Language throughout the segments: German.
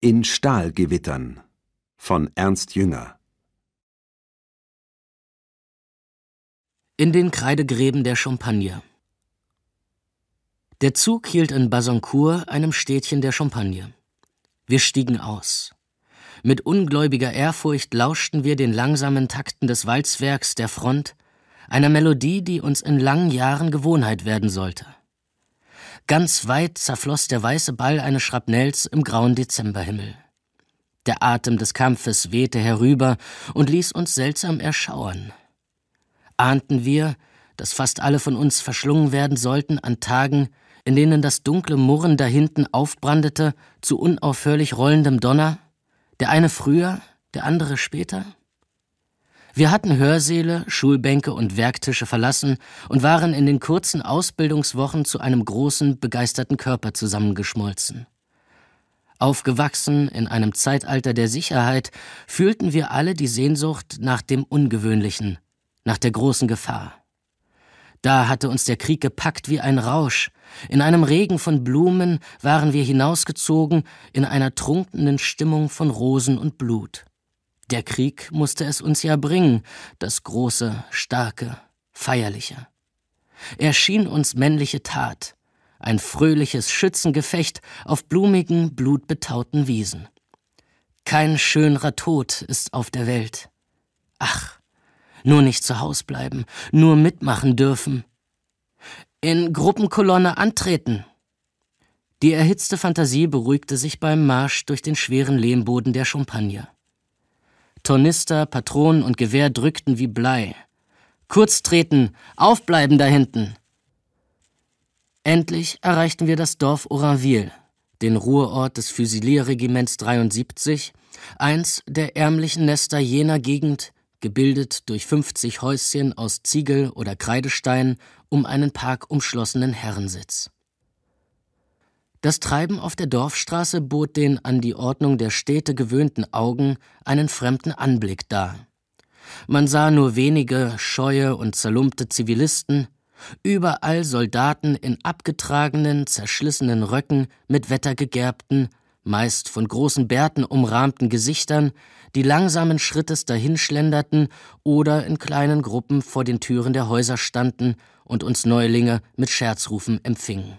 In Stahlgewittern von Ernst Jünger In den Kreidegräben der Champagne Der Zug hielt in Bazancourt, einem Städtchen der Champagne. Wir stiegen aus. Mit ungläubiger Ehrfurcht lauschten wir den langsamen Takten des Walzwerks der Front, einer Melodie, die uns in langen Jahren Gewohnheit werden sollte. Ganz weit zerfloss der weiße Ball eines Schrapnells im grauen Dezemberhimmel. Der Atem des Kampfes wehte herüber und ließ uns seltsam erschauern. Ahnten wir, dass fast alle von uns verschlungen werden sollten an Tagen, in denen das dunkle Murren da hinten aufbrandete zu unaufhörlich rollendem Donner, der eine früher, der andere später? Wir hatten Hörsäle, Schulbänke und Werktische verlassen und waren in den kurzen Ausbildungswochen zu einem großen, begeisterten Körper zusammengeschmolzen. Aufgewachsen in einem Zeitalter der Sicherheit fühlten wir alle die Sehnsucht nach dem Ungewöhnlichen, nach der großen Gefahr. Da hatte uns der Krieg gepackt wie ein Rausch. In einem Regen von Blumen waren wir hinausgezogen in einer trunkenen Stimmung von Rosen und Blut. Der Krieg musste es uns ja bringen, das große, starke, feierliche. Er schien uns männliche Tat, ein fröhliches Schützengefecht auf blumigen, blutbetauten Wiesen. Kein schönerer Tod ist auf der Welt. Ach, nur nicht zu Haus bleiben, nur mitmachen dürfen. In Gruppenkolonne antreten. Die erhitzte Fantasie beruhigte sich beim Marsch durch den schweren Lehmboden der Champagne. Tornister, Patronen und Gewehr drückten wie Blei. Kurz treten, aufbleiben da hinten! Endlich erreichten wir das Dorf Oranville, den Ruheort des Füsilierregiments 73, eins der ärmlichen Nester jener Gegend, gebildet durch 50 Häuschen aus Ziegel oder Kreidestein um einen parkumschlossenen Herrensitz. Das Treiben auf der Dorfstraße bot den an die Ordnung der Städte gewöhnten Augen einen fremden Anblick dar. Man sah nur wenige scheue und zerlumpte Zivilisten, überall Soldaten in abgetragenen, zerschlissenen Röcken mit wettergegerbten, meist von großen Bärten umrahmten Gesichtern, die langsamen Schrittes dahinschlenderten oder in kleinen Gruppen vor den Türen der Häuser standen und uns Neulinge mit Scherzrufen empfingen.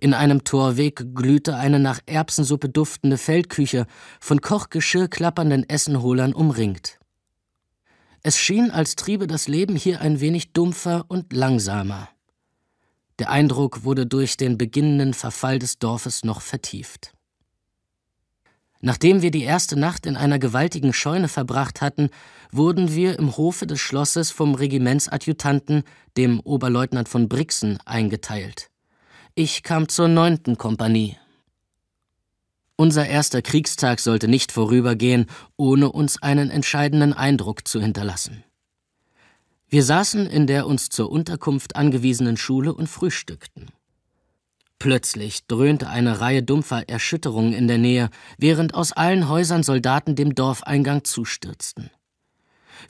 In einem Torweg glühte eine nach Erbsensuppe duftende Feldküche, von Kochgeschirr klappernden Essenholern umringt. Es schien, als triebe das Leben hier ein wenig dumpfer und langsamer. Der Eindruck wurde durch den beginnenden Verfall des Dorfes noch vertieft. Nachdem wir die erste Nacht in einer gewaltigen Scheune verbracht hatten, wurden wir im Hofe des Schlosses vom Regimentsadjutanten, dem Oberleutnant von Brixen, eingeteilt. Ich kam zur neunten Kompanie. Unser erster Kriegstag sollte nicht vorübergehen, ohne uns einen entscheidenden Eindruck zu hinterlassen. Wir saßen in der uns zur Unterkunft angewiesenen Schule und frühstückten. Plötzlich dröhnte eine Reihe dumpfer Erschütterungen in der Nähe, während aus allen Häusern Soldaten dem Dorfeingang zustürzten.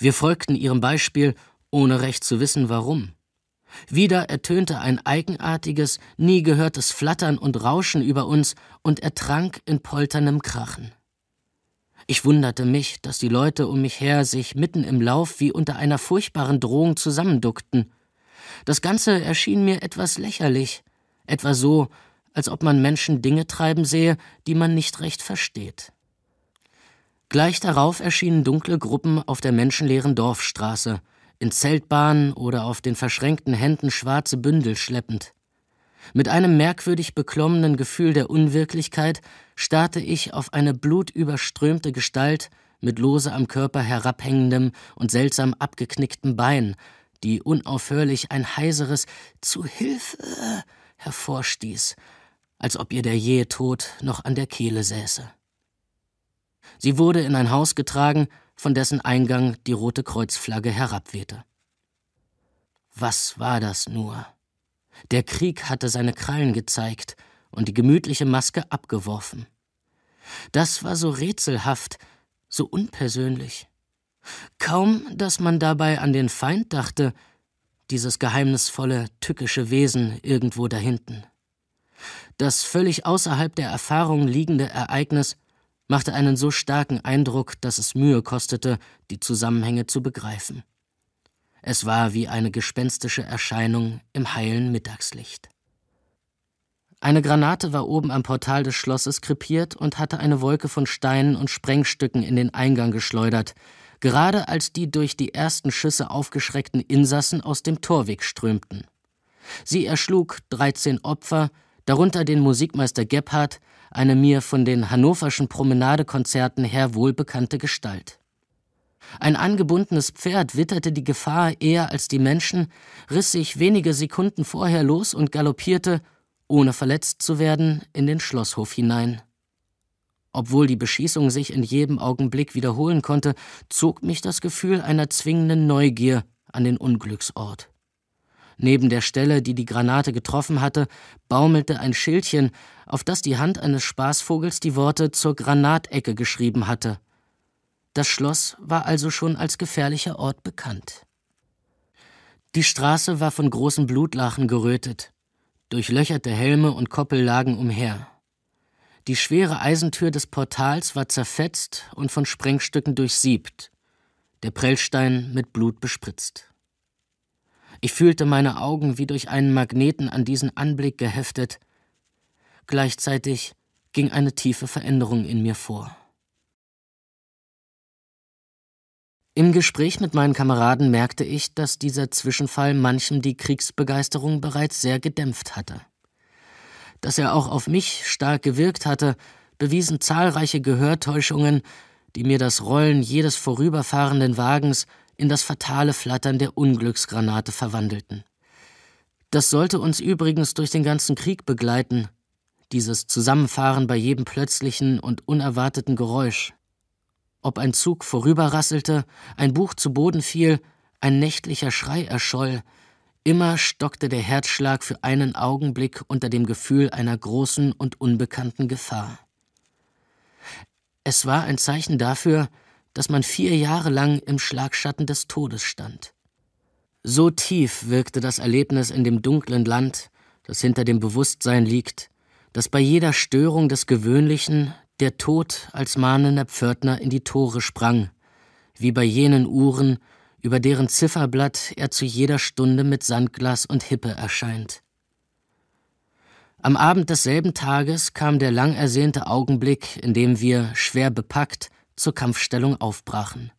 Wir folgten ihrem Beispiel, ohne recht zu wissen warum. Wieder ertönte ein eigenartiges, nie gehörtes Flattern und Rauschen über uns und ertrank in polterndem Krachen. Ich wunderte mich, dass die Leute um mich her sich mitten im Lauf wie unter einer furchtbaren Drohung zusammenduckten. Das Ganze erschien mir etwas lächerlich, etwa so, als ob man Menschen Dinge treiben sehe, die man nicht recht versteht. Gleich darauf erschienen dunkle Gruppen auf der menschenleeren Dorfstraße, in Zeltbahnen oder auf den verschränkten Händen schwarze Bündel schleppend. Mit einem merkwürdig beklommenen Gefühl der Unwirklichkeit starrte ich auf eine blutüberströmte Gestalt mit lose am Körper herabhängendem und seltsam abgeknicktem Bein, die unaufhörlich ein heiseres Zu Hilfe hervorstieß, als ob ihr der jähe Tod noch an der Kehle säße. Sie wurde in ein Haus getragen, von dessen Eingang die rote Kreuzflagge herabwehte. Was war das nur? Der Krieg hatte seine Krallen gezeigt und die gemütliche Maske abgeworfen. Das war so rätselhaft, so unpersönlich. Kaum, dass man dabei an den Feind dachte, dieses geheimnisvolle, tückische Wesen irgendwo dahinten. Das völlig außerhalb der Erfahrung liegende Ereignis machte einen so starken Eindruck, dass es Mühe kostete, die Zusammenhänge zu begreifen. Es war wie eine gespenstische Erscheinung im heilen Mittagslicht. Eine Granate war oben am Portal des Schlosses krepiert und hatte eine Wolke von Steinen und Sprengstücken in den Eingang geschleudert, gerade als die durch die ersten Schüsse aufgeschreckten Insassen aus dem Torweg strömten. Sie erschlug 13 Opfer, darunter den Musikmeister Gebhardt, eine mir von den hannoverschen Promenadekonzerten her wohlbekannte Gestalt. Ein angebundenes Pferd witterte die Gefahr eher als die Menschen, riss sich wenige Sekunden vorher los und galoppierte, ohne verletzt zu werden, in den Schlosshof hinein. Obwohl die Beschießung sich in jedem Augenblick wiederholen konnte, zog mich das Gefühl einer zwingenden Neugier an den Unglücksort. Neben der Stelle, die die Granate getroffen hatte, baumelte ein Schildchen, auf das die Hand eines Spaßvogels die Worte zur Granatecke geschrieben hatte. Das Schloss war also schon als gefährlicher Ort bekannt. Die Straße war von großen Blutlachen gerötet. Durchlöcherte Helme und Koppel lagen umher. Die schwere Eisentür des Portals war zerfetzt und von Sprengstücken durchsiebt, der Prellstein mit Blut bespritzt. Ich fühlte meine Augen wie durch einen Magneten an diesen Anblick geheftet. Gleichzeitig ging eine tiefe Veränderung in mir vor. Im Gespräch mit meinen Kameraden merkte ich, dass dieser Zwischenfall manchem die Kriegsbegeisterung bereits sehr gedämpft hatte. Dass er auch auf mich stark gewirkt hatte, bewiesen zahlreiche Gehörtäuschungen, die mir das Rollen jedes vorüberfahrenden Wagens in das fatale Flattern der Unglücksgranate verwandelten. Das sollte uns übrigens durch den ganzen Krieg begleiten, dieses Zusammenfahren bei jedem plötzlichen und unerwarteten Geräusch. Ob ein Zug vorüberrasselte, ein Buch zu Boden fiel, ein nächtlicher Schrei erscholl, immer stockte der Herzschlag für einen Augenblick unter dem Gefühl einer großen und unbekannten Gefahr. Es war ein Zeichen dafür, dass man vier Jahre lang im Schlagschatten des Todes stand. So tief wirkte das Erlebnis in dem dunklen Land, das hinter dem Bewusstsein liegt, dass bei jeder Störung des Gewöhnlichen der Tod als mahnender Pförtner in die Tore sprang, wie bei jenen Uhren, über deren Zifferblatt er zu jeder Stunde mit Sandglas und Hippe erscheint. Am Abend desselben Tages kam der lang ersehnte Augenblick, in dem wir, schwer bepackt, zur Kampfstellung aufbrachen.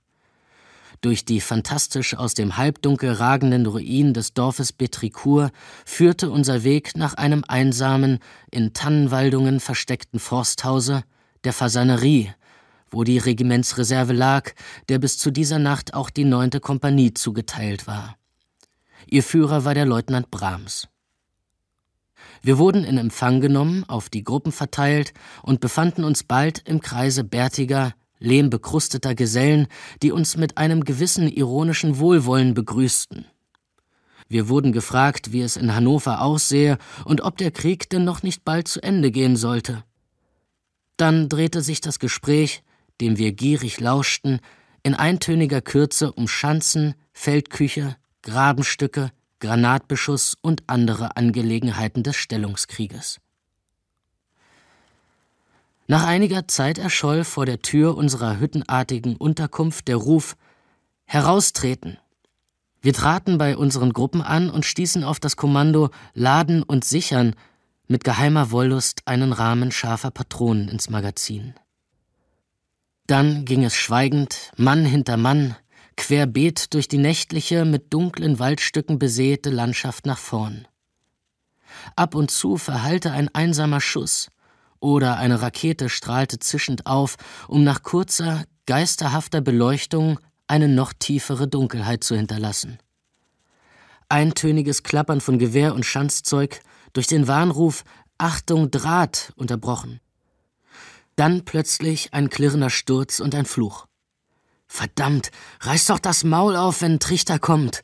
Durch die fantastisch aus dem Halbdunkel ragenden Ruinen des Dorfes Betricourt führte unser Weg nach einem einsamen, in Tannenwaldungen versteckten Forsthause, der Fasanerie, wo die Regimentsreserve lag, der bis zu dieser Nacht auch die 9. Kompanie zugeteilt war. Ihr Führer war der Leutnant Brahms. Wir wurden in Empfang genommen, auf die Gruppen verteilt und befanden uns bald im Kreise bärtiger, lehmbekrusteter Gesellen, die uns mit einem gewissen ironischen Wohlwollen begrüßten. Wir wurden gefragt, wie es in Hannover aussehe und ob der Krieg denn noch nicht bald zu Ende gehen sollte. Dann drehte sich das Gespräch, dem wir gierig lauschten, in eintöniger Kürze um Schanzen, Feldküche, Grabenstücke, Granatbeschuss und andere Angelegenheiten des Stellungskrieges. Nach einiger Zeit erscholl vor der Tür unserer hüttenartigen Unterkunft der Ruf Heraustreten. Wir traten bei unseren Gruppen an und stießen auf das Kommando Laden und Sichern mit geheimer Wollust einen Rahmen scharfer Patronen ins Magazin. Dann ging es schweigend, Mann hinter Mann, querbeet durch die nächtliche, mit dunklen Waldstücken besäte Landschaft nach vorn. Ab und zu verhallte ein einsamer Schuss – oder eine Rakete strahlte zischend auf, um nach kurzer, geisterhafter Beleuchtung eine noch tiefere Dunkelheit zu hinterlassen. Eintöniges Klappern von Gewehr und Schanzzeug, durch den Warnruf Achtung Draht unterbrochen. Dann plötzlich ein klirrender Sturz und ein Fluch. Verdammt, reiß doch das Maul auf, wenn ein Trichter kommt.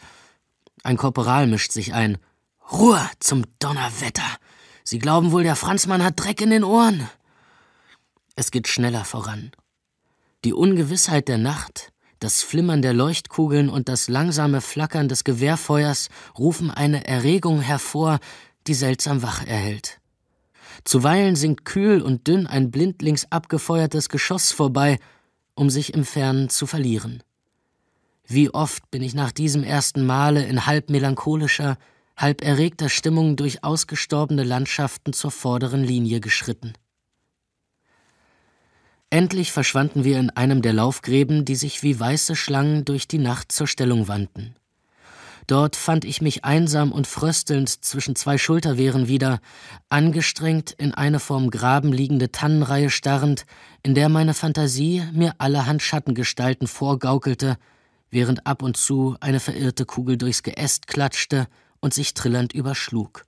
Ein Korporal mischt sich ein. Ruhe zum Donnerwetter. Sie glauben wohl, der Franzmann hat Dreck in den Ohren. Es geht schneller voran. Die Ungewissheit der Nacht, das Flimmern der Leuchtkugeln und das langsame Flackern des Gewehrfeuers rufen eine Erregung hervor, die seltsam wach erhält. Zuweilen sinkt kühl und dünn ein blindlings abgefeuertes Geschoss vorbei, um sich im Fernen zu verlieren. Wie oft bin ich nach diesem ersten Male in halb melancholischer, halb erregter Stimmung durch ausgestorbene Landschaften zur vorderen Linie geschritten. Endlich verschwanden wir in einem der Laufgräben, die sich wie weiße Schlangen durch die Nacht zur Stellung wandten. Dort fand ich mich einsam und fröstelnd zwischen zwei Schulterwehren wieder, angestrengt in eine vorm Graben liegende Tannenreihe starrend, in der meine Fantasie mir allerhand Schattengestalten vorgaukelte, während ab und zu eine verirrte Kugel durchs Geäst klatschte und sich trillernd überschlug.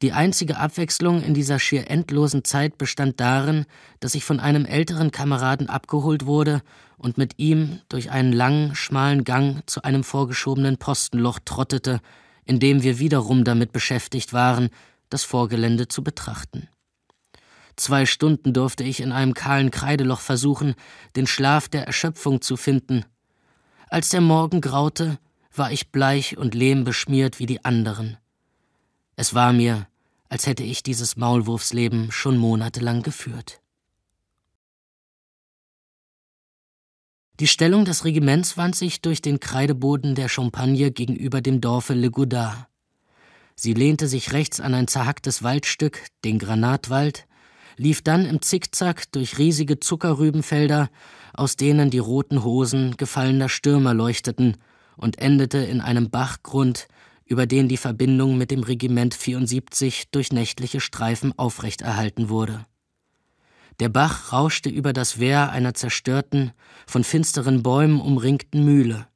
Die einzige Abwechslung in dieser schier endlosen Zeit bestand darin, dass ich von einem älteren Kameraden abgeholt wurde und mit ihm durch einen langen, schmalen Gang zu einem vorgeschobenen Postenloch trottete, in dem wir wiederum damit beschäftigt waren, das Vorgelände zu betrachten. Zwei Stunden durfte ich in einem kahlen Kreideloch versuchen, den Schlaf der Erschöpfung zu finden. Als der Morgen graute, war ich bleich und lehmbeschmiert wie die anderen. Es war mir, als hätte ich dieses Maulwurfsleben schon monatelang geführt. Die Stellung des Regiments wand sich durch den Kreideboden der Champagne gegenüber dem Dorfe Le Goudard. Sie lehnte sich rechts an ein zerhacktes Waldstück, den Granatwald, lief dann im Zickzack durch riesige Zuckerrübenfelder, aus denen die roten Hosen gefallener Stürmer leuchteten, und endete in einem Bachgrund, über den die Verbindung mit dem Regiment 74 durch nächtliche Streifen aufrechterhalten wurde. Der Bach rauschte über das Wehr einer zerstörten, von finsteren Bäumen umringten Mühle.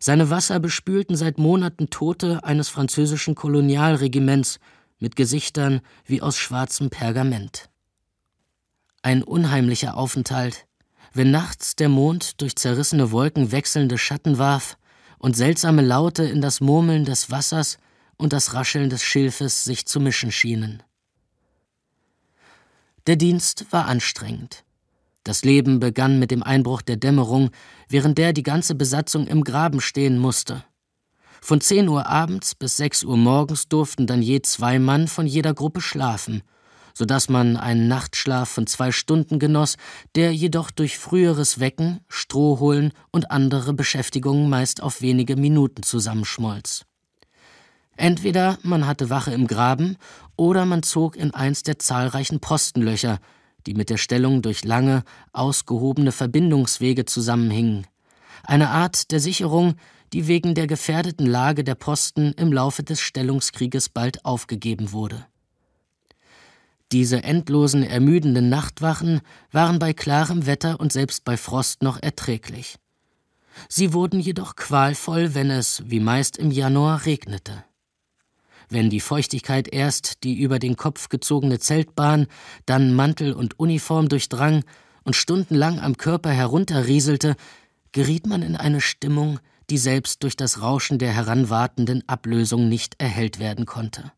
Seine Wasser bespülten seit Monaten Tote eines französischen Kolonialregiments mit Gesichtern wie aus schwarzem Pergament. Ein unheimlicher Aufenthalt, wenn nachts der Mond durch zerrissene Wolken wechselnde Schatten warf und seltsame Laute in das Murmeln des Wassers und das Rascheln des Schilfes sich zu mischen schienen. Der Dienst war anstrengend. Das Leben begann mit dem Einbruch der Dämmerung, während der die ganze Besatzung im Graben stehen musste. Von 10 Uhr abends bis 6 Uhr morgens durften dann je zwei Mann von jeder Gruppe schlafen sodass man einen Nachtschlaf von zwei Stunden genoss, der jedoch durch früheres Wecken, Strohholen und andere Beschäftigungen meist auf wenige Minuten zusammenschmolz. Entweder man hatte Wache im Graben oder man zog in eins der zahlreichen Postenlöcher, die mit der Stellung durch lange, ausgehobene Verbindungswege zusammenhingen. Eine Art der Sicherung, die wegen der gefährdeten Lage der Posten im Laufe des Stellungskrieges bald aufgegeben wurde. Diese endlosen, ermüdenden Nachtwachen waren bei klarem Wetter und selbst bei Frost noch erträglich. Sie wurden jedoch qualvoll, wenn es, wie meist im Januar, regnete. Wenn die Feuchtigkeit erst die über den Kopf gezogene Zeltbahn, dann Mantel und Uniform durchdrang und stundenlang am Körper herunterrieselte, geriet man in eine Stimmung, die selbst durch das Rauschen der heranwartenden Ablösung nicht erhellt werden konnte.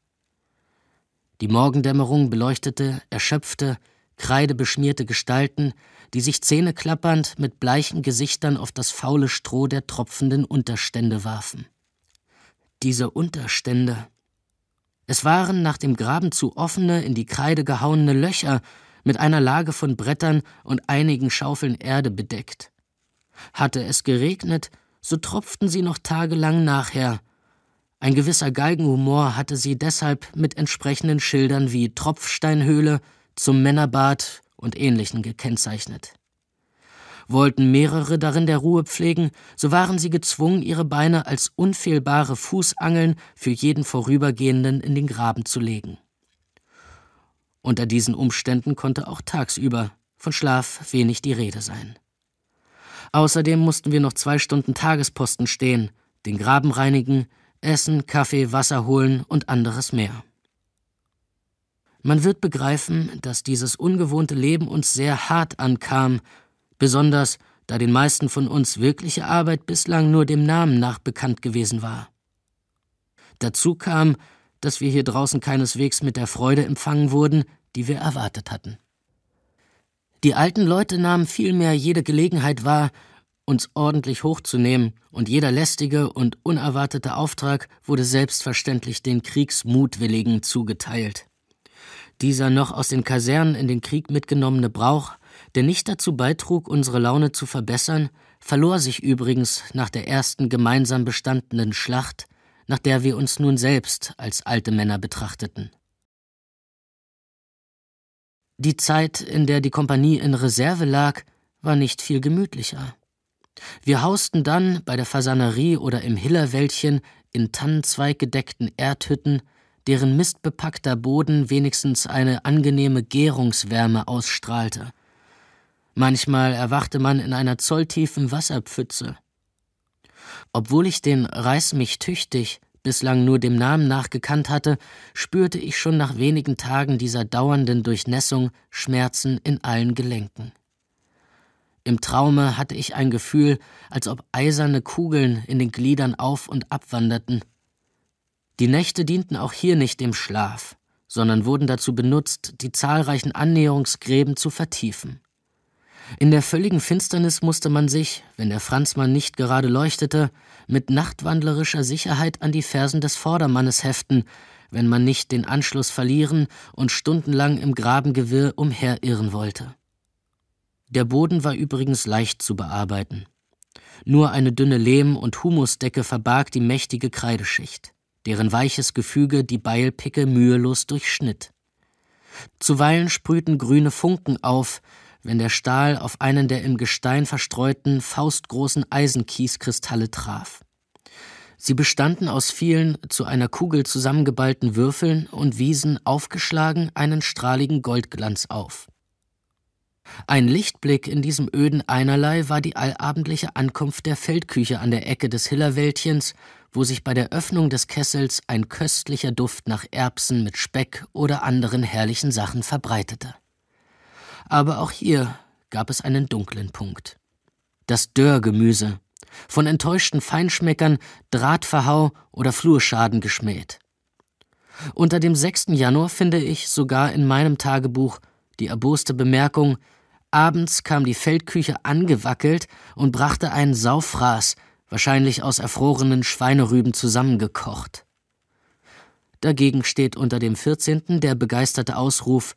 Die Morgendämmerung beleuchtete, erschöpfte, kreidebeschmierte Gestalten, die sich zähneklappernd mit bleichen Gesichtern auf das faule Stroh der tropfenden Unterstände warfen. Diese Unterstände. Es waren nach dem Graben zu offene, in die Kreide gehauene Löcher, mit einer Lage von Brettern und einigen Schaufeln Erde bedeckt. Hatte es geregnet, so tropften sie noch tagelang nachher, ein gewisser Geigenhumor hatte sie deshalb mit entsprechenden Schildern wie Tropfsteinhöhle, zum Männerbad und ähnlichen gekennzeichnet. Wollten mehrere darin der Ruhe pflegen, so waren sie gezwungen, ihre Beine als unfehlbare Fußangeln für jeden Vorübergehenden in den Graben zu legen. Unter diesen Umständen konnte auch tagsüber von Schlaf wenig die Rede sein. Außerdem mussten wir noch zwei Stunden Tagesposten stehen, den Graben reinigen, Essen, Kaffee, Wasser holen und anderes mehr. Man wird begreifen, dass dieses ungewohnte Leben uns sehr hart ankam, besonders da den meisten von uns wirkliche Arbeit bislang nur dem Namen nach bekannt gewesen war. Dazu kam, dass wir hier draußen keineswegs mit der Freude empfangen wurden, die wir erwartet hatten. Die alten Leute nahmen vielmehr jede Gelegenheit wahr, uns ordentlich hochzunehmen, und jeder lästige und unerwartete Auftrag wurde selbstverständlich den Kriegsmutwilligen zugeteilt. Dieser noch aus den Kasernen in den Krieg mitgenommene Brauch, der nicht dazu beitrug, unsere Laune zu verbessern, verlor sich übrigens nach der ersten gemeinsam bestandenen Schlacht, nach der wir uns nun selbst als alte Männer betrachteten. Die Zeit, in der die Kompanie in Reserve lag, war nicht viel gemütlicher. Wir hausten dann bei der Fasanerie oder im Hillerwäldchen in tannenzweiggedeckten Erdhütten, deren mistbepackter Boden wenigstens eine angenehme Gärungswärme ausstrahlte. Manchmal erwachte man in einer zolltiefen Wasserpfütze. Obwohl ich den Reiß mich tüchtig bislang nur dem Namen nach gekannt hatte, spürte ich schon nach wenigen Tagen dieser dauernden Durchnässung Schmerzen in allen Gelenken. Im Traume hatte ich ein Gefühl, als ob eiserne Kugeln in den Gliedern auf und abwanderten. Die Nächte dienten auch hier nicht dem Schlaf, sondern wurden dazu benutzt, die zahlreichen Annäherungsgräben zu vertiefen. In der völligen Finsternis musste man sich, wenn der Franzmann nicht gerade leuchtete, mit nachtwandlerischer Sicherheit an die Fersen des Vordermannes heften, wenn man nicht den Anschluss verlieren und stundenlang im Grabengewirr umherirren wollte. Der Boden war übrigens leicht zu bearbeiten. Nur eine dünne Lehm- und Humusdecke verbarg die mächtige Kreideschicht, deren weiches Gefüge die Beilpicke mühelos durchschnitt. Zuweilen sprühten grüne Funken auf, wenn der Stahl auf einen der im Gestein verstreuten, faustgroßen Eisenkieskristalle traf. Sie bestanden aus vielen zu einer Kugel zusammengeballten Würfeln und wiesen aufgeschlagen einen strahligen Goldglanz auf. Ein Lichtblick in diesem öden Einerlei war die allabendliche Ankunft der Feldküche an der Ecke des Hillerwäldchens, wo sich bei der Öffnung des Kessels ein köstlicher Duft nach Erbsen mit Speck oder anderen herrlichen Sachen verbreitete. Aber auch hier gab es einen dunklen Punkt. Das Dörrgemüse, von enttäuschten Feinschmeckern, Drahtverhau oder Flurschaden geschmäht. Unter dem 6. Januar finde ich sogar in meinem Tagebuch die erboste Bemerkung, Abends kam die Feldküche angewackelt und brachte einen Sauffraß, wahrscheinlich aus erfrorenen Schweinerüben zusammengekocht. Dagegen steht unter dem 14. der begeisterte Ausruf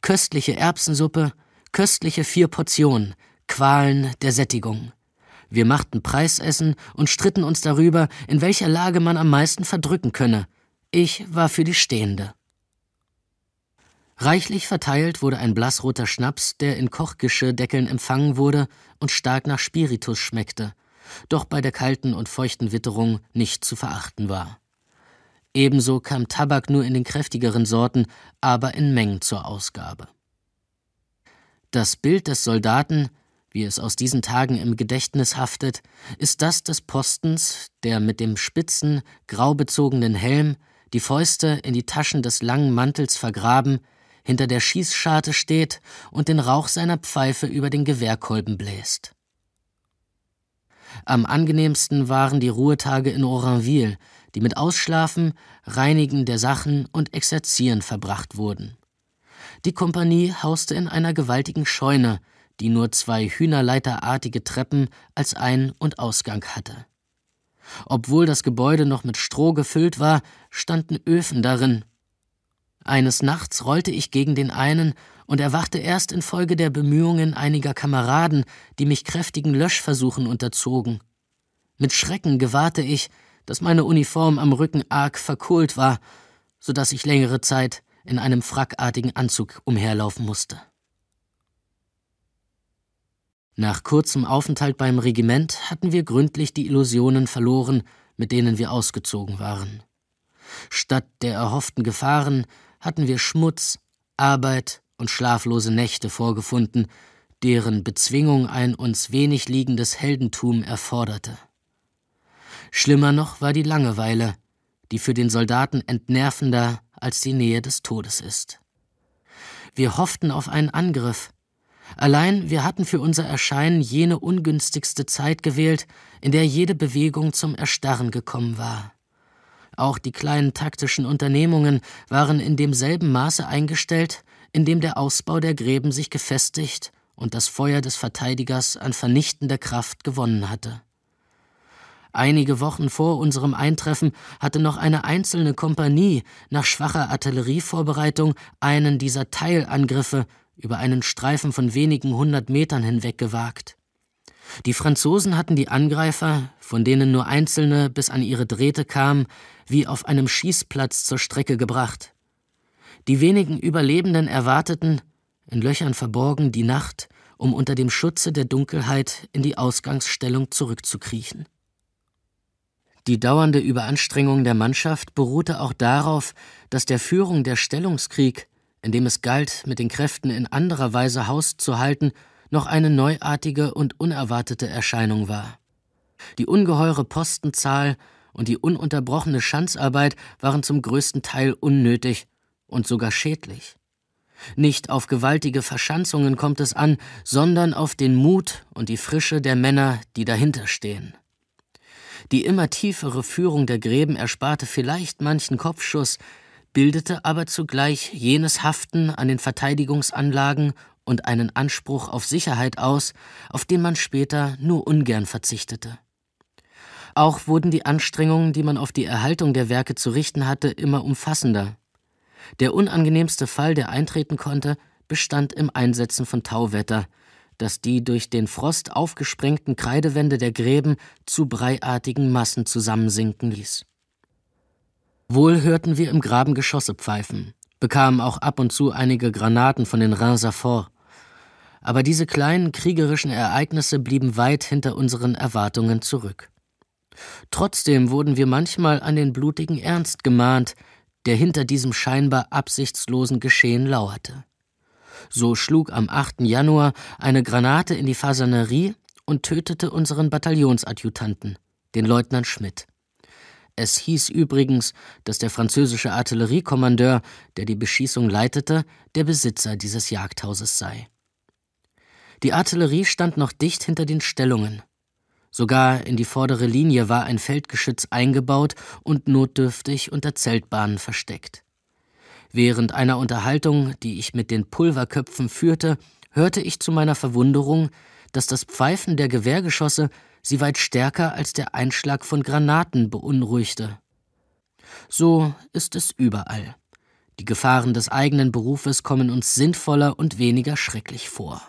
Köstliche Erbsensuppe, köstliche vier Portionen, Qualen der Sättigung. Wir machten Preisessen und stritten uns darüber, in welcher Lage man am meisten verdrücken könne. Ich war für die stehende. Reichlich verteilt wurde ein blassroter Schnaps, der in Kochgeschirrdeckeln empfangen wurde und stark nach Spiritus schmeckte, doch bei der kalten und feuchten Witterung nicht zu verachten war. Ebenso kam Tabak nur in den kräftigeren Sorten, aber in Mengen zur Ausgabe. Das Bild des Soldaten, wie es aus diesen Tagen im Gedächtnis haftet, ist das des Postens, der mit dem spitzen, graubezogenen Helm, die Fäuste in die Taschen des langen Mantels vergraben, hinter der Schießscharte steht und den Rauch seiner Pfeife über den Gewehrkolben bläst. Am angenehmsten waren die Ruhetage in Oranville, die mit Ausschlafen, Reinigen der Sachen und Exerzieren verbracht wurden. Die Kompanie hauste in einer gewaltigen Scheune, die nur zwei hühnerleiterartige Treppen als Ein- und Ausgang hatte. Obwohl das Gebäude noch mit Stroh gefüllt war, standen Öfen darin eines Nachts rollte ich gegen den einen und erwachte erst infolge der Bemühungen einiger Kameraden, die mich kräftigen Löschversuchen unterzogen. Mit Schrecken gewahrte ich, dass meine Uniform am Rücken arg verkohlt war, so dass ich längere Zeit in einem frackartigen Anzug umherlaufen musste. Nach kurzem Aufenthalt beim Regiment hatten wir gründlich die Illusionen verloren, mit denen wir ausgezogen waren. Statt der erhofften Gefahren hatten wir Schmutz, Arbeit und schlaflose Nächte vorgefunden, deren Bezwingung ein uns wenig liegendes Heldentum erforderte. Schlimmer noch war die Langeweile, die für den Soldaten entnervender als die Nähe des Todes ist. Wir hofften auf einen Angriff, Allein wir hatten für unser Erscheinen jene ungünstigste Zeit gewählt, in der jede Bewegung zum Erstarren gekommen war. Auch die kleinen taktischen Unternehmungen waren in demselben Maße eingestellt, in dem der Ausbau der Gräben sich gefestigt und das Feuer des Verteidigers an vernichtender Kraft gewonnen hatte. Einige Wochen vor unserem Eintreffen hatte noch eine einzelne Kompanie nach schwacher Artillerievorbereitung einen dieser Teilangriffe über einen Streifen von wenigen hundert Metern hinweg gewagt. Die Franzosen hatten die Angreifer, von denen nur einzelne bis an ihre Drähte kamen, wie auf einem Schießplatz zur Strecke gebracht. Die wenigen Überlebenden erwarteten, in Löchern verborgen, die Nacht, um unter dem Schutze der Dunkelheit in die Ausgangsstellung zurückzukriechen. Die dauernde Überanstrengung der Mannschaft beruhte auch darauf, dass der Führung der Stellungskrieg, in dem es galt, mit den Kräften in anderer Weise Haus zu halten, noch eine neuartige und unerwartete Erscheinung war. Die ungeheure Postenzahl und die ununterbrochene Schanzarbeit waren zum größten Teil unnötig und sogar schädlich. Nicht auf gewaltige Verschanzungen kommt es an, sondern auf den Mut und die Frische der Männer, die dahinter stehen. Die immer tiefere Führung der Gräben ersparte vielleicht manchen Kopfschuss, bildete aber zugleich jenes Haften an den Verteidigungsanlagen und einen Anspruch auf Sicherheit aus, auf den man später nur ungern verzichtete. Auch wurden die Anstrengungen, die man auf die Erhaltung der Werke zu richten hatte, immer umfassender. Der unangenehmste Fall, der eintreten konnte, bestand im Einsetzen von Tauwetter, das die durch den Frost aufgesprengten Kreidewände der Gräben zu breiartigen Massen zusammensinken ließ. Wohl hörten wir im Graben Geschosse pfeifen, bekamen auch ab und zu einige Granaten von den Rheinser Fort. Aber diese kleinen kriegerischen Ereignisse blieben weit hinter unseren Erwartungen zurück. Trotzdem wurden wir manchmal an den blutigen Ernst gemahnt, der hinter diesem scheinbar absichtslosen Geschehen lauerte. So schlug am 8. Januar eine Granate in die Fasanerie und tötete unseren Bataillonsadjutanten, den Leutnant Schmidt. Es hieß übrigens, dass der französische Artilleriekommandeur, der die Beschießung leitete, der Besitzer dieses Jagdhauses sei. Die Artillerie stand noch dicht hinter den Stellungen. Sogar in die vordere Linie war ein Feldgeschütz eingebaut und notdürftig unter Zeltbahnen versteckt. Während einer Unterhaltung, die ich mit den Pulverköpfen führte, hörte ich zu meiner Verwunderung, dass das Pfeifen der Gewehrgeschosse sie weit stärker als der Einschlag von Granaten beunruhigte. So ist es überall. Die Gefahren des eigenen Berufes kommen uns sinnvoller und weniger schrecklich vor.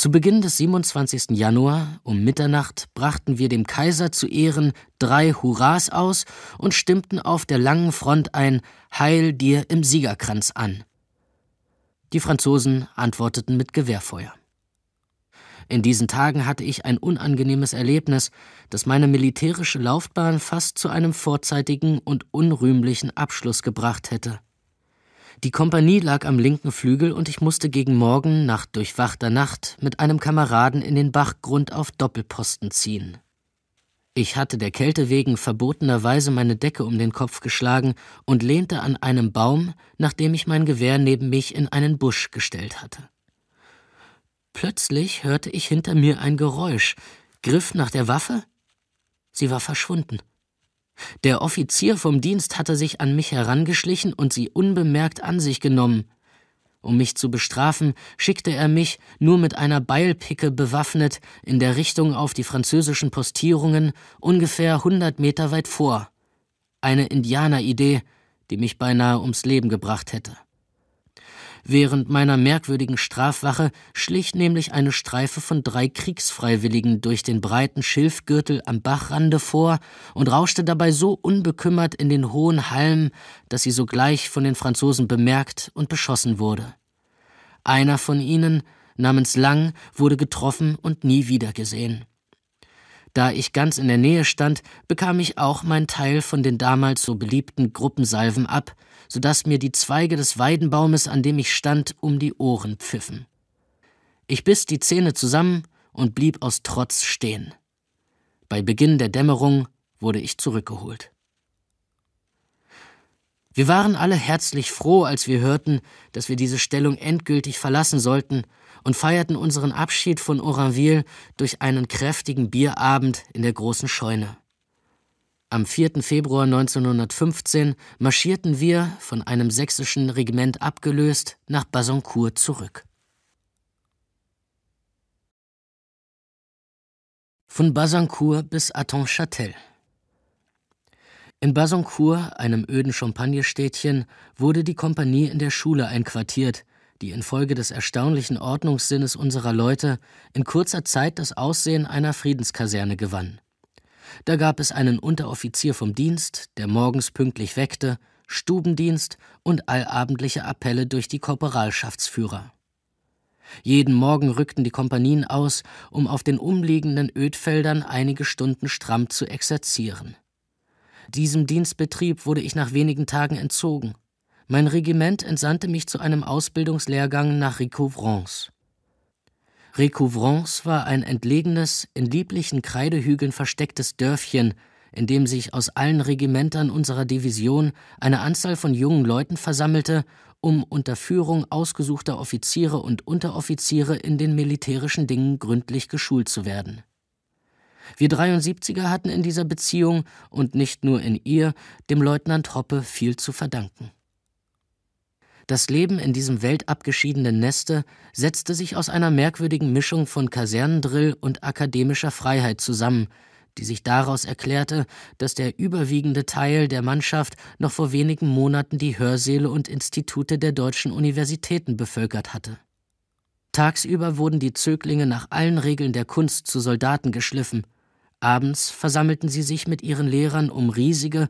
Zu Beginn des 27. Januar um Mitternacht brachten wir dem Kaiser zu Ehren drei Hurras aus und stimmten auf der langen Front ein Heil dir im Siegerkranz an. Die Franzosen antworteten mit Gewehrfeuer. In diesen Tagen hatte ich ein unangenehmes Erlebnis, das meine militärische Laufbahn fast zu einem vorzeitigen und unrühmlichen Abschluss gebracht hätte. Die Kompanie lag am linken Flügel und ich musste gegen Morgen nach durchwachter Nacht mit einem Kameraden in den Bachgrund auf Doppelposten ziehen. Ich hatte der Kälte wegen verbotenerweise meine Decke um den Kopf geschlagen und lehnte an einem Baum, nachdem ich mein Gewehr neben mich in einen Busch gestellt hatte. Plötzlich hörte ich hinter mir ein Geräusch, griff nach der Waffe. Sie war verschwunden. Der Offizier vom Dienst hatte sich an mich herangeschlichen und sie unbemerkt an sich genommen. Um mich zu bestrafen, schickte er mich, nur mit einer Beilpicke bewaffnet, in der Richtung auf die französischen Postierungen, ungefähr 100 Meter weit vor. Eine Indianeridee, die mich beinahe ums Leben gebracht hätte. Während meiner merkwürdigen Strafwache schlich nämlich eine Streife von drei Kriegsfreiwilligen durch den breiten Schilfgürtel am Bachrande vor und rauschte dabei so unbekümmert in den hohen Halm, dass sie sogleich von den Franzosen bemerkt und beschossen wurde. Einer von ihnen, namens Lang, wurde getroffen und nie wieder gesehen. Da ich ganz in der Nähe stand, bekam ich auch mein Teil von den damals so beliebten Gruppensalven ab, so dass mir die Zweige des Weidenbaumes, an dem ich stand, um die Ohren pfiffen. Ich biss die Zähne zusammen und blieb aus Trotz stehen. Bei Beginn der Dämmerung wurde ich zurückgeholt. Wir waren alle herzlich froh, als wir hörten, dass wir diese Stellung endgültig verlassen sollten und feierten unseren Abschied von Oranville durch einen kräftigen Bierabend in der großen Scheune. Am 4. Februar 1915 marschierten wir, von einem sächsischen Regiment abgelöst, nach Basoncourt zurück. Von Basancourt bis Attenchâtel. In Basancourt, einem öden Champagnerstädtchen, wurde die Kompanie in der Schule einquartiert, die infolge des erstaunlichen Ordnungssinnes unserer Leute in kurzer Zeit das Aussehen einer Friedenskaserne gewann. Da gab es einen Unteroffizier vom Dienst, der morgens pünktlich weckte, Stubendienst und allabendliche Appelle durch die Korporalschaftsführer. Jeden Morgen rückten die Kompanien aus, um auf den umliegenden Ödfeldern einige Stunden stramm zu exerzieren. Diesem Dienstbetrieb wurde ich nach wenigen Tagen entzogen mein Regiment entsandte mich zu einem Ausbildungslehrgang nach Recouvrance. Recouvrance war ein entlegenes, in lieblichen Kreidehügeln verstecktes Dörfchen, in dem sich aus allen Regimentern unserer Division eine Anzahl von jungen Leuten versammelte, um unter Führung ausgesuchter Offiziere und Unteroffiziere in den militärischen Dingen gründlich geschult zu werden. Wir 73er hatten in dieser Beziehung und nicht nur in ihr dem Leutnant Hoppe viel zu verdanken. Das Leben in diesem weltabgeschiedenen Neste setzte sich aus einer merkwürdigen Mischung von Kasernendrill und akademischer Freiheit zusammen, die sich daraus erklärte, dass der überwiegende Teil der Mannschaft noch vor wenigen Monaten die Hörsäle und Institute der deutschen Universitäten bevölkert hatte. Tagsüber wurden die Zöglinge nach allen Regeln der Kunst zu Soldaten geschliffen, abends versammelten sie sich mit ihren Lehrern um riesige,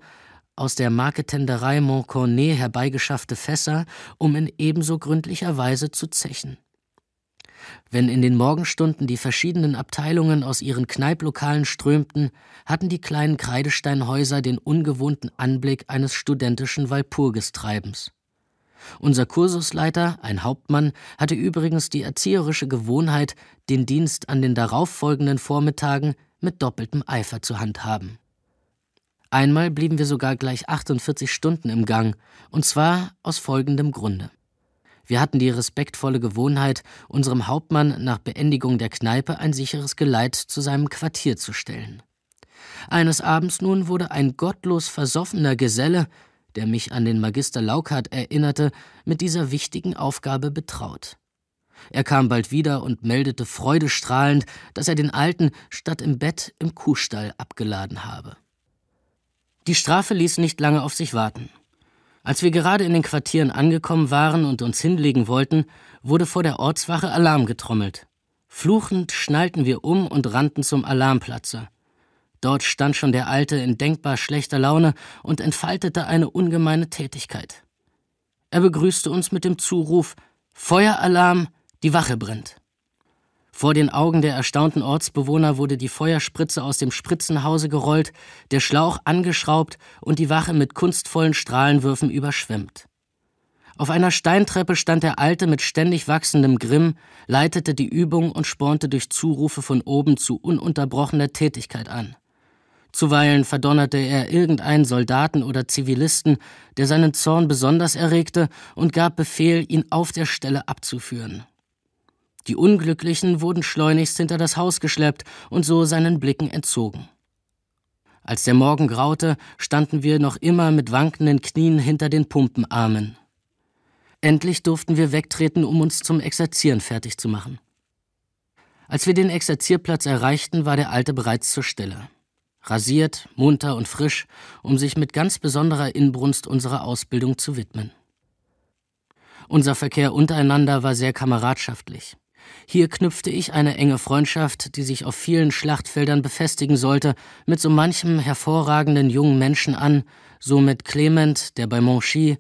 aus der Marketenderei Montcornet herbeigeschaffte Fässer, um in ebenso gründlicher Weise zu zechen. Wenn in den Morgenstunden die verschiedenen Abteilungen aus ihren Kneiplokalen strömten, hatten die kleinen Kreidesteinhäuser den ungewohnten Anblick eines studentischen Walpurgistreibens. Unser Kursusleiter, ein Hauptmann, hatte übrigens die erzieherische Gewohnheit, den Dienst an den darauffolgenden Vormittagen mit doppeltem Eifer zu handhaben. Einmal blieben wir sogar gleich 48 Stunden im Gang, und zwar aus folgendem Grunde. Wir hatten die respektvolle Gewohnheit, unserem Hauptmann nach Beendigung der Kneipe ein sicheres Geleit zu seinem Quartier zu stellen. Eines Abends nun wurde ein gottlos versoffener Geselle, der mich an den Magister Laukhardt erinnerte, mit dieser wichtigen Aufgabe betraut. Er kam bald wieder und meldete freudestrahlend, dass er den Alten statt im Bett im Kuhstall abgeladen habe. Die Strafe ließ nicht lange auf sich warten. Als wir gerade in den Quartieren angekommen waren und uns hinlegen wollten, wurde vor der Ortswache Alarm getrommelt. Fluchend schnallten wir um und rannten zum Alarmplatze. Dort stand schon der Alte in denkbar schlechter Laune und entfaltete eine ungemeine Tätigkeit. Er begrüßte uns mit dem Zuruf Feueralarm, die Wache brennt. Vor den Augen der erstaunten Ortsbewohner wurde die Feuerspritze aus dem Spritzenhause gerollt, der Schlauch angeschraubt und die Wache mit kunstvollen Strahlenwürfen überschwemmt. Auf einer Steintreppe stand der Alte mit ständig wachsendem Grimm, leitete die Übung und spornte durch Zurufe von oben zu ununterbrochener Tätigkeit an. Zuweilen verdonnerte er irgendeinen Soldaten oder Zivilisten, der seinen Zorn besonders erregte, und gab Befehl, ihn auf der Stelle abzuführen. Die Unglücklichen wurden schleunigst hinter das Haus geschleppt und so seinen Blicken entzogen. Als der Morgen graute, standen wir noch immer mit wankenden Knien hinter den Pumpenarmen. Endlich durften wir wegtreten, um uns zum Exerzieren fertig zu machen. Als wir den Exerzierplatz erreichten, war der Alte bereits zur Stelle. Rasiert, munter und frisch, um sich mit ganz besonderer Inbrunst unserer Ausbildung zu widmen. Unser Verkehr untereinander war sehr kameradschaftlich. Hier knüpfte ich eine enge Freundschaft, die sich auf vielen Schlachtfeldern befestigen sollte, mit so manchem hervorragenden jungen Menschen an, so mit Clement, der bei Monchy,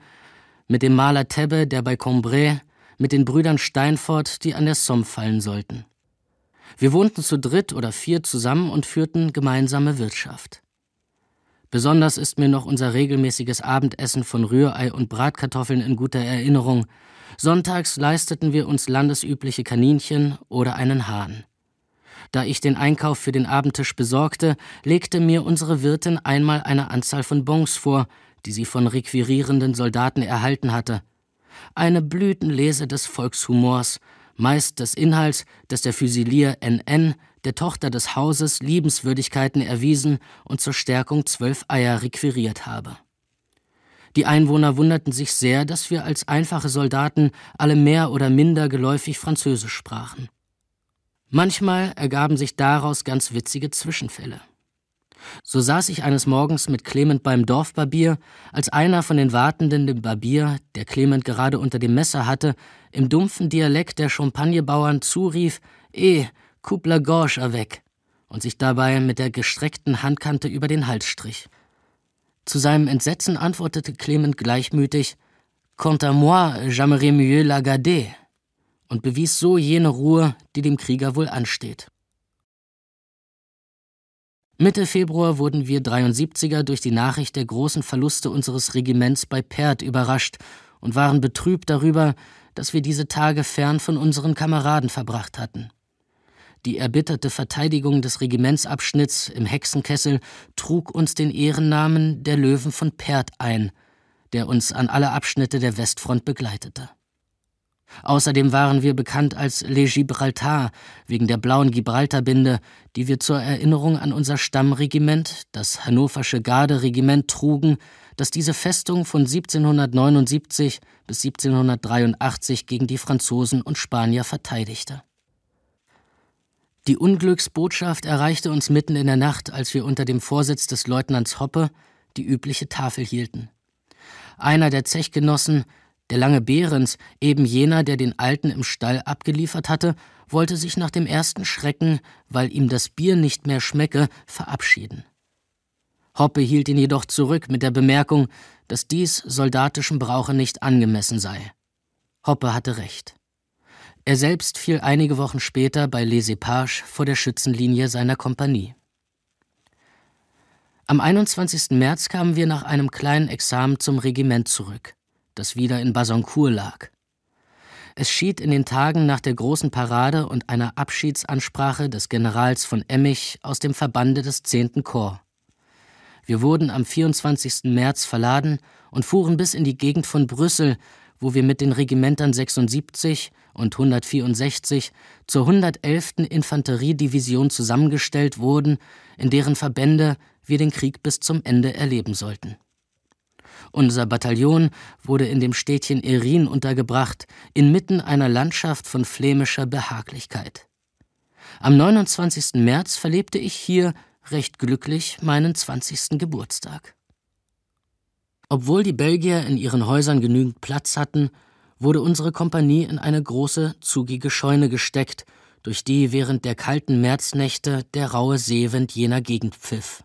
mit dem Maler Tebbe, der bei Combray, mit den Brüdern Steinfort, die an der Somme fallen sollten. Wir wohnten zu dritt oder vier zusammen und führten gemeinsame Wirtschaft. Besonders ist mir noch unser regelmäßiges Abendessen von Rührei und Bratkartoffeln in guter Erinnerung, Sonntags leisteten wir uns landesübliche Kaninchen oder einen Hahn. Da ich den Einkauf für den Abendtisch besorgte, legte mir unsere Wirtin einmal eine Anzahl von Bons vor, die sie von requirierenden Soldaten erhalten hatte. Eine Blütenlese des Volkshumors, meist des Inhalts, dass der Füsilier NN der Tochter des Hauses Liebenswürdigkeiten erwiesen und zur Stärkung zwölf Eier requiriert habe. Die Einwohner wunderten sich sehr, dass wir als einfache Soldaten alle mehr oder minder geläufig Französisch sprachen. Manchmal ergaben sich daraus ganz witzige Zwischenfälle. So saß ich eines Morgens mit Clement beim Dorfbarbier, als einer von den Wartenden dem Barbier, der Clement gerade unter dem Messer hatte, im dumpfen Dialekt der Champagnebauern zurief: Eh, coupe la gorge avec! und sich dabei mit der gestreckten Handkante über den Hals strich. Zu seinem Entsetzen antwortete Clement gleichmütig Quant à moi, j'aimerais mieux la garder und bewies so jene Ruhe, die dem Krieger wohl ansteht. Mitte Februar wurden wir 73er durch die Nachricht der großen Verluste unseres Regiments bei Perth überrascht und waren betrübt darüber, dass wir diese Tage fern von unseren Kameraden verbracht hatten. Die erbitterte Verteidigung des Regimentsabschnitts im Hexenkessel trug uns den Ehrennamen der Löwen von Perth ein, der uns an alle Abschnitte der Westfront begleitete. Außerdem waren wir bekannt als Le Gibraltar wegen der blauen Gibraltarbinde, die wir zur Erinnerung an unser Stammregiment, das Hannoversche Garderegiment, trugen, das diese Festung von 1779 bis 1783 gegen die Franzosen und Spanier verteidigte. Die Unglücksbotschaft erreichte uns mitten in der Nacht, als wir unter dem Vorsitz des Leutnants Hoppe die übliche Tafel hielten. Einer der Zechgenossen, der lange Behrens, eben jener, der den Alten im Stall abgeliefert hatte, wollte sich nach dem ersten Schrecken, weil ihm das Bier nicht mehr schmecke, verabschieden. Hoppe hielt ihn jedoch zurück mit der Bemerkung, dass dies soldatischen Brauche nicht angemessen sei. Hoppe hatte recht. Er selbst fiel einige Wochen später bei Les Epages vor der Schützenlinie seiner Kompanie. Am 21. März kamen wir nach einem kleinen Examen zum Regiment zurück, das wieder in Basoncourt lag. Es schied in den Tagen nach der großen Parade und einer Abschiedsansprache des Generals von Emmich aus dem Verbande des 10. Korps. Wir wurden am 24. März verladen und fuhren bis in die Gegend von Brüssel, wo wir mit den Regimentern 76 und 164 zur 111. Infanteriedivision zusammengestellt wurden, in deren Verbände wir den Krieg bis zum Ende erleben sollten. Unser Bataillon wurde in dem Städtchen Erin untergebracht, inmitten einer Landschaft von flämischer Behaglichkeit. Am 29. März verlebte ich hier recht glücklich meinen 20. Geburtstag. Obwohl die Belgier in ihren Häusern genügend Platz hatten, wurde unsere Kompanie in eine große, zugige Scheune gesteckt, durch die während der kalten Märznächte der raue Seewind jener Gegend pfiff.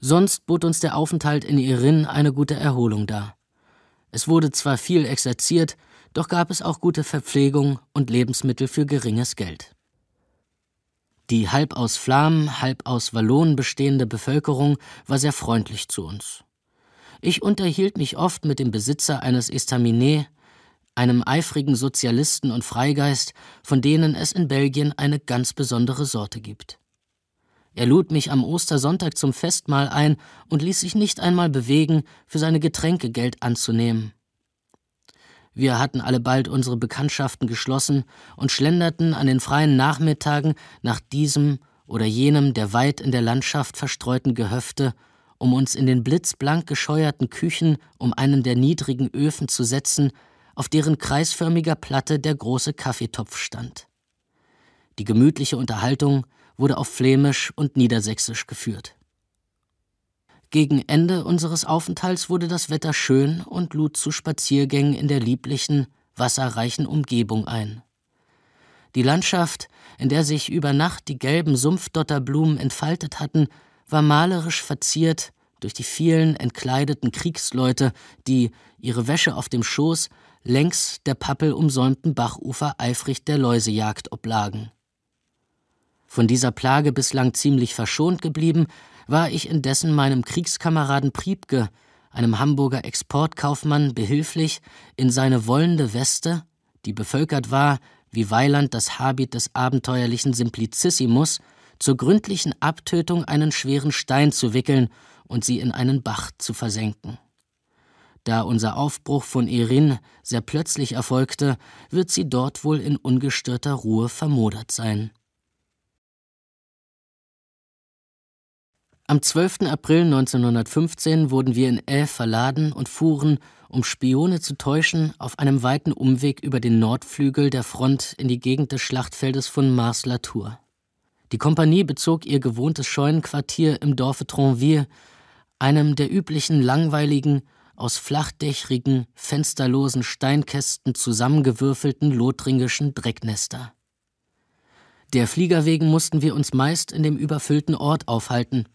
Sonst bot uns der Aufenthalt in Irin eine gute Erholung dar. Es wurde zwar viel exerziert, doch gab es auch gute Verpflegung und Lebensmittel für geringes Geld. Die halb aus Flamen, halb aus Wallonen bestehende Bevölkerung war sehr freundlich zu uns. Ich unterhielt mich oft mit dem Besitzer eines Estaminet, einem eifrigen Sozialisten und Freigeist, von denen es in Belgien eine ganz besondere Sorte gibt. Er lud mich am Ostersonntag zum Festmahl ein und ließ sich nicht einmal bewegen, für seine Getränke Geld anzunehmen. Wir hatten alle bald unsere Bekanntschaften geschlossen und schlenderten an den freien Nachmittagen nach diesem oder jenem der weit in der Landschaft verstreuten Gehöfte um uns in den blitzblank gescheuerten Küchen um einen der niedrigen Öfen zu setzen, auf deren kreisförmiger Platte der große Kaffeetopf stand. Die gemütliche Unterhaltung wurde auf Flämisch und Niedersächsisch geführt. Gegen Ende unseres Aufenthalts wurde das Wetter schön und lud zu Spaziergängen in der lieblichen, wasserreichen Umgebung ein. Die Landschaft, in der sich über Nacht die gelben Sumpfdotterblumen entfaltet hatten, war malerisch verziert durch die vielen entkleideten Kriegsleute, die, ihre Wäsche auf dem Schoß, längs der Pappel umsäumten Bachufer eifrig der Läusejagd oblagen. Von dieser Plage bislang ziemlich verschont geblieben, war ich indessen meinem Kriegskameraden Priebke, einem Hamburger Exportkaufmann, behilflich, in seine wollende Weste, die bevölkert war, wie Weiland das Habit des abenteuerlichen Simplicissimus, zur gründlichen Abtötung einen schweren Stein zu wickeln und sie in einen Bach zu versenken. Da unser Aufbruch von Erin sehr plötzlich erfolgte, wird sie dort wohl in ungestörter Ruhe vermodert sein. Am 12. April 1915 wurden wir in L verladen und fuhren, um Spione zu täuschen, auf einem weiten Umweg über den Nordflügel der Front in die Gegend des Schlachtfeldes von Mars-la-Tour. Die Kompanie bezog ihr gewohntes Scheunenquartier im Dorfe Tronville, einem der üblichen langweiligen, aus flachdächrigen, fensterlosen Steinkästen zusammengewürfelten lothringischen Drecknester. Der Flieger wegen mussten wir uns meist in dem überfüllten Ort aufhalten.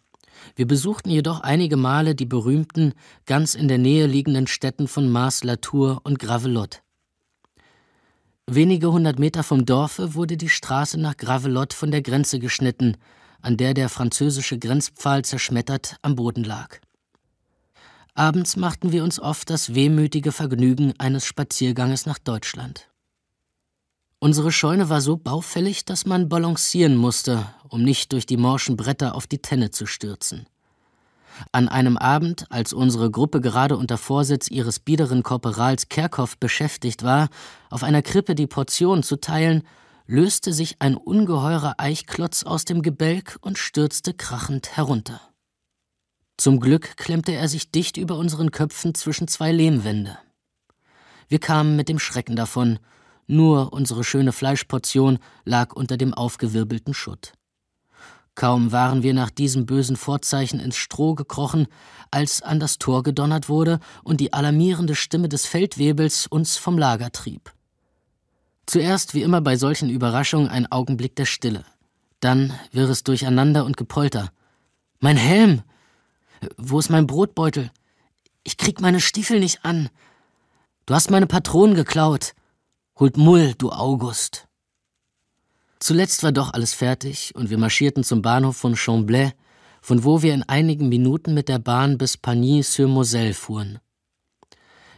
Wir besuchten jedoch einige Male die berühmten, ganz in der Nähe liegenden Städten von mars Latour und Gravelotte. Wenige hundert Meter vom Dorfe wurde die Straße nach Gravelotte von der Grenze geschnitten, an der der französische Grenzpfahl zerschmettert am Boden lag. Abends machten wir uns oft das wehmütige Vergnügen eines Spazierganges nach Deutschland. Unsere Scheune war so baufällig, dass man balancieren musste, um nicht durch die morschen Bretter auf die Tenne zu stürzen. An einem Abend, als unsere Gruppe gerade unter Vorsitz ihres biederen Korporals Kerkhoff beschäftigt war, auf einer Krippe die Portion zu teilen, löste sich ein ungeheurer Eichklotz aus dem Gebälk und stürzte krachend herunter. Zum Glück klemmte er sich dicht über unseren Köpfen zwischen zwei Lehmwände. Wir kamen mit dem Schrecken davon, nur unsere schöne Fleischportion lag unter dem aufgewirbelten Schutt. Kaum waren wir nach diesem bösen Vorzeichen ins Stroh gekrochen, als an das Tor gedonnert wurde und die alarmierende Stimme des Feldwebels uns vom Lager trieb. Zuerst, wie immer bei solchen Überraschungen, ein Augenblick der Stille. Dann wirres Durcheinander und Gepolter. Mein Helm! Wo ist mein Brotbeutel? Ich krieg meine Stiefel nicht an. Du hast meine Patronen geklaut. Holt Mull, du August. Zuletzt war doch alles fertig und wir marschierten zum Bahnhof von Chamblay, von wo wir in einigen Minuten mit der Bahn bis Pagny-sur-Moselle fuhren.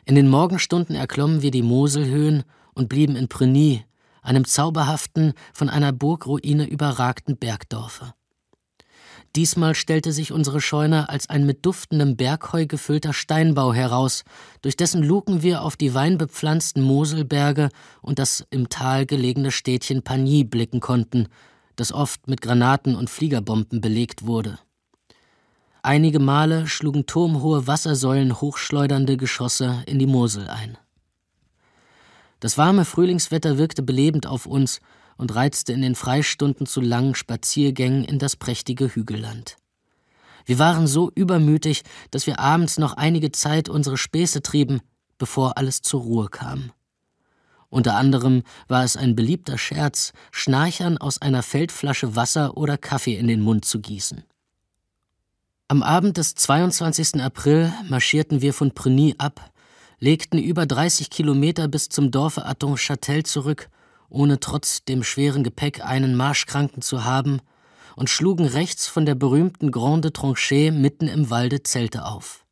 In den Morgenstunden erklommen wir die Moselhöhen und blieben in Prigny, einem zauberhaften, von einer Burgruine überragten Bergdorfe. Diesmal stellte sich unsere Scheune als ein mit duftendem Bergheu gefüllter Steinbau heraus, durch dessen Luken wir auf die weinbepflanzten Moselberge und das im Tal gelegene Städtchen Pagny blicken konnten, das oft mit Granaten und Fliegerbomben belegt wurde. Einige Male schlugen turmhohe Wassersäulen hochschleudernde Geschosse in die Mosel ein. Das warme Frühlingswetter wirkte belebend auf uns, und reizte in den Freistunden zu langen Spaziergängen in das prächtige Hügelland. Wir waren so übermütig, dass wir abends noch einige Zeit unsere Späße trieben, bevor alles zur Ruhe kam. Unter anderem war es ein beliebter Scherz, Schnarchern aus einer Feldflasche Wasser oder Kaffee in den Mund zu gießen. Am Abend des 22. April marschierten wir von Preny ab, legten über 30 Kilometer bis zum Dorfe Atonchâtel zurück ohne trotz dem schweren Gepäck einen Marschkranken zu haben, und schlugen rechts von der berühmten Grande Tranchée mitten im Walde Zelte auf.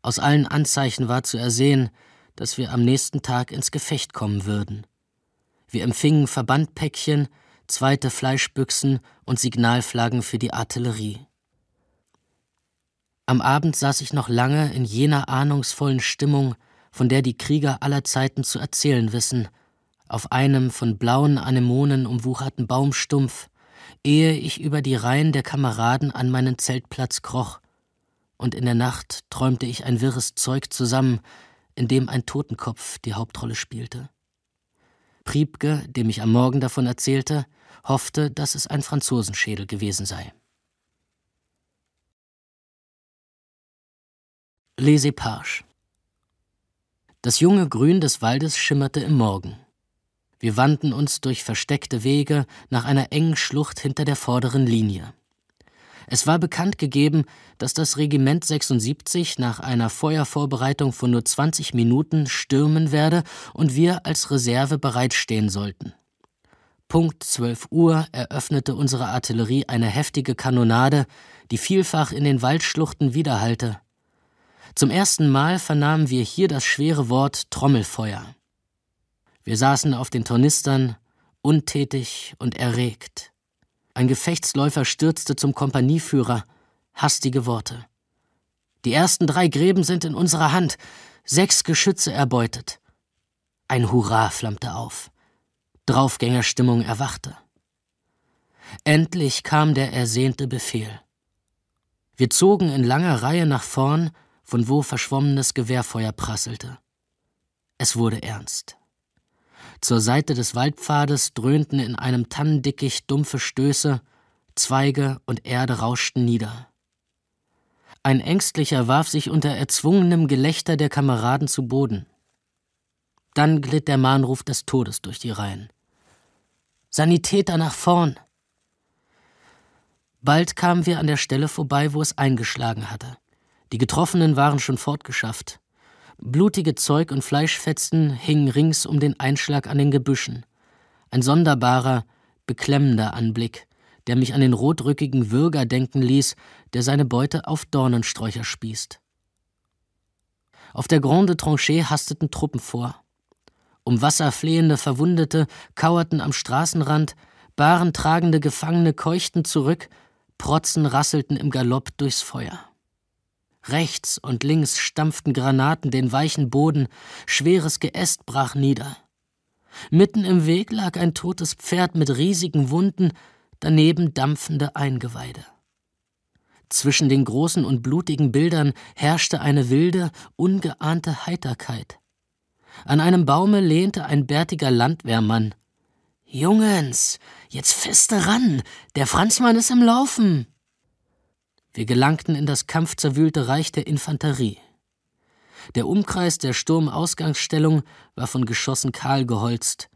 Aus allen Anzeichen war zu ersehen, dass wir am nächsten Tag ins Gefecht kommen würden. Wir empfingen Verbandpäckchen, zweite Fleischbüchsen und Signalflaggen für die Artillerie. Am Abend saß ich noch lange in jener ahnungsvollen Stimmung, von der die Krieger aller Zeiten zu erzählen wissen, auf einem von blauen Anemonen umwucherten Baumstumpf, ehe ich über die Reihen der Kameraden an meinen Zeltplatz kroch, und in der Nacht träumte ich ein wirres Zeug zusammen, in dem ein Totenkopf die Hauptrolle spielte. Priebke, dem ich am Morgen davon erzählte, hoffte, dass es ein Franzosenschädel gewesen sei. Les Epages Das junge Grün des Waldes schimmerte im Morgen. Wir wandten uns durch versteckte Wege nach einer engen Schlucht hinter der vorderen Linie. Es war bekannt gegeben, dass das Regiment 76 nach einer Feuervorbereitung von nur 20 Minuten stürmen werde und wir als Reserve bereitstehen sollten. Punkt 12 Uhr eröffnete unsere Artillerie eine heftige Kanonade, die vielfach in den Waldschluchten widerhallte. Zum ersten Mal vernahmen wir hier das schwere Wort Trommelfeuer. Wir saßen auf den Tornistern, untätig und erregt. Ein Gefechtsläufer stürzte zum Kompanieführer, hastige Worte. Die ersten drei Gräben sind in unserer Hand, sechs Geschütze erbeutet. Ein Hurra flammte auf. Draufgängerstimmung erwachte. Endlich kam der ersehnte Befehl. Wir zogen in langer Reihe nach vorn, von wo verschwommenes Gewehrfeuer prasselte. Es wurde ernst. Zur Seite des Waldpfades dröhnten in einem Tannendickicht dumpfe Stöße, Zweige und Erde rauschten nieder. Ein Ängstlicher warf sich unter erzwungenem Gelächter der Kameraden zu Boden. Dann glitt der Mahnruf des Todes durch die Reihen. Sanitäter nach vorn! Bald kamen wir an der Stelle vorbei, wo es eingeschlagen hatte. Die Getroffenen waren schon fortgeschafft. Blutige Zeug- und Fleischfetzen hingen rings um den Einschlag an den Gebüschen. Ein sonderbarer, beklemmender Anblick, der mich an den rotrückigen Würger denken ließ, der seine Beute auf Dornensträucher spießt. Auf der Grande Tranchée hasteten Truppen vor. Um Wasser flehende Verwundete kauerten am Straßenrand, Barentragende Gefangene keuchten zurück, Protzen rasselten im Galopp durchs Feuer. Rechts und links stampften Granaten den weichen Boden, schweres Geäst brach nieder. Mitten im Weg lag ein totes Pferd mit riesigen Wunden, daneben dampfende Eingeweide. Zwischen den großen und blutigen Bildern herrschte eine wilde, ungeahnte Heiterkeit. An einem Baume lehnte ein bärtiger Landwehrmann. Jungens, jetzt feste ran, der Franzmann ist im Laufen. Wir gelangten in das kampfzerwühlte Reich der Infanterie. Der Umkreis der Sturmausgangsstellung war von Geschossen kahl geholzt.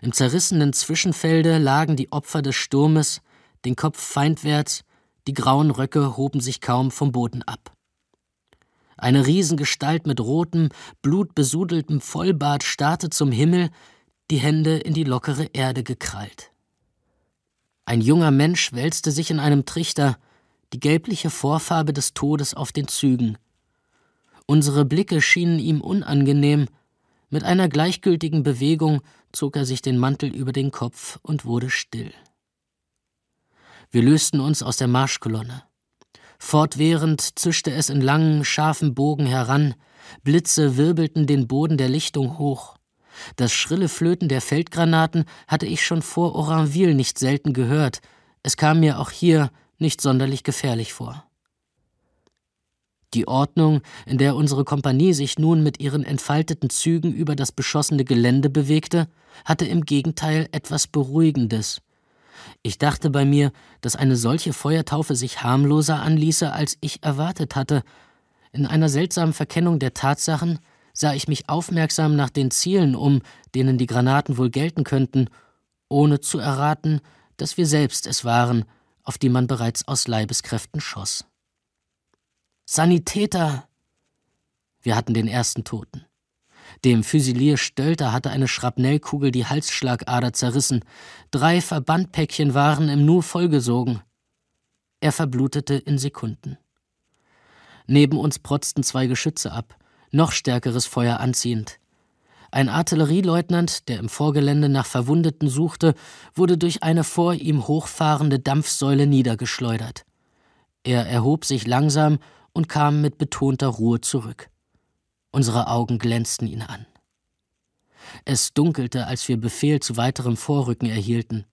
Im zerrissenen Zwischenfelde lagen die Opfer des Sturmes, den Kopf feindwärts, die grauen Röcke hoben sich kaum vom Boden ab. Eine Riesengestalt mit rotem, blutbesudeltem Vollbart starrte zum Himmel, die Hände in die lockere Erde gekrallt. Ein junger Mensch wälzte sich in einem Trichter, die gelbliche Vorfarbe des Todes auf den Zügen. Unsere Blicke schienen ihm unangenehm. Mit einer gleichgültigen Bewegung zog er sich den Mantel über den Kopf und wurde still. Wir lösten uns aus der Marschkolonne. Fortwährend zischte es in langen, scharfen Bogen heran, Blitze wirbelten den Boden der Lichtung hoch. Das schrille Flöten der Feldgranaten hatte ich schon vor Oranville nicht selten gehört, es kam mir auch hier nicht sonderlich gefährlich vor. Die Ordnung, in der unsere Kompanie sich nun mit ihren entfalteten Zügen über das beschossene Gelände bewegte, hatte im Gegenteil etwas Beruhigendes. Ich dachte bei mir, dass eine solche Feuertaufe sich harmloser anließe, als ich erwartet hatte. In einer seltsamen Verkennung der Tatsachen sah ich mich aufmerksam nach den Zielen um, denen die Granaten wohl gelten könnten, ohne zu erraten, dass wir selbst es waren, auf die man bereits aus Leibeskräften schoss. Sanitäter! Wir hatten den ersten Toten. Dem Füsilier Stölter hatte eine Schrapnellkugel die Halsschlagader zerrissen. Drei Verbandpäckchen waren im Nu vollgesogen. Er verblutete in Sekunden. Neben uns protzten zwei Geschütze ab, noch stärkeres Feuer anziehend. Ein Artillerieleutnant, der im Vorgelände nach Verwundeten suchte, wurde durch eine vor ihm hochfahrende Dampfsäule niedergeschleudert. Er erhob sich langsam und kam mit betonter Ruhe zurück. Unsere Augen glänzten ihn an. Es dunkelte, als wir Befehl zu weiterem Vorrücken erhielten.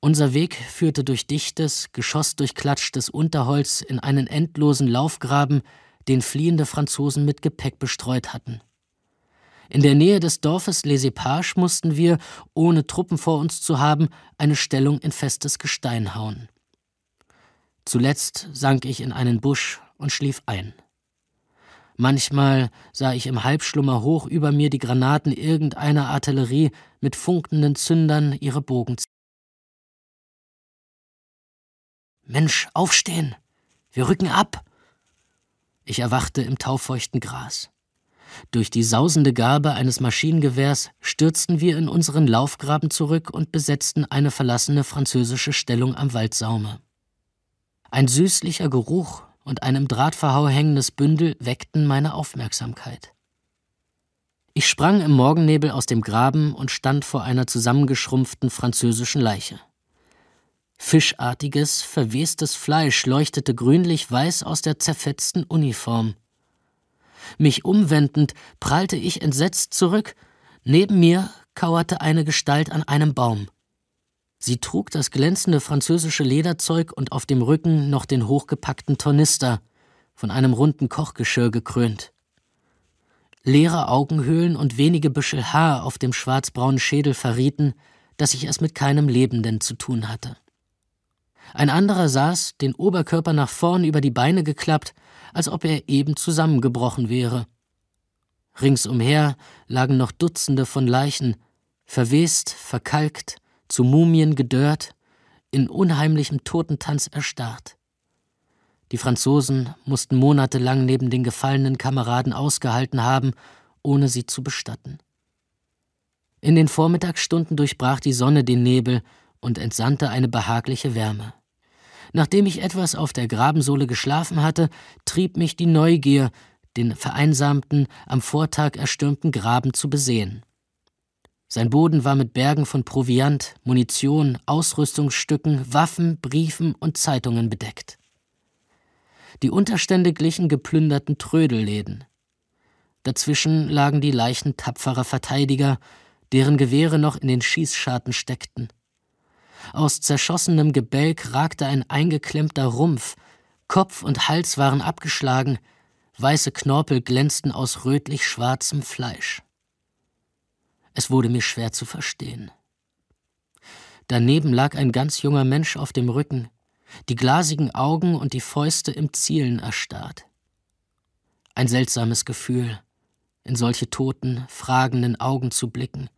Unser Weg führte durch dichtes, geschossdurchklatschtes Unterholz in einen endlosen Laufgraben, den fliehende Franzosen mit Gepäck bestreut hatten. In der Nähe des Dorfes Les mussten wir, ohne Truppen vor uns zu haben, eine Stellung in festes Gestein hauen. Zuletzt sank ich in einen Busch und schlief ein. Manchmal sah ich im Halbschlummer hoch über mir die Granaten irgendeiner Artillerie mit funkenden Zündern ihre Bogen ziehen. Mensch, aufstehen! Wir rücken ab! Ich erwachte im taufeuchten Gras. Durch die sausende Gabe eines Maschinengewehrs stürzten wir in unseren Laufgraben zurück und besetzten eine verlassene französische Stellung am Waldsaume. Ein süßlicher Geruch und ein im Drahtverhau hängendes Bündel weckten meine Aufmerksamkeit. Ich sprang im Morgennebel aus dem Graben und stand vor einer zusammengeschrumpften französischen Leiche. Fischartiges, verwestes Fleisch leuchtete grünlich-weiß aus der zerfetzten Uniform. Mich umwendend prallte ich entsetzt zurück. Neben mir kauerte eine Gestalt an einem Baum. Sie trug das glänzende französische Lederzeug und auf dem Rücken noch den hochgepackten Tornister, von einem runden Kochgeschirr gekrönt. Leere Augenhöhlen und wenige Büschel Haar auf dem schwarzbraunen Schädel verrieten, dass ich es mit keinem Lebenden zu tun hatte. Ein anderer saß, den Oberkörper nach vorn über die Beine geklappt, als ob er eben zusammengebrochen wäre. Ringsumher lagen noch Dutzende von Leichen, verwest, verkalkt, zu Mumien gedörrt, in unheimlichem Totentanz erstarrt. Die Franzosen mussten monatelang neben den gefallenen Kameraden ausgehalten haben, ohne sie zu bestatten. In den Vormittagsstunden durchbrach die Sonne den Nebel und entsandte eine behagliche Wärme. Nachdem ich etwas auf der Grabensohle geschlafen hatte, trieb mich die Neugier, den vereinsamten, am Vortag erstürmten Graben zu besehen. Sein Boden war mit Bergen von Proviant, Munition, Ausrüstungsstücken, Waffen, Briefen und Zeitungen bedeckt. Die Unterstände glichen geplünderten Trödelläden. Dazwischen lagen die Leichen tapferer Verteidiger, deren Gewehre noch in den Schießscharten steckten. Aus zerschossenem Gebälk ragte ein eingeklemmter Rumpf, Kopf und Hals waren abgeschlagen, weiße Knorpel glänzten aus rötlich schwarzem Fleisch. Es wurde mir schwer zu verstehen. Daneben lag ein ganz junger Mensch auf dem Rücken, die glasigen Augen und die Fäuste im Zielen erstarrt. Ein seltsames Gefühl, in solche toten, fragenden Augen zu blicken,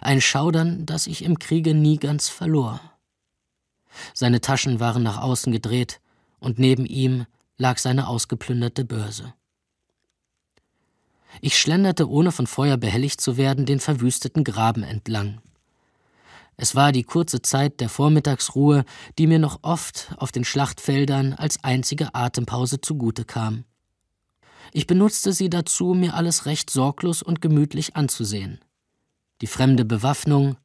ein Schaudern, das ich im Kriege nie ganz verlor. Seine Taschen waren nach außen gedreht, und neben ihm lag seine ausgeplünderte Börse. Ich schlenderte, ohne von Feuer behelligt zu werden, den verwüsteten Graben entlang. Es war die kurze Zeit der Vormittagsruhe, die mir noch oft auf den Schlachtfeldern als einzige Atempause zugute kam. Ich benutzte sie dazu, mir alles recht sorglos und gemütlich anzusehen die fremde Bewaffnung,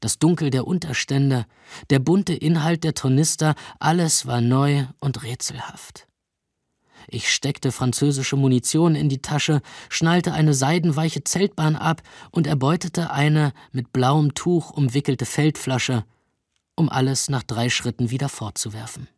das Dunkel der Unterstände, der bunte Inhalt der Tornister, alles war neu und rätselhaft. Ich steckte französische Munition in die Tasche, schnallte eine seidenweiche Zeltbahn ab und erbeutete eine mit blauem Tuch umwickelte Feldflasche, um alles nach drei Schritten wieder fortzuwerfen.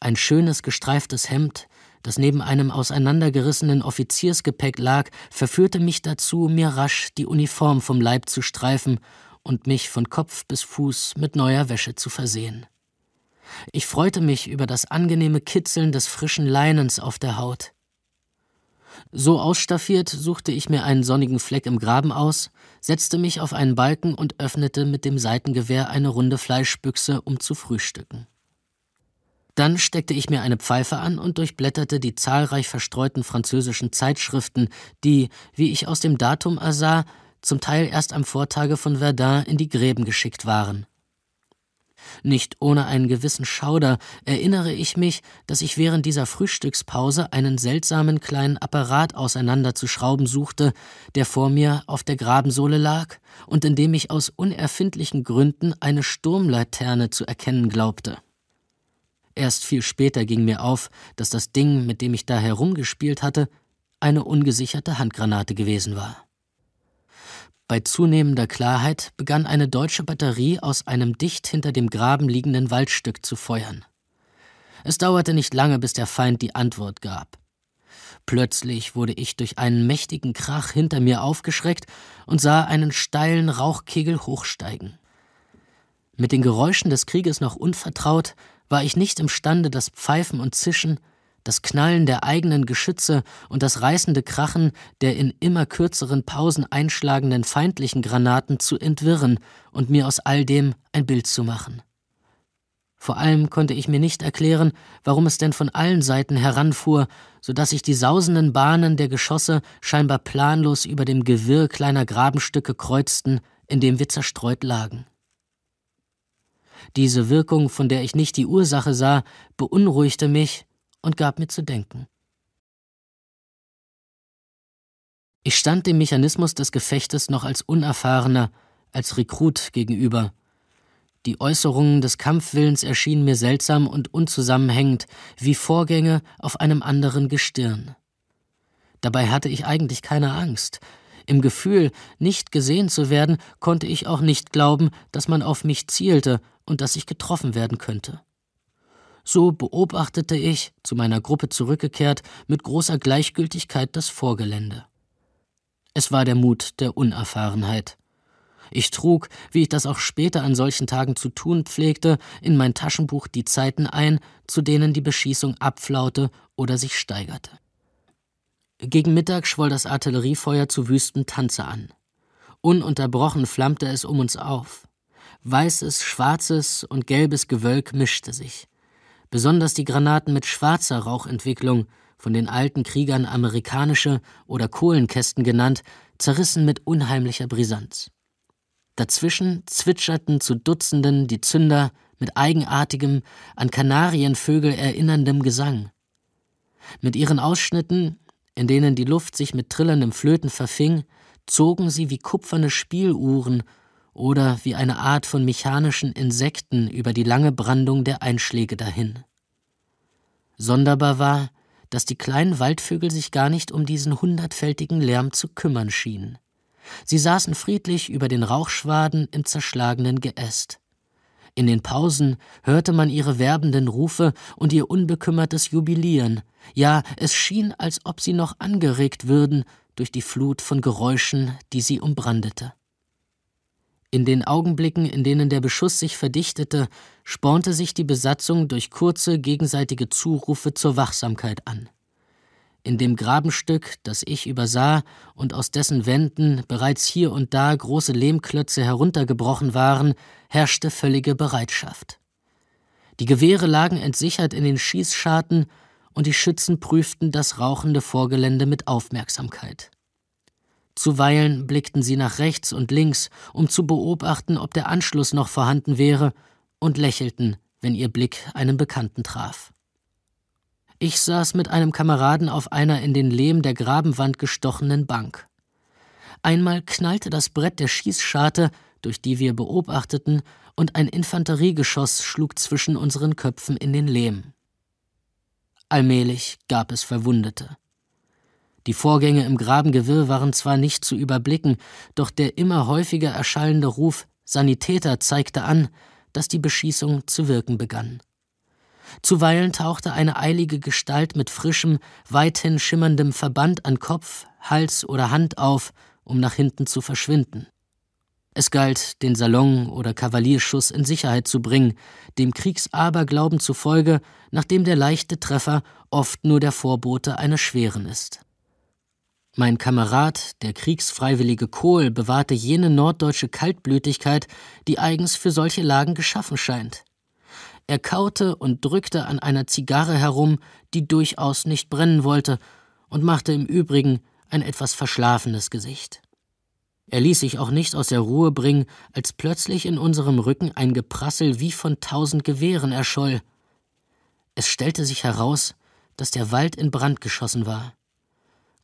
Ein schönes gestreiftes Hemd, das neben einem auseinandergerissenen Offiziersgepäck lag, verführte mich dazu, mir rasch die Uniform vom Leib zu streifen und mich von Kopf bis Fuß mit neuer Wäsche zu versehen. Ich freute mich über das angenehme Kitzeln des frischen Leinens auf der Haut. So ausstaffiert suchte ich mir einen sonnigen Fleck im Graben aus, setzte mich auf einen Balken und öffnete mit dem Seitengewehr eine runde Fleischbüchse, um zu frühstücken. Dann steckte ich mir eine Pfeife an und durchblätterte die zahlreich verstreuten französischen Zeitschriften, die, wie ich aus dem Datum ersah, zum Teil erst am Vortage von Verdun in die Gräben geschickt waren. Nicht ohne einen gewissen Schauder erinnere ich mich, dass ich während dieser Frühstückspause einen seltsamen kleinen Apparat auseinanderzuschrauben suchte, der vor mir auf der Grabensohle lag und in dem ich aus unerfindlichen Gründen eine Sturmlaterne zu erkennen glaubte. Erst viel später ging mir auf, dass das Ding, mit dem ich da herumgespielt hatte, eine ungesicherte Handgranate gewesen war. Bei zunehmender Klarheit begann eine deutsche Batterie aus einem dicht hinter dem Graben liegenden Waldstück zu feuern. Es dauerte nicht lange, bis der Feind die Antwort gab. Plötzlich wurde ich durch einen mächtigen Krach hinter mir aufgeschreckt und sah einen steilen Rauchkegel hochsteigen. Mit den Geräuschen des Krieges noch unvertraut, war ich nicht imstande, das Pfeifen und Zischen, das Knallen der eigenen Geschütze und das reißende Krachen der in immer kürzeren Pausen einschlagenden feindlichen Granaten zu entwirren und mir aus all dem ein Bild zu machen. Vor allem konnte ich mir nicht erklären, warum es denn von allen Seiten heranfuhr, so dass ich die sausenden Bahnen der Geschosse scheinbar planlos über dem Gewirr kleiner Grabenstücke kreuzten, in dem wir zerstreut lagen. Diese Wirkung, von der ich nicht die Ursache sah, beunruhigte mich und gab mir zu denken. Ich stand dem Mechanismus des Gefechtes noch als Unerfahrener, als Rekrut gegenüber. Die Äußerungen des Kampfwillens erschienen mir seltsam und unzusammenhängend, wie Vorgänge auf einem anderen Gestirn. Dabei hatte ich eigentlich keine Angst. Im Gefühl, nicht gesehen zu werden, konnte ich auch nicht glauben, dass man auf mich zielte und dass ich getroffen werden könnte. So beobachtete ich, zu meiner Gruppe zurückgekehrt, mit großer Gleichgültigkeit das Vorgelände. Es war der Mut der Unerfahrenheit. Ich trug, wie ich das auch später an solchen Tagen zu tun pflegte, in mein Taschenbuch die Zeiten ein, zu denen die Beschießung abflaute oder sich steigerte. Gegen Mittag schwoll das Artilleriefeuer zu wüstem Tanze an. Ununterbrochen flammte es um uns auf. Weißes, schwarzes und gelbes Gewölk mischte sich. Besonders die Granaten mit schwarzer Rauchentwicklung, von den alten Kriegern amerikanische oder Kohlenkästen genannt, zerrissen mit unheimlicher Brisanz. Dazwischen zwitscherten zu Dutzenden die Zünder mit eigenartigem, an Kanarienvögel erinnerndem Gesang. Mit ihren Ausschnitten, in denen die Luft sich mit trillerndem Flöten verfing, zogen sie wie kupferne Spieluhren oder wie eine Art von mechanischen Insekten über die lange Brandung der Einschläge dahin. Sonderbar war, dass die kleinen Waldvögel sich gar nicht um diesen hundertfältigen Lärm zu kümmern schienen. Sie saßen friedlich über den Rauchschwaden im zerschlagenen Geäst. In den Pausen hörte man ihre werbenden Rufe und ihr unbekümmertes Jubilieren. Ja, es schien, als ob sie noch angeregt würden durch die Flut von Geräuschen, die sie umbrandete. In den Augenblicken, in denen der Beschuss sich verdichtete, spornte sich die Besatzung durch kurze gegenseitige Zurufe zur Wachsamkeit an. In dem Grabenstück, das ich übersah und aus dessen Wänden bereits hier und da große Lehmklötze heruntergebrochen waren, herrschte völlige Bereitschaft. Die Gewehre lagen entsichert in den Schießscharten und die Schützen prüften das rauchende Vorgelände mit Aufmerksamkeit. Zuweilen blickten sie nach rechts und links, um zu beobachten, ob der Anschluss noch vorhanden wäre, und lächelten, wenn ihr Blick einen Bekannten traf. Ich saß mit einem Kameraden auf einer in den Lehm der Grabenwand gestochenen Bank. Einmal knallte das Brett der Schießscharte, durch die wir beobachteten, und ein Infanteriegeschoss schlug zwischen unseren Köpfen in den Lehm. Allmählich gab es Verwundete. Die Vorgänge im Grabengewirr waren zwar nicht zu überblicken, doch der immer häufiger erschallende Ruf Sanitäter zeigte an, dass die Beschießung zu wirken begann. Zuweilen tauchte eine eilige Gestalt mit frischem, weithin schimmerndem Verband an Kopf, Hals oder Hand auf, um nach hinten zu verschwinden. Es galt, den Salon oder Kavalierschuss in Sicherheit zu bringen, dem Kriegsaberglauben zufolge, nachdem der leichte Treffer oft nur der Vorbote eines schweren ist. Mein Kamerad, der Kriegsfreiwillige Kohl, bewahrte jene norddeutsche Kaltblütigkeit, die eigens für solche Lagen geschaffen scheint. Er kaute und drückte an einer Zigarre herum, die durchaus nicht brennen wollte, und machte im Übrigen ein etwas verschlafenes Gesicht. Er ließ sich auch nicht aus der Ruhe bringen, als plötzlich in unserem Rücken ein Geprassel wie von tausend Gewehren erscholl. Es stellte sich heraus, dass der Wald in Brand geschossen war.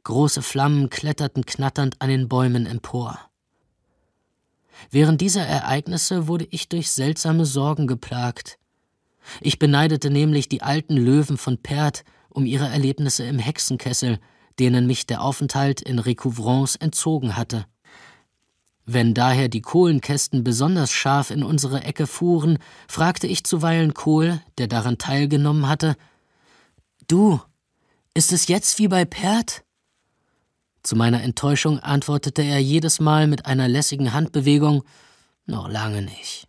Große Flammen kletterten knatternd an den Bäumen empor. Während dieser Ereignisse wurde ich durch seltsame Sorgen geplagt. Ich beneidete nämlich die alten Löwen von Perth um ihre Erlebnisse im Hexenkessel, denen mich der Aufenthalt in Recouvrance entzogen hatte. Wenn daher die Kohlenkästen besonders scharf in unsere Ecke fuhren, fragte ich zuweilen Kohl, der daran teilgenommen hatte, Du, ist es jetzt wie bei Perth? Zu meiner Enttäuschung antwortete er jedes Mal mit einer lässigen Handbewegung Noch lange nicht.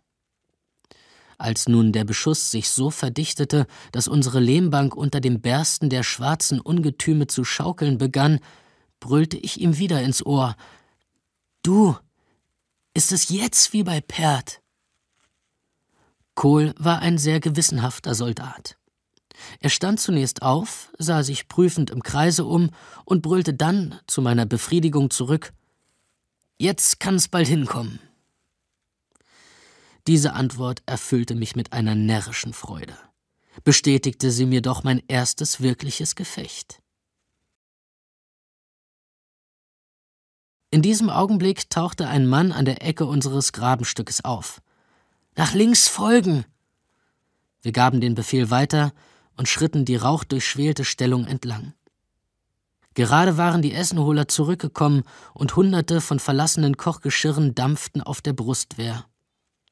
Als nun der Beschuss sich so verdichtete, dass unsere Lehmbank unter dem Bersten der schwarzen Ungetüme zu schaukeln begann, brüllte ich ihm wieder ins Ohr Du, ist es jetzt wie bei Perth? Kohl war ein sehr gewissenhafter Soldat. Er stand zunächst auf, sah sich prüfend im Kreise um und brüllte dann zu meiner Befriedigung zurück Jetzt kann's bald hinkommen. Diese Antwort erfüllte mich mit einer närrischen Freude, bestätigte sie mir doch mein erstes wirkliches Gefecht. In diesem Augenblick tauchte ein Mann an der Ecke unseres Grabenstückes auf. Nach links folgen! Wir gaben den Befehl weiter, und schritten die rauchdurchschwelte Stellung entlang. Gerade waren die Essenholer zurückgekommen und Hunderte von verlassenen Kochgeschirren dampften auf der Brustwehr.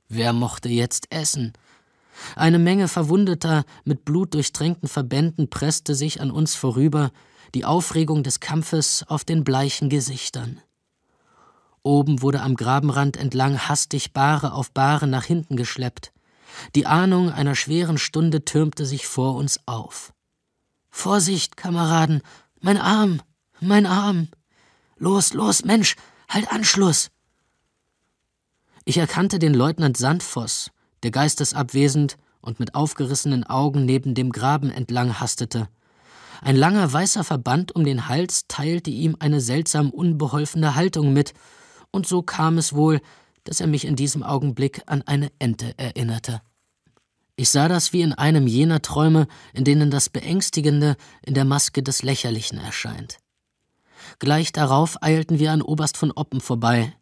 Wer mochte jetzt essen? Eine Menge verwundeter, mit Blut durchtränkten Verbänden presste sich an uns vorüber, die Aufregung des Kampfes auf den bleichen Gesichtern. Oben wurde am Grabenrand entlang hastig Bahre auf Bahre nach hinten geschleppt. Die Ahnung einer schweren Stunde türmte sich vor uns auf. Vorsicht, Kameraden! Mein Arm! Mein Arm! Los, los, Mensch! Halt Anschluss! Ich erkannte den Leutnant Sandvoss, der geistesabwesend und mit aufgerissenen Augen neben dem Graben entlang hastete. Ein langer weißer Verband um den Hals teilte ihm eine seltsam unbeholfene Haltung mit, und so kam es wohl, dass er mich in diesem Augenblick an eine Ente erinnerte. Ich sah das wie in einem jener Träume, in denen das Beängstigende in der Maske des Lächerlichen erscheint. Gleich darauf eilten wir an Oberst von Oppen vorbei,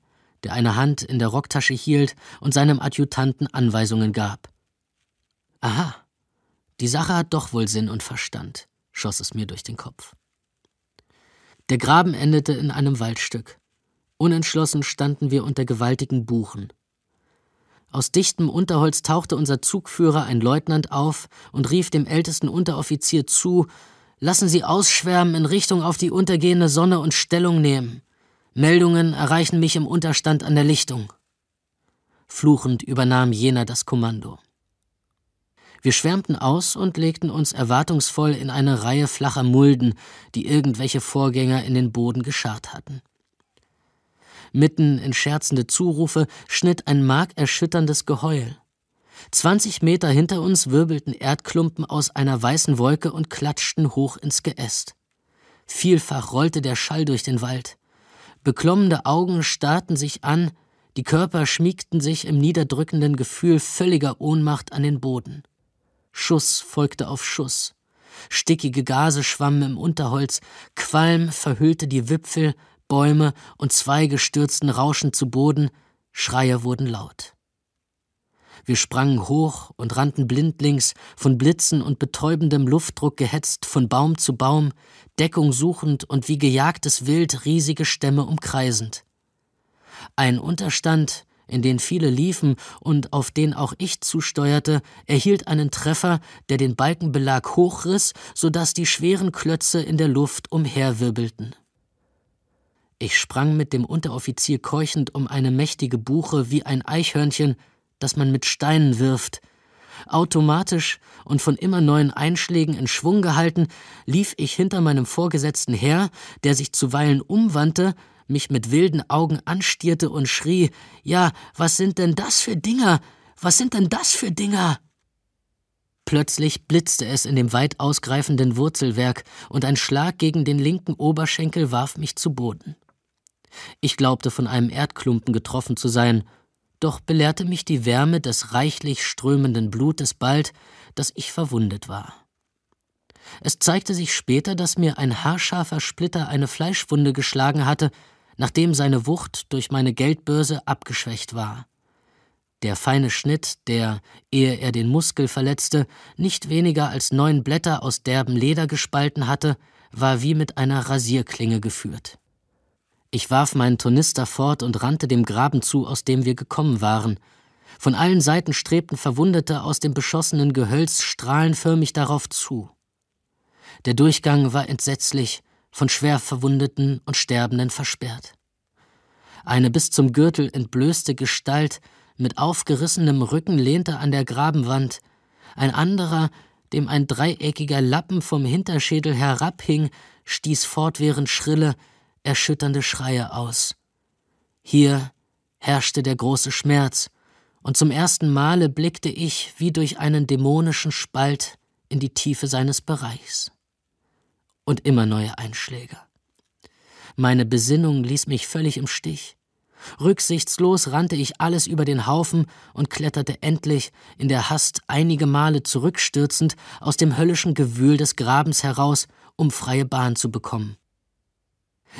der eine Hand in der Rocktasche hielt und seinem Adjutanten Anweisungen gab. Aha, die Sache hat doch wohl Sinn und Verstand, schoss es mir durch den Kopf. Der Graben endete in einem Waldstück. Unentschlossen standen wir unter gewaltigen Buchen. Aus dichtem Unterholz tauchte unser Zugführer, ein Leutnant, auf und rief dem ältesten Unteroffizier zu, lassen Sie ausschwärmen in Richtung auf die untergehende Sonne und Stellung nehmen. Meldungen erreichen mich im Unterstand an der Lichtung. Fluchend übernahm jener das Kommando. Wir schwärmten aus und legten uns erwartungsvoll in eine Reihe flacher Mulden, die irgendwelche Vorgänger in den Boden gescharrt hatten mitten in scherzende Zurufe, schnitt ein markerschütterndes Geheul. 20 Meter hinter uns wirbelten Erdklumpen aus einer weißen Wolke und klatschten hoch ins Geäst. Vielfach rollte der Schall durch den Wald. Beklommene Augen starrten sich an, die Körper schmiegten sich im niederdrückenden Gefühl völliger Ohnmacht an den Boden. Schuss folgte auf Schuss. Stickige Gase schwammen im Unterholz, Qualm verhüllte die Wipfel, Bäume und Zweige stürzten rauschend zu Boden, Schreie wurden laut. Wir sprangen hoch und rannten blindlings, von Blitzen und betäubendem Luftdruck gehetzt, von Baum zu Baum, Deckung suchend und wie gejagtes Wild riesige Stämme umkreisend. Ein Unterstand, in den viele liefen und auf den auch ich zusteuerte, erhielt einen Treffer, der den Balkenbelag hochriss, sodass die schweren Klötze in der Luft umherwirbelten. Ich sprang mit dem Unteroffizier keuchend um eine mächtige Buche wie ein Eichhörnchen, das man mit Steinen wirft. Automatisch und von immer neuen Einschlägen in Schwung gehalten, lief ich hinter meinem Vorgesetzten her, der sich zuweilen umwandte, mich mit wilden Augen anstierte und schrie: Ja, was sind denn das für Dinger? Was sind denn das für Dinger? Plötzlich blitzte es in dem weit ausgreifenden Wurzelwerk, und ein Schlag gegen den linken Oberschenkel warf mich zu Boden. Ich glaubte, von einem Erdklumpen getroffen zu sein, doch belehrte mich die Wärme des reichlich strömenden Blutes bald, dass ich verwundet war. Es zeigte sich später, dass mir ein haarscharfer Splitter eine Fleischwunde geschlagen hatte, nachdem seine Wucht durch meine Geldbörse abgeschwächt war. Der feine Schnitt, der, ehe er den Muskel verletzte, nicht weniger als neun Blätter aus derben Leder gespalten hatte, war wie mit einer Rasierklinge geführt. Ich warf meinen Tornister fort und rannte dem Graben zu, aus dem wir gekommen waren. Von allen Seiten strebten Verwundete aus dem beschossenen Gehölz strahlenförmig darauf zu. Der Durchgang war entsetzlich, von Schwerverwundeten und Sterbenden versperrt. Eine bis zum Gürtel entblößte Gestalt mit aufgerissenem Rücken lehnte an der Grabenwand, ein anderer, dem ein dreieckiger Lappen vom Hinterschädel herabhing, stieß fortwährend schrille erschütternde Schreie aus. Hier herrschte der große Schmerz, und zum ersten Male blickte ich wie durch einen dämonischen Spalt in die Tiefe seines Bereichs. Und immer neue Einschläge. Meine Besinnung ließ mich völlig im Stich. Rücksichtslos rannte ich alles über den Haufen und kletterte endlich, in der Hast einige Male zurückstürzend, aus dem höllischen Gewühl des Grabens heraus, um freie Bahn zu bekommen.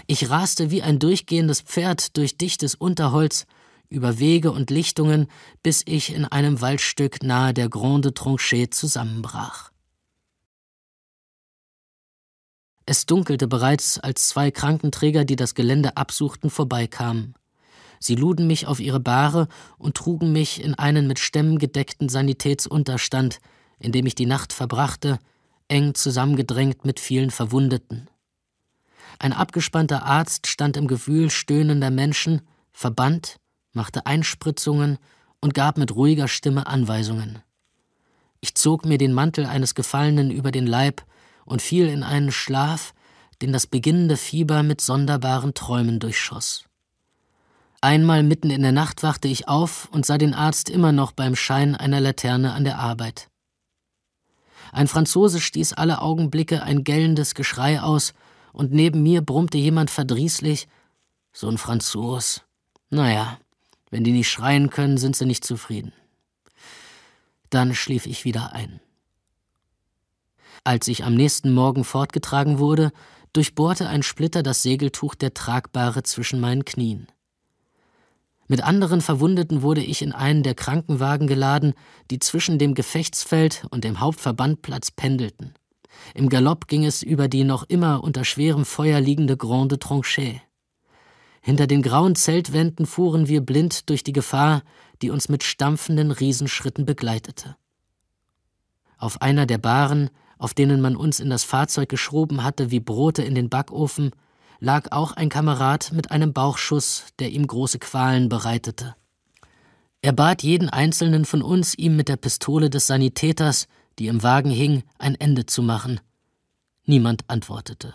Ich raste wie ein durchgehendes Pferd durch dichtes Unterholz, über Wege und Lichtungen, bis ich in einem Waldstück nahe der Grande Tranchée zusammenbrach. Es dunkelte bereits, als zwei Krankenträger, die das Gelände absuchten, vorbeikamen. Sie luden mich auf ihre Bahre und trugen mich in einen mit Stämmen gedeckten Sanitätsunterstand, in dem ich die Nacht verbrachte, eng zusammengedrängt mit vielen Verwundeten. Ein abgespannter Arzt stand im Gewühl stöhnender Menschen, verband, machte Einspritzungen und gab mit ruhiger Stimme Anweisungen. Ich zog mir den Mantel eines Gefallenen über den Leib und fiel in einen Schlaf, den das beginnende Fieber mit sonderbaren Träumen durchschoss. Einmal mitten in der Nacht wachte ich auf und sah den Arzt immer noch beim Schein einer Laterne an der Arbeit. Ein Franzose stieß alle Augenblicke ein gellendes Geschrei aus und neben mir brummte jemand verdrießlich: So ein Franzos. Naja, wenn die nicht schreien können, sind sie nicht zufrieden. Dann schlief ich wieder ein. Als ich am nächsten Morgen fortgetragen wurde, durchbohrte ein Splitter das Segeltuch der Tragbare zwischen meinen Knien. Mit anderen Verwundeten wurde ich in einen der Krankenwagen geladen, die zwischen dem Gefechtsfeld und dem Hauptverbandplatz pendelten. Im Galopp ging es über die noch immer unter schwerem Feuer liegende Grande Tranchée. Hinter den grauen Zeltwänden fuhren wir blind durch die Gefahr, die uns mit stampfenden Riesenschritten begleitete. Auf einer der Bahren, auf denen man uns in das Fahrzeug geschoben hatte wie Brote in den Backofen, lag auch ein Kamerad mit einem Bauchschuss, der ihm große Qualen bereitete. Er bat jeden einzelnen von uns, ihm mit der Pistole des Sanitäters die im Wagen hing, ein Ende zu machen. Niemand antwortete.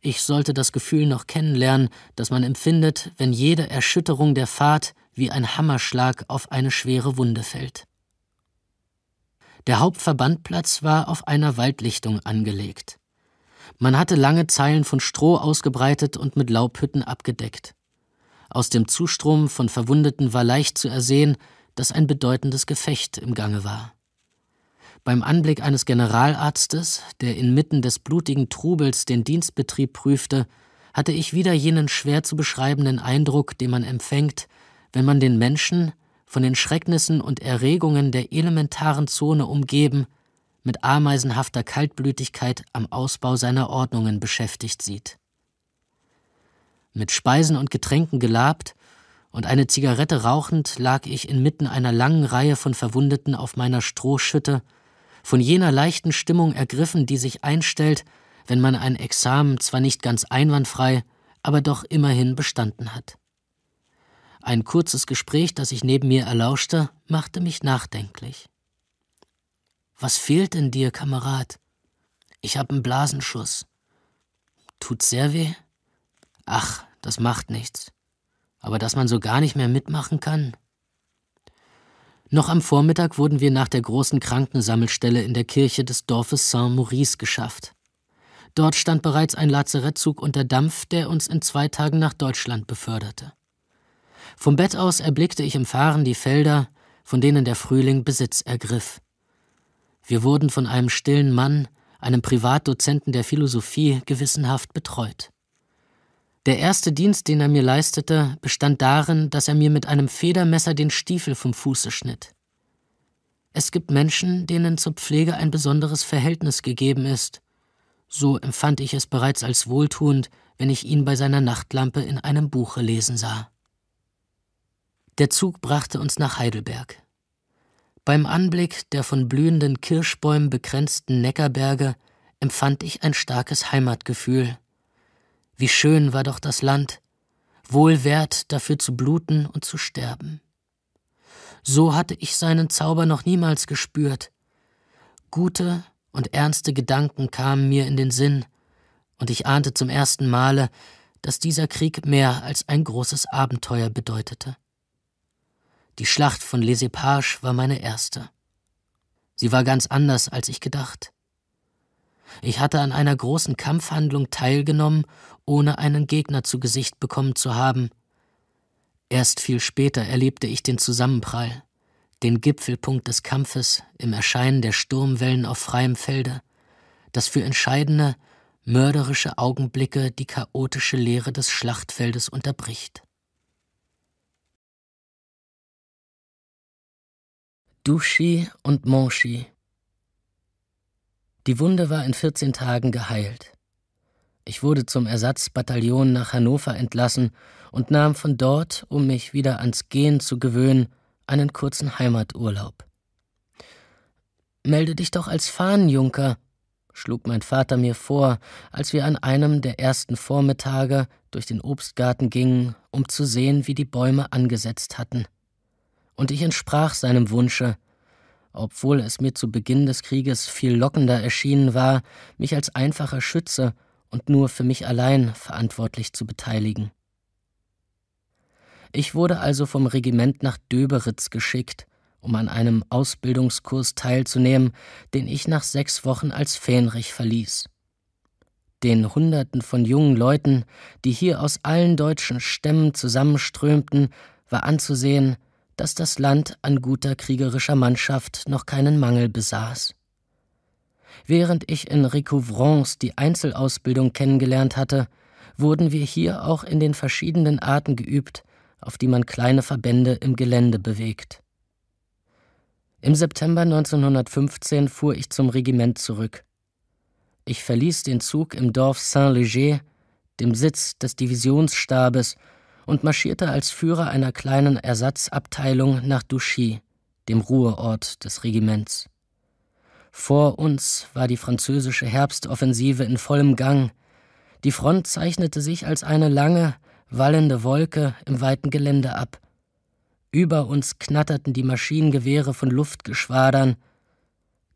Ich sollte das Gefühl noch kennenlernen, das man empfindet, wenn jede Erschütterung der Fahrt wie ein Hammerschlag auf eine schwere Wunde fällt. Der Hauptverbandplatz war auf einer Waldlichtung angelegt. Man hatte lange Zeilen von Stroh ausgebreitet und mit Laubhütten abgedeckt. Aus dem Zustrom von Verwundeten war leicht zu ersehen, dass ein bedeutendes Gefecht im Gange war. Beim Anblick eines Generalarztes, der inmitten des blutigen Trubels den Dienstbetrieb prüfte, hatte ich wieder jenen schwer zu beschreibenden Eindruck, den man empfängt, wenn man den Menschen, von den Schrecknissen und Erregungen der elementaren Zone umgeben, mit ameisenhafter Kaltblütigkeit am Ausbau seiner Ordnungen beschäftigt sieht. Mit Speisen und Getränken gelabt und eine Zigarette rauchend lag ich inmitten einer langen Reihe von Verwundeten auf meiner Strohschütte von jener leichten Stimmung ergriffen, die sich einstellt, wenn man ein Examen zwar nicht ganz einwandfrei, aber doch immerhin bestanden hat. Ein kurzes Gespräch, das ich neben mir erlauschte, machte mich nachdenklich. Was fehlt denn dir, Kamerad? Ich hab einen Blasenschuss. Tut's sehr weh? Ach, das macht nichts. Aber dass man so gar nicht mehr mitmachen kann? Noch am Vormittag wurden wir nach der großen Krankensammelstelle in der Kirche des Dorfes Saint-Maurice geschafft. Dort stand bereits ein Lazarettzug unter Dampf, der uns in zwei Tagen nach Deutschland beförderte. Vom Bett aus erblickte ich im Fahren die Felder, von denen der Frühling Besitz ergriff. Wir wurden von einem stillen Mann, einem Privatdozenten der Philosophie, gewissenhaft betreut. Der erste Dienst, den er mir leistete, bestand darin, dass er mir mit einem Federmesser den Stiefel vom Fuße schnitt. Es gibt Menschen, denen zur Pflege ein besonderes Verhältnis gegeben ist. So empfand ich es bereits als wohltuend, wenn ich ihn bei seiner Nachtlampe in einem Buche lesen sah. Der Zug brachte uns nach Heidelberg. Beim Anblick der von blühenden Kirschbäumen begrenzten Neckarberge empfand ich ein starkes Heimatgefühl wie schön war doch das Land, wohl wert, dafür zu bluten und zu sterben. So hatte ich seinen Zauber noch niemals gespürt. Gute und ernste Gedanken kamen mir in den Sinn, und ich ahnte zum ersten Male, dass dieser Krieg mehr als ein großes Abenteuer bedeutete. Die Schlacht von Les Epages war meine erste. Sie war ganz anders, als ich gedacht. Ich hatte an einer großen Kampfhandlung teilgenommen ohne einen Gegner zu Gesicht bekommen zu haben. Erst viel später erlebte ich den Zusammenprall, den Gipfelpunkt des Kampfes im Erscheinen der Sturmwellen auf freiem Felde, das für entscheidende, mörderische Augenblicke die chaotische Leere des Schlachtfeldes unterbricht. Dushi und Monchi Die Wunde war in 14 Tagen geheilt. Ich wurde zum Ersatzbataillon nach Hannover entlassen und nahm von dort, um mich wieder ans Gehen zu gewöhnen, einen kurzen Heimaturlaub. Melde dich doch als Fahnenjunker, schlug mein Vater mir vor, als wir an einem der ersten Vormittage durch den Obstgarten gingen, um zu sehen, wie die Bäume angesetzt hatten. Und ich entsprach seinem Wunsche, obwohl es mir zu Beginn des Krieges viel lockender erschienen war, mich als einfacher Schütze und nur für mich allein verantwortlich zu beteiligen. Ich wurde also vom Regiment nach Döberitz geschickt, um an einem Ausbildungskurs teilzunehmen, den ich nach sechs Wochen als Fähnrich verließ. Den Hunderten von jungen Leuten, die hier aus allen deutschen Stämmen zusammenströmten, war anzusehen, dass das Land an guter kriegerischer Mannschaft noch keinen Mangel besaß. Während ich in Recouvrance die Einzelausbildung kennengelernt hatte, wurden wir hier auch in den verschiedenen Arten geübt, auf die man kleine Verbände im Gelände bewegt. Im September 1915 fuhr ich zum Regiment zurück. Ich verließ den Zug im Dorf Saint-Léger, dem Sitz des Divisionsstabes, und marschierte als Führer einer kleinen Ersatzabteilung nach Douchy, dem Ruheort des Regiments. Vor uns war die französische Herbstoffensive in vollem Gang. Die Front zeichnete sich als eine lange, wallende Wolke im weiten Gelände ab. Über uns knatterten die Maschinengewehre von Luftgeschwadern.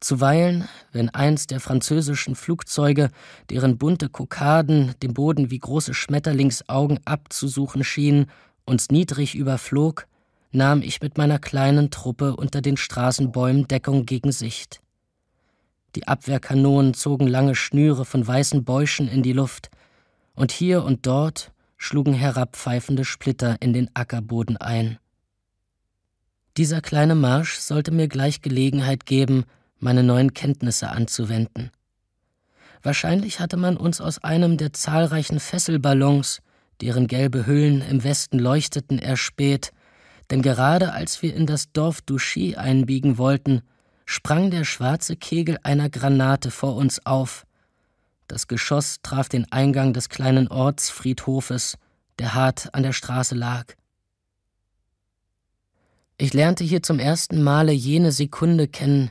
Zuweilen, wenn eins der französischen Flugzeuge, deren bunte Kokaden den Boden wie große Schmetterlingsaugen abzusuchen schienen, uns niedrig überflog, nahm ich mit meiner kleinen Truppe unter den Straßenbäumen Deckung gegen Sicht. Die Abwehrkanonen zogen lange Schnüre von weißen Bäuschen in die Luft, und hier und dort schlugen herabpfeifende Splitter in den Ackerboden ein. Dieser kleine Marsch sollte mir gleich Gelegenheit geben, meine neuen Kenntnisse anzuwenden. Wahrscheinlich hatte man uns aus einem der zahlreichen Fesselballons, deren gelbe Hüllen im Westen leuchteten, erspäht, denn gerade als wir in das Dorf Douchy einbiegen wollten, sprang der schwarze Kegel einer Granate vor uns auf. Das Geschoss traf den Eingang des kleinen Ortsfriedhofes, der hart an der Straße lag. Ich lernte hier zum ersten Male jene Sekunde kennen,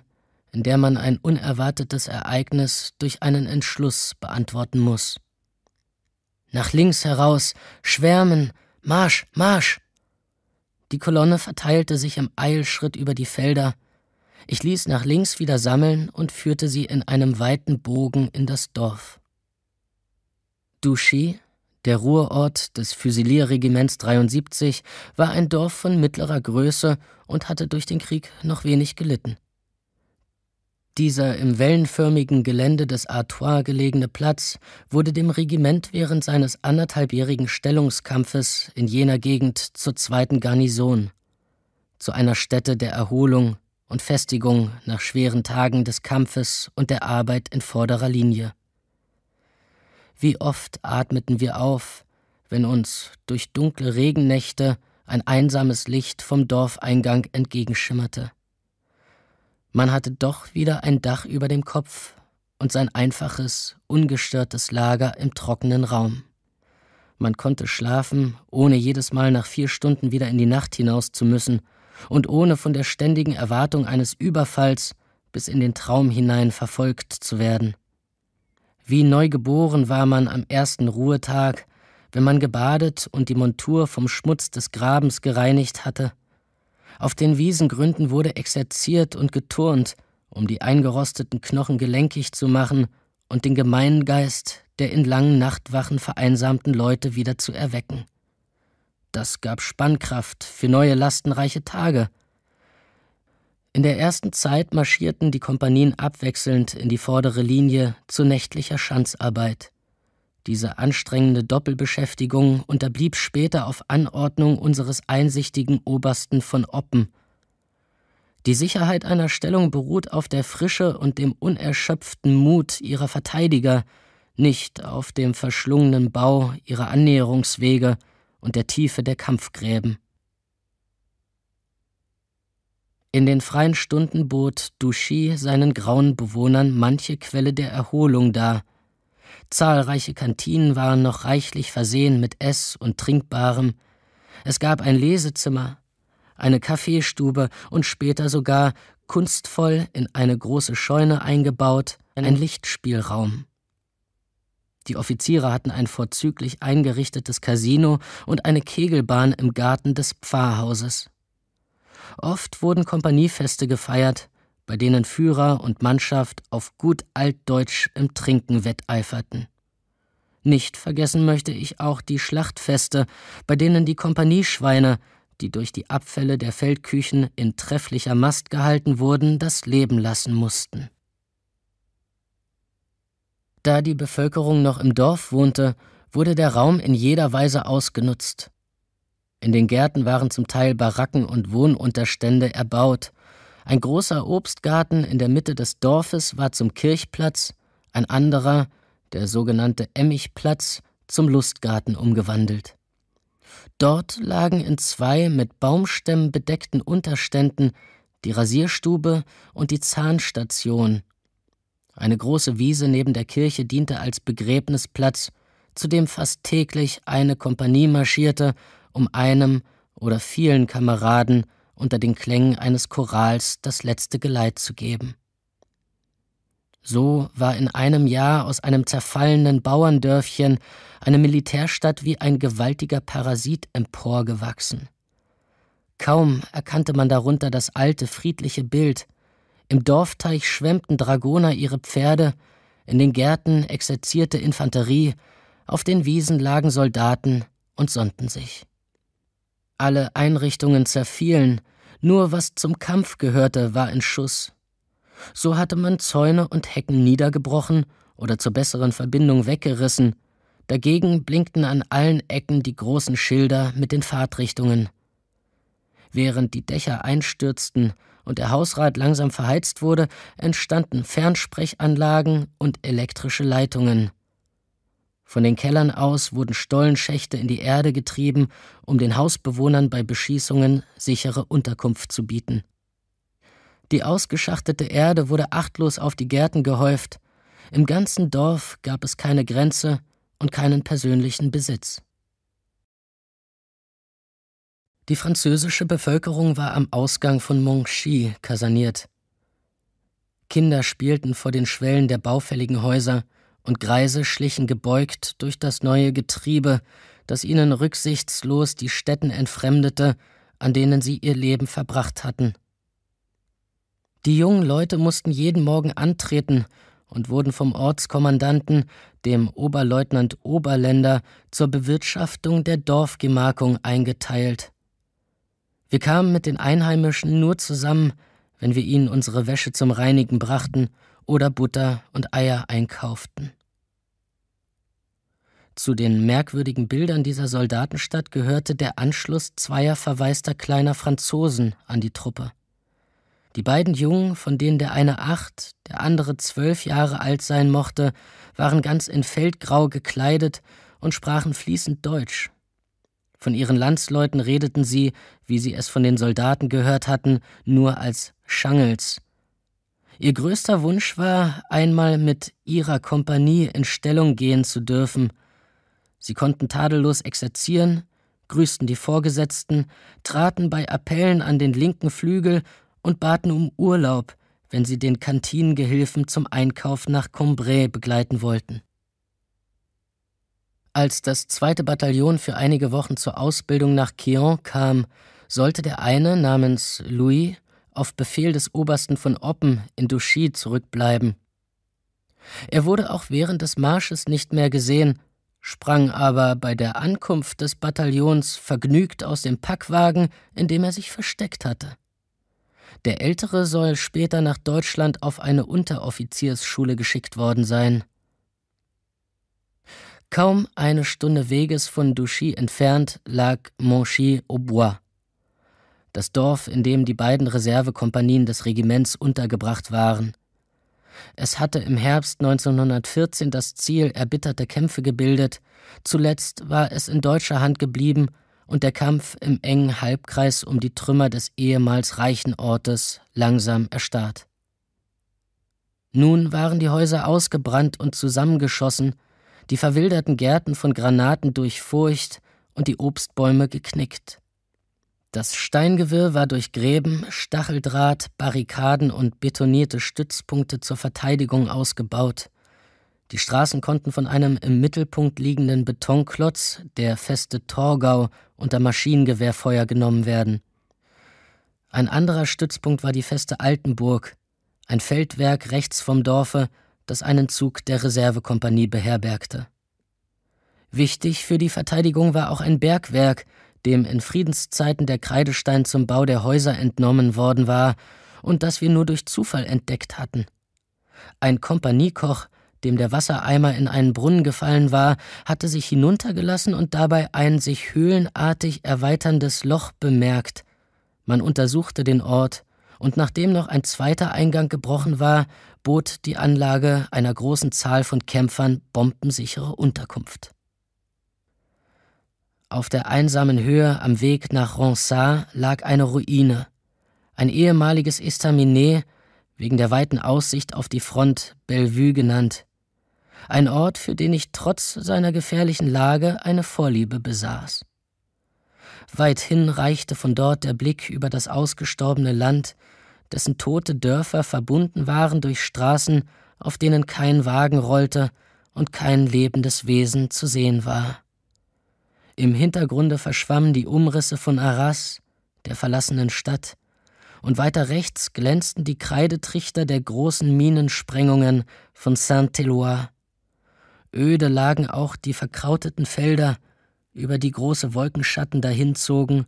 in der man ein unerwartetes Ereignis durch einen Entschluss beantworten muss. Nach links heraus, schwärmen, Marsch, Marsch! Die Kolonne verteilte sich im Eilschritt über die Felder, ich ließ nach links wieder sammeln und führte sie in einem weiten Bogen in das Dorf. Douchy, der Ruhrort des Füsilierregiments 73, war ein Dorf von mittlerer Größe und hatte durch den Krieg noch wenig gelitten. Dieser im wellenförmigen Gelände des Artois gelegene Platz wurde dem Regiment während seines anderthalbjährigen Stellungskampfes in jener Gegend zur zweiten Garnison, zu einer Stätte der Erholung und Festigung nach schweren Tagen des Kampfes und der Arbeit in vorderer Linie. Wie oft atmeten wir auf, wenn uns durch dunkle Regennächte ein einsames Licht vom Dorfeingang entgegenschimmerte. Man hatte doch wieder ein Dach über dem Kopf und sein einfaches, ungestörtes Lager im trockenen Raum. Man konnte schlafen, ohne jedes Mal nach vier Stunden wieder in die Nacht hinaus zu müssen und ohne von der ständigen Erwartung eines Überfalls bis in den Traum hinein verfolgt zu werden. Wie neugeboren war man am ersten Ruhetag, wenn man gebadet und die Montur vom Schmutz des Grabens gereinigt hatte. Auf den Wiesengründen wurde exerziert und geturnt, um die eingerosteten Knochen gelenkig zu machen und den Gemeingeist der in langen Nachtwachen vereinsamten Leute wieder zu erwecken. Das gab Spannkraft für neue lastenreiche Tage. In der ersten Zeit marschierten die Kompanien abwechselnd in die vordere Linie zu nächtlicher Schanzarbeit. Diese anstrengende Doppelbeschäftigung unterblieb später auf Anordnung unseres einsichtigen Obersten von Oppen. Die Sicherheit einer Stellung beruht auf der Frische und dem unerschöpften Mut ihrer Verteidiger, nicht auf dem verschlungenen Bau ihrer Annäherungswege, und der Tiefe der Kampfgräben. In den freien Stunden bot Dushi seinen grauen Bewohnern manche Quelle der Erholung dar. Zahlreiche Kantinen waren noch reichlich versehen mit Ess- und Trinkbarem. Es gab ein Lesezimmer, eine Kaffeestube und später sogar, kunstvoll in eine große Scheune eingebaut, ein Lichtspielraum. Die Offiziere hatten ein vorzüglich eingerichtetes Casino und eine Kegelbahn im Garten des Pfarrhauses. Oft wurden Kompaniefeste gefeiert, bei denen Führer und Mannschaft auf gut altdeutsch im Trinken wetteiferten. Nicht vergessen möchte ich auch die Schlachtfeste, bei denen die Kompanieschweine, die durch die Abfälle der Feldküchen in trefflicher Mast gehalten wurden, das Leben lassen mussten. Da die Bevölkerung noch im Dorf wohnte, wurde der Raum in jeder Weise ausgenutzt. In den Gärten waren zum Teil Baracken und Wohnunterstände erbaut. Ein großer Obstgarten in der Mitte des Dorfes war zum Kirchplatz, ein anderer, der sogenannte Emmichplatz, zum Lustgarten umgewandelt. Dort lagen in zwei mit Baumstämmen bedeckten Unterständen die Rasierstube und die Zahnstation eine große Wiese neben der Kirche diente als Begräbnisplatz, zu dem fast täglich eine Kompanie marschierte, um einem oder vielen Kameraden unter den Klängen eines Chorals das letzte Geleit zu geben. So war in einem Jahr aus einem zerfallenen Bauerndörfchen eine Militärstadt wie ein gewaltiger Parasit emporgewachsen. Kaum erkannte man darunter das alte, friedliche Bild, im Dorfteich schwemmten Dragoner ihre Pferde, in den Gärten exerzierte Infanterie, auf den Wiesen lagen Soldaten und sonnten sich. Alle Einrichtungen zerfielen, nur was zum Kampf gehörte, war in Schuss. So hatte man Zäune und Hecken niedergebrochen oder zur besseren Verbindung weggerissen, dagegen blinkten an allen Ecken die großen Schilder mit den Fahrtrichtungen. Während die Dächer einstürzten und der Hausrat langsam verheizt wurde, entstanden Fernsprechanlagen und elektrische Leitungen. Von den Kellern aus wurden Stollenschächte in die Erde getrieben, um den Hausbewohnern bei Beschießungen sichere Unterkunft zu bieten. Die ausgeschachtete Erde wurde achtlos auf die Gärten gehäuft. Im ganzen Dorf gab es keine Grenze und keinen persönlichen Besitz. Die französische Bevölkerung war am Ausgang von Montchy kasaniert. Kinder spielten vor den Schwellen der baufälligen Häuser und Greise schlichen gebeugt durch das neue Getriebe, das ihnen rücksichtslos die Städten entfremdete, an denen sie ihr Leben verbracht hatten. Die jungen Leute mussten jeden Morgen antreten und wurden vom Ortskommandanten, dem Oberleutnant Oberländer, zur Bewirtschaftung der Dorfgemarkung eingeteilt. Wir kamen mit den Einheimischen nur zusammen, wenn wir ihnen unsere Wäsche zum Reinigen brachten oder Butter und Eier einkauften. Zu den merkwürdigen Bildern dieser Soldatenstadt gehörte der Anschluss zweier verwaister kleiner Franzosen an die Truppe. Die beiden Jungen, von denen der eine acht, der andere zwölf Jahre alt sein mochte, waren ganz in Feldgrau gekleidet und sprachen fließend Deutsch. Von ihren Landsleuten redeten sie, wie sie es von den Soldaten gehört hatten, nur als Schangels. Ihr größter Wunsch war, einmal mit ihrer Kompanie in Stellung gehen zu dürfen. Sie konnten tadellos exerzieren, grüßten die Vorgesetzten, traten bei Appellen an den linken Flügel und baten um Urlaub, wenn sie den Kantinengehilfen zum Einkauf nach Combray begleiten wollten. Als das zweite Bataillon für einige Wochen zur Ausbildung nach Kion kam, sollte der eine namens Louis auf Befehl des Obersten von Oppen in Douchy zurückbleiben. Er wurde auch während des Marsches nicht mehr gesehen, sprang aber bei der Ankunft des Bataillons vergnügt aus dem Packwagen, in dem er sich versteckt hatte. Der Ältere soll später nach Deutschland auf eine Unteroffiziersschule geschickt worden sein. Kaum eine Stunde Weges von Douchy entfernt lag Monchy au Bois, das Dorf, in dem die beiden Reservekompanien des Regiments untergebracht waren. Es hatte im Herbst 1914 das Ziel erbitterter Kämpfe gebildet, zuletzt war es in deutscher Hand geblieben und der Kampf im engen Halbkreis um die Trümmer des ehemals reichen Ortes langsam erstarrt. Nun waren die Häuser ausgebrannt und zusammengeschossen, die verwilderten Gärten von Granaten durchfurcht und die Obstbäume geknickt. Das Steingewirr war durch Gräben, Stacheldraht, Barrikaden und betonierte Stützpunkte zur Verteidigung ausgebaut. Die Straßen konnten von einem im Mittelpunkt liegenden Betonklotz, der feste Torgau, unter Maschinengewehrfeuer genommen werden. Ein anderer Stützpunkt war die feste Altenburg, ein Feldwerk rechts vom Dorfe, das einen Zug der Reservekompanie beherbergte. Wichtig für die Verteidigung war auch ein Bergwerk, dem in Friedenszeiten der Kreidestein zum Bau der Häuser entnommen worden war und das wir nur durch Zufall entdeckt hatten. Ein Kompaniekoch, dem der Wassereimer in einen Brunnen gefallen war, hatte sich hinuntergelassen und dabei ein sich höhlenartig erweiterndes Loch bemerkt. Man untersuchte den Ort, und nachdem noch ein zweiter Eingang gebrochen war, bot die Anlage einer großen Zahl von Kämpfern bombensichere Unterkunft. Auf der einsamen Höhe am Weg nach Ronsard lag eine Ruine, ein ehemaliges Estaminet, wegen der weiten Aussicht auf die Front Bellevue genannt, ein Ort, für den ich trotz seiner gefährlichen Lage eine Vorliebe besaß. Weithin reichte von dort der Blick über das ausgestorbene Land dessen tote Dörfer verbunden waren durch Straßen, auf denen kein Wagen rollte und kein lebendes Wesen zu sehen war. Im Hintergrunde verschwammen die Umrisse von Arras, der verlassenen Stadt, und weiter rechts glänzten die Kreidetrichter der großen Minensprengungen von Saint-Éloi. Öde lagen auch die verkrauteten Felder, über die große Wolkenschatten dahinzogen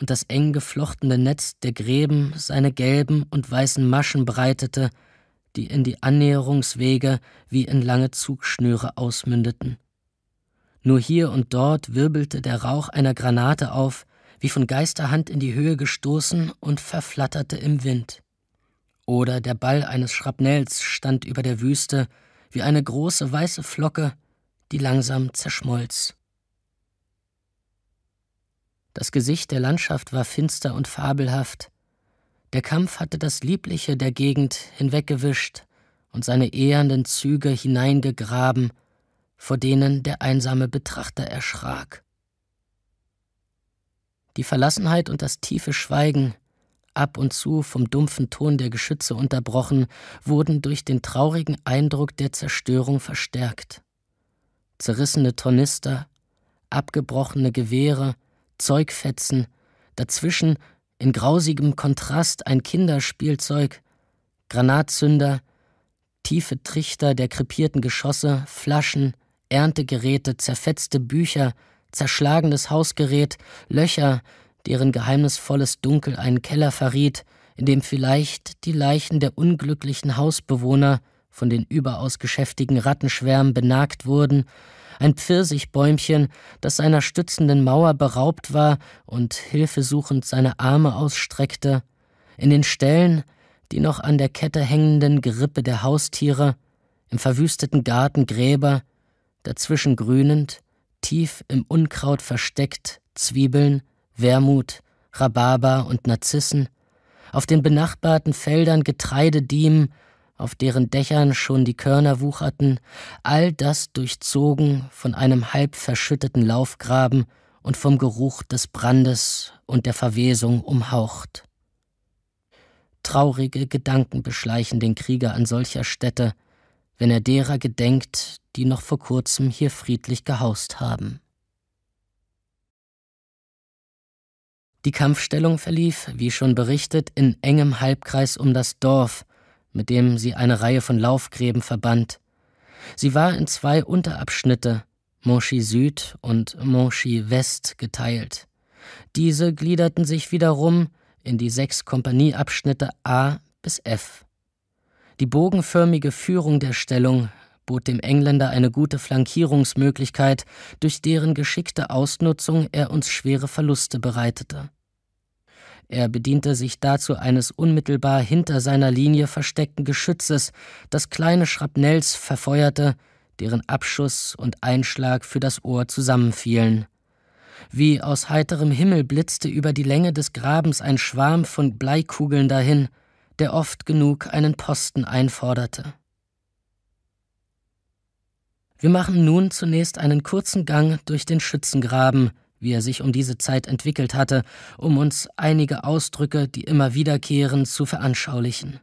und das eng geflochtene Netz der Gräben seine gelben und weißen Maschen breitete, die in die Annäherungswege wie in lange Zugschnüre ausmündeten. Nur hier und dort wirbelte der Rauch einer Granate auf, wie von Geisterhand in die Höhe gestoßen und verflatterte im Wind. Oder der Ball eines Schrapnells stand über der Wüste wie eine große weiße Flocke, die langsam zerschmolz. Das Gesicht der Landschaft war finster und fabelhaft. Der Kampf hatte das Liebliche der Gegend hinweggewischt und seine ehernden Züge hineingegraben, vor denen der einsame Betrachter erschrak. Die Verlassenheit und das tiefe Schweigen, ab und zu vom dumpfen Ton der Geschütze unterbrochen, wurden durch den traurigen Eindruck der Zerstörung verstärkt. Zerrissene Tornister, abgebrochene Gewehre, Zeugfetzen, dazwischen in grausigem Kontrast ein Kinderspielzeug, Granatzünder, tiefe Trichter der krepierten Geschosse, Flaschen, Erntegeräte, zerfetzte Bücher, zerschlagenes Hausgerät, Löcher, deren geheimnisvolles Dunkel einen Keller verriet, in dem vielleicht die Leichen der unglücklichen Hausbewohner von den überaus geschäftigen Rattenschwärmen benagt wurden, ein Pfirsichbäumchen, das seiner stützenden Mauer beraubt war und hilfesuchend seine Arme ausstreckte, in den Ställen die noch an der Kette hängenden Gerippe der Haustiere, im verwüsteten Garten Gräber, dazwischen grünend, tief im Unkraut versteckt, Zwiebeln, Wermut, Rhabarber und Narzissen, auf den benachbarten Feldern Getreidediemen auf deren Dächern schon die Körner wucherten, all das durchzogen von einem halb verschütteten Laufgraben und vom Geruch des Brandes und der Verwesung umhaucht. Traurige Gedanken beschleichen den Krieger an solcher Stätte, wenn er derer gedenkt, die noch vor kurzem hier friedlich gehaust haben. Die Kampfstellung verlief, wie schon berichtet, in engem Halbkreis um das Dorf, mit dem sie eine Reihe von Laufgräben verband. Sie war in zwei Unterabschnitte, Monchi Süd und Monchi West, geteilt. Diese gliederten sich wiederum in die sechs Kompanieabschnitte A bis F. Die bogenförmige Führung der Stellung bot dem Engländer eine gute Flankierungsmöglichkeit, durch deren geschickte Ausnutzung er uns schwere Verluste bereitete. Er bediente sich dazu eines unmittelbar hinter seiner Linie versteckten Geschützes, das kleine Schrapnells verfeuerte, deren Abschuss und Einschlag für das Ohr zusammenfielen. Wie aus heiterem Himmel blitzte über die Länge des Grabens ein Schwarm von Bleikugeln dahin, der oft genug einen Posten einforderte. Wir machen nun zunächst einen kurzen Gang durch den Schützengraben, wie er sich um diese Zeit entwickelt hatte, um uns einige Ausdrücke, die immer wiederkehren, zu veranschaulichen.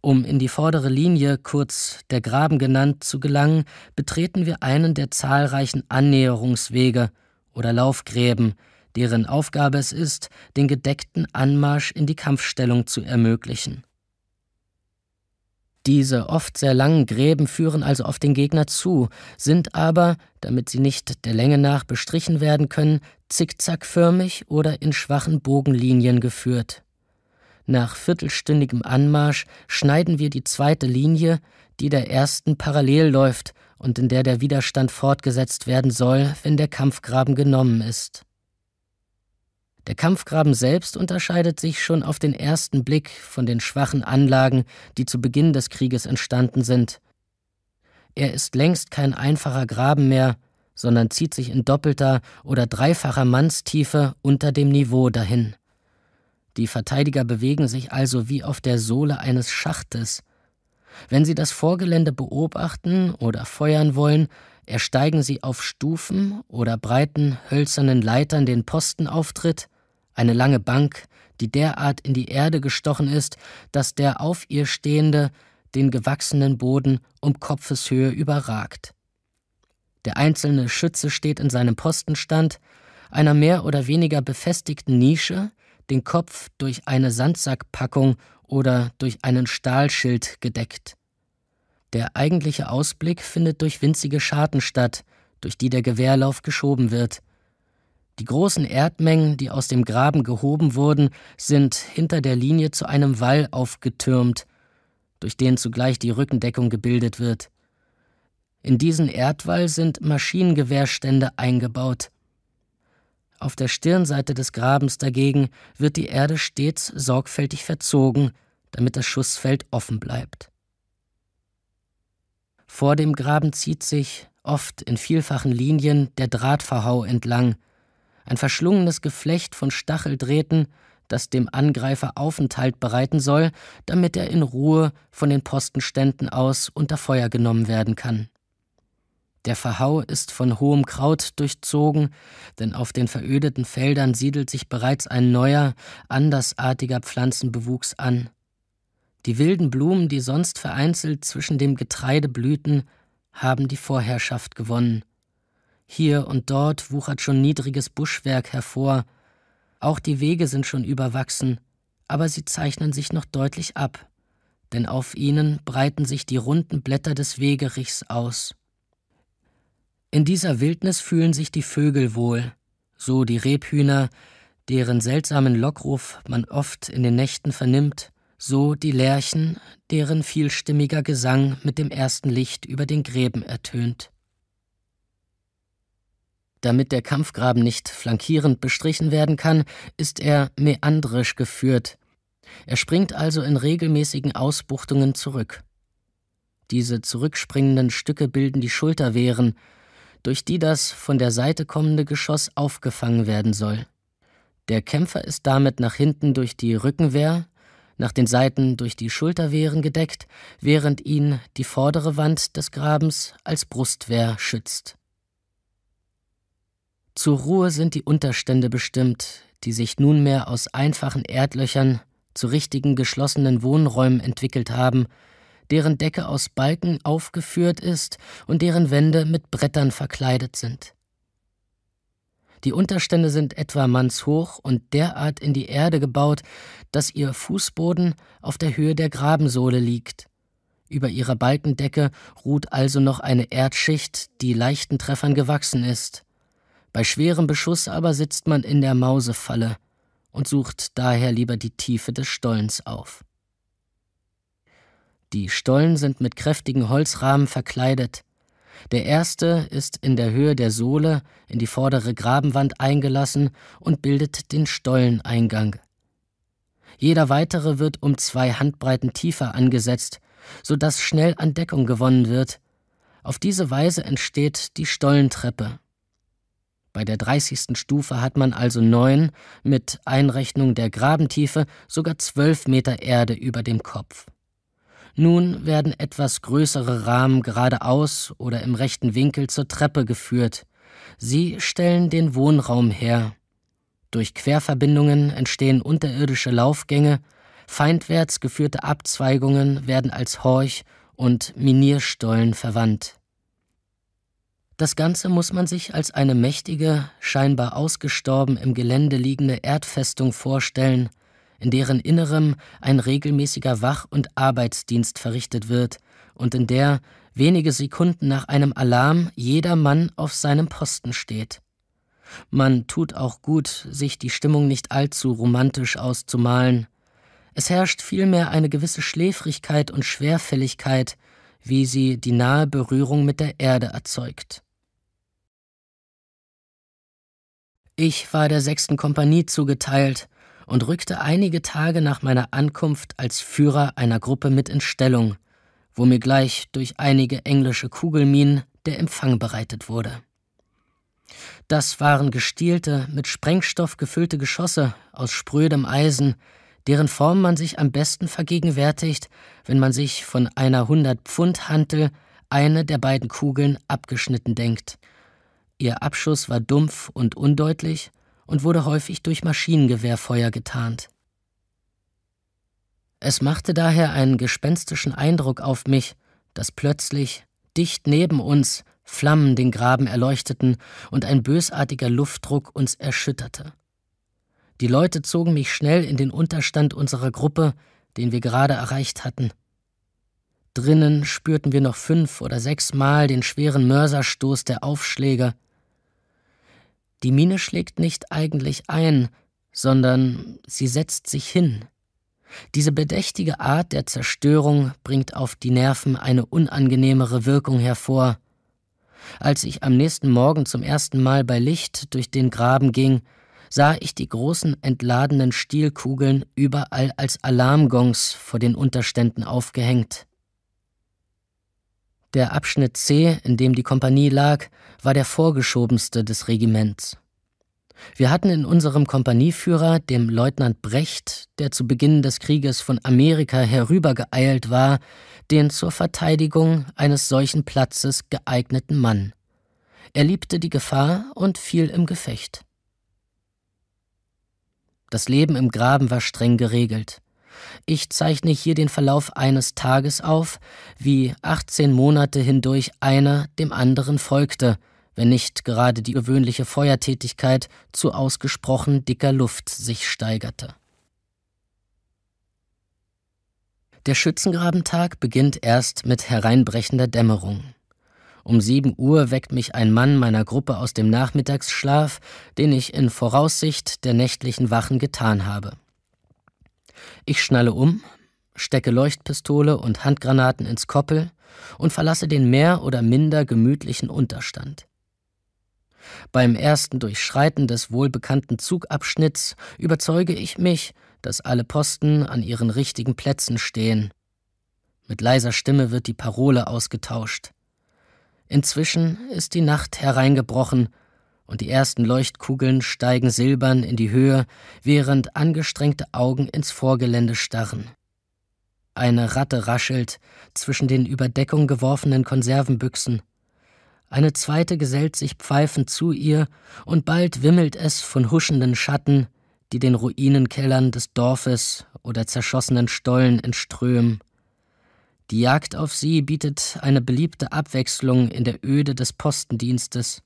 Um in die vordere Linie, kurz der Graben genannt, zu gelangen, betreten wir einen der zahlreichen Annäherungswege oder Laufgräben, deren Aufgabe es ist, den gedeckten Anmarsch in die Kampfstellung zu ermöglichen. Diese oft sehr langen Gräben führen also auf den Gegner zu, sind aber, damit sie nicht der Länge nach bestrichen werden können, zickzackförmig oder in schwachen Bogenlinien geführt. Nach viertelstündigem Anmarsch schneiden wir die zweite Linie, die der ersten parallel läuft und in der der Widerstand fortgesetzt werden soll, wenn der Kampfgraben genommen ist. Der Kampfgraben selbst unterscheidet sich schon auf den ersten Blick von den schwachen Anlagen, die zu Beginn des Krieges entstanden sind. Er ist längst kein einfacher Graben mehr, sondern zieht sich in doppelter oder dreifacher Mannstiefe unter dem Niveau dahin. Die Verteidiger bewegen sich also wie auf der Sohle eines Schachtes. Wenn sie das Vorgelände beobachten oder feuern wollen, ersteigen sie auf Stufen oder breiten hölzernen Leitern den Postenauftritt, eine lange Bank, die derart in die Erde gestochen ist, dass der auf ihr stehende den gewachsenen Boden um Kopfeshöhe überragt. Der einzelne Schütze steht in seinem Postenstand, einer mehr oder weniger befestigten Nische, den Kopf durch eine Sandsackpackung oder durch einen Stahlschild gedeckt. Der eigentliche Ausblick findet durch winzige Scharten statt, durch die der Gewehrlauf geschoben wird – die großen Erdmengen, die aus dem Graben gehoben wurden, sind hinter der Linie zu einem Wall aufgetürmt, durch den zugleich die Rückendeckung gebildet wird. In diesen Erdwall sind Maschinengewehrstände eingebaut. Auf der Stirnseite des Grabens dagegen wird die Erde stets sorgfältig verzogen, damit das Schussfeld offen bleibt. Vor dem Graben zieht sich, oft in vielfachen Linien, der Drahtverhau entlang, ein verschlungenes Geflecht von Stacheldrähten, das dem Angreifer Aufenthalt bereiten soll, damit er in Ruhe von den Postenständen aus unter Feuer genommen werden kann. Der Verhau ist von hohem Kraut durchzogen, denn auf den verödeten Feldern siedelt sich bereits ein neuer, andersartiger Pflanzenbewuchs an. Die wilden Blumen, die sonst vereinzelt zwischen dem Getreide blühten, haben die Vorherrschaft gewonnen. Hier und dort wuchert schon niedriges Buschwerk hervor. Auch die Wege sind schon überwachsen, aber sie zeichnen sich noch deutlich ab, denn auf ihnen breiten sich die runden Blätter des Wegerichs aus. In dieser Wildnis fühlen sich die Vögel wohl, so die Rebhühner, deren seltsamen Lockruf man oft in den Nächten vernimmt, so die Lerchen, deren vielstimmiger Gesang mit dem ersten Licht über den Gräben ertönt. Damit der Kampfgraben nicht flankierend bestrichen werden kann, ist er mäandrisch geführt. Er springt also in regelmäßigen Ausbuchtungen zurück. Diese zurückspringenden Stücke bilden die Schulterwehren, durch die das von der Seite kommende Geschoss aufgefangen werden soll. Der Kämpfer ist damit nach hinten durch die Rückenwehr, nach den Seiten durch die Schulterwehren gedeckt, während ihn die vordere Wand des Grabens als Brustwehr schützt. Zur Ruhe sind die Unterstände bestimmt, die sich nunmehr aus einfachen Erdlöchern zu richtigen geschlossenen Wohnräumen entwickelt haben, deren Decke aus Balken aufgeführt ist und deren Wände mit Brettern verkleidet sind. Die Unterstände sind etwa mannshoch und derart in die Erde gebaut, dass ihr Fußboden auf der Höhe der Grabensohle liegt. Über ihrer Balkendecke ruht also noch eine Erdschicht, die leichten Treffern gewachsen ist. Bei schwerem Beschuss aber sitzt man in der Mausefalle und sucht daher lieber die Tiefe des Stollens auf. Die Stollen sind mit kräftigen Holzrahmen verkleidet. Der erste ist in der Höhe der Sohle in die vordere Grabenwand eingelassen und bildet den Stolleneingang. Jeder weitere wird um zwei Handbreiten tiefer angesetzt, so dass schnell an Deckung gewonnen wird. Auf diese Weise entsteht die Stollentreppe. Bei der 30. Stufe hat man also neun, mit Einrechnung der Grabentiefe sogar zwölf Meter Erde über dem Kopf. Nun werden etwas größere Rahmen geradeaus oder im rechten Winkel zur Treppe geführt. Sie stellen den Wohnraum her. Durch Querverbindungen entstehen unterirdische Laufgänge, feindwärts geführte Abzweigungen werden als Horch- und Minierstollen verwandt. Das Ganze muss man sich als eine mächtige, scheinbar ausgestorben im Gelände liegende Erdfestung vorstellen, in deren Innerem ein regelmäßiger Wach- und Arbeitsdienst verrichtet wird und in der wenige Sekunden nach einem Alarm jeder Mann auf seinem Posten steht. Man tut auch gut, sich die Stimmung nicht allzu romantisch auszumalen. Es herrscht vielmehr eine gewisse Schläfrigkeit und Schwerfälligkeit, wie sie die nahe Berührung mit der Erde erzeugt. Ich war der sechsten Kompanie zugeteilt und rückte einige Tage nach meiner Ankunft als Führer einer Gruppe mit in Stellung, wo mir gleich durch einige englische Kugelminen der Empfang bereitet wurde. Das waren gestielte, mit Sprengstoff gefüllte Geschosse aus sprödem Eisen, deren Form man sich am besten vergegenwärtigt, wenn man sich von einer 100 Pfund Hantel eine der beiden Kugeln abgeschnitten denkt. Ihr Abschuss war dumpf und undeutlich und wurde häufig durch Maschinengewehrfeuer getarnt. Es machte daher einen gespenstischen Eindruck auf mich, dass plötzlich, dicht neben uns, Flammen den Graben erleuchteten und ein bösartiger Luftdruck uns erschütterte. Die Leute zogen mich schnell in den Unterstand unserer Gruppe, den wir gerade erreicht hatten. Drinnen spürten wir noch fünf oder sechs Mal den schweren Mörserstoß der Aufschläge, die Mine schlägt nicht eigentlich ein, sondern sie setzt sich hin. Diese bedächtige Art der Zerstörung bringt auf die Nerven eine unangenehmere Wirkung hervor. Als ich am nächsten Morgen zum ersten Mal bei Licht durch den Graben ging, sah ich die großen entladenen Stielkugeln überall als Alarmgongs vor den Unterständen aufgehängt. Der Abschnitt C, in dem die Kompanie lag, war der vorgeschobenste des Regiments. Wir hatten in unserem Kompanieführer, dem Leutnant Brecht, der zu Beginn des Krieges von Amerika herübergeeilt war, den zur Verteidigung eines solchen Platzes geeigneten Mann. Er liebte die Gefahr und fiel im Gefecht. Das Leben im Graben war streng geregelt. Ich zeichne hier den Verlauf eines Tages auf, wie 18 Monate hindurch einer dem anderen folgte, wenn nicht gerade die gewöhnliche Feuertätigkeit zu ausgesprochen dicker Luft sich steigerte. Der Schützengrabentag beginnt erst mit hereinbrechender Dämmerung. Um 7 Uhr weckt mich ein Mann meiner Gruppe aus dem Nachmittagsschlaf, den ich in Voraussicht der nächtlichen Wachen getan habe. Ich schnalle um, stecke Leuchtpistole und Handgranaten ins Koppel und verlasse den mehr oder minder gemütlichen Unterstand. Beim ersten Durchschreiten des wohlbekannten Zugabschnitts überzeuge ich mich, dass alle Posten an ihren richtigen Plätzen stehen. Mit leiser Stimme wird die Parole ausgetauscht. Inzwischen ist die Nacht hereingebrochen, und die ersten Leuchtkugeln steigen silbern in die Höhe, während angestrengte Augen ins Vorgelände starren. Eine Ratte raschelt zwischen den über Deckung geworfenen Konservenbüchsen. Eine zweite gesellt sich pfeifend zu ihr, und bald wimmelt es von huschenden Schatten, die den Ruinenkellern des Dorfes oder zerschossenen Stollen entströmen. Die Jagd auf sie bietet eine beliebte Abwechslung in der Öde des Postendienstes.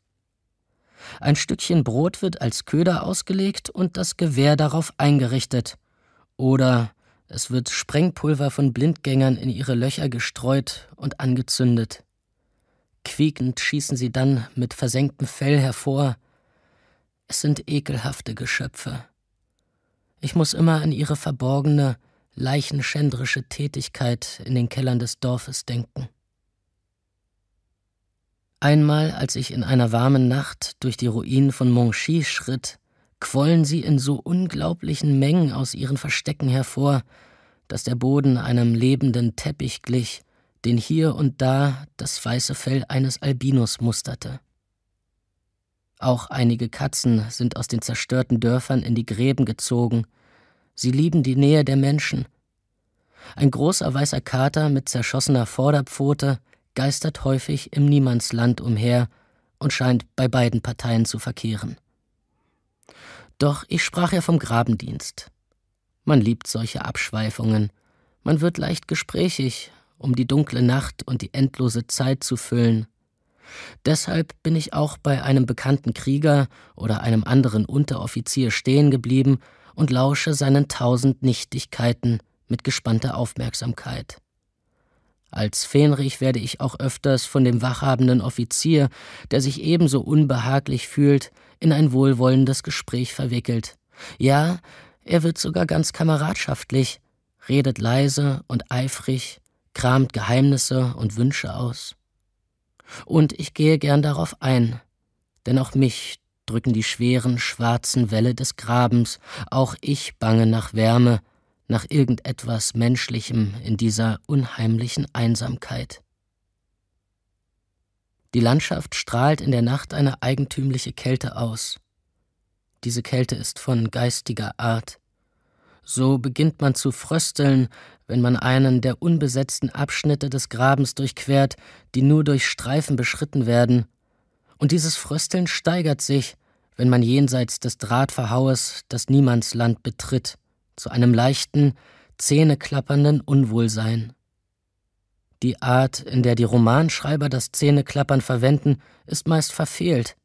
Ein Stückchen Brot wird als Köder ausgelegt und das Gewehr darauf eingerichtet. Oder es wird Sprengpulver von Blindgängern in ihre Löcher gestreut und angezündet. Quiekend schießen sie dann mit versenktem Fell hervor. Es sind ekelhafte Geschöpfe. Ich muss immer an ihre verborgene, leichenschändrische Tätigkeit in den Kellern des Dorfes denken. Einmal, als ich in einer warmen Nacht durch die Ruinen von Monchy schritt, quollen sie in so unglaublichen Mengen aus ihren Verstecken hervor, dass der Boden einem lebenden Teppich glich, den hier und da das weiße Fell eines Albinos musterte. Auch einige Katzen sind aus den zerstörten Dörfern in die Gräben gezogen. Sie lieben die Nähe der Menschen. Ein großer weißer Kater mit zerschossener Vorderpfote geistert häufig im Niemandsland umher und scheint bei beiden Parteien zu verkehren. Doch ich sprach ja vom Grabendienst. Man liebt solche Abschweifungen, man wird leicht gesprächig, um die dunkle Nacht und die endlose Zeit zu füllen. Deshalb bin ich auch bei einem bekannten Krieger oder einem anderen Unteroffizier stehen geblieben und lausche seinen tausend Nichtigkeiten mit gespannter Aufmerksamkeit. Als Fähnrich werde ich auch öfters von dem wachhabenden Offizier, der sich ebenso unbehaglich fühlt, in ein wohlwollendes Gespräch verwickelt. Ja, er wird sogar ganz kameradschaftlich, redet leise und eifrig, kramt Geheimnisse und Wünsche aus. Und ich gehe gern darauf ein, denn auch mich drücken die schweren, schwarzen Welle des Grabens, auch ich bange nach Wärme, nach irgendetwas Menschlichem in dieser unheimlichen Einsamkeit. Die Landschaft strahlt in der Nacht eine eigentümliche Kälte aus. Diese Kälte ist von geistiger Art. So beginnt man zu frösteln, wenn man einen der unbesetzten Abschnitte des Grabens durchquert, die nur durch Streifen beschritten werden, und dieses Frösteln steigert sich, wenn man jenseits des Drahtverhaues das Niemandsland betritt zu einem leichten, zähneklappernden Unwohlsein. Die Art, in der die Romanschreiber das Zähneklappern verwenden, ist meist verfehlt.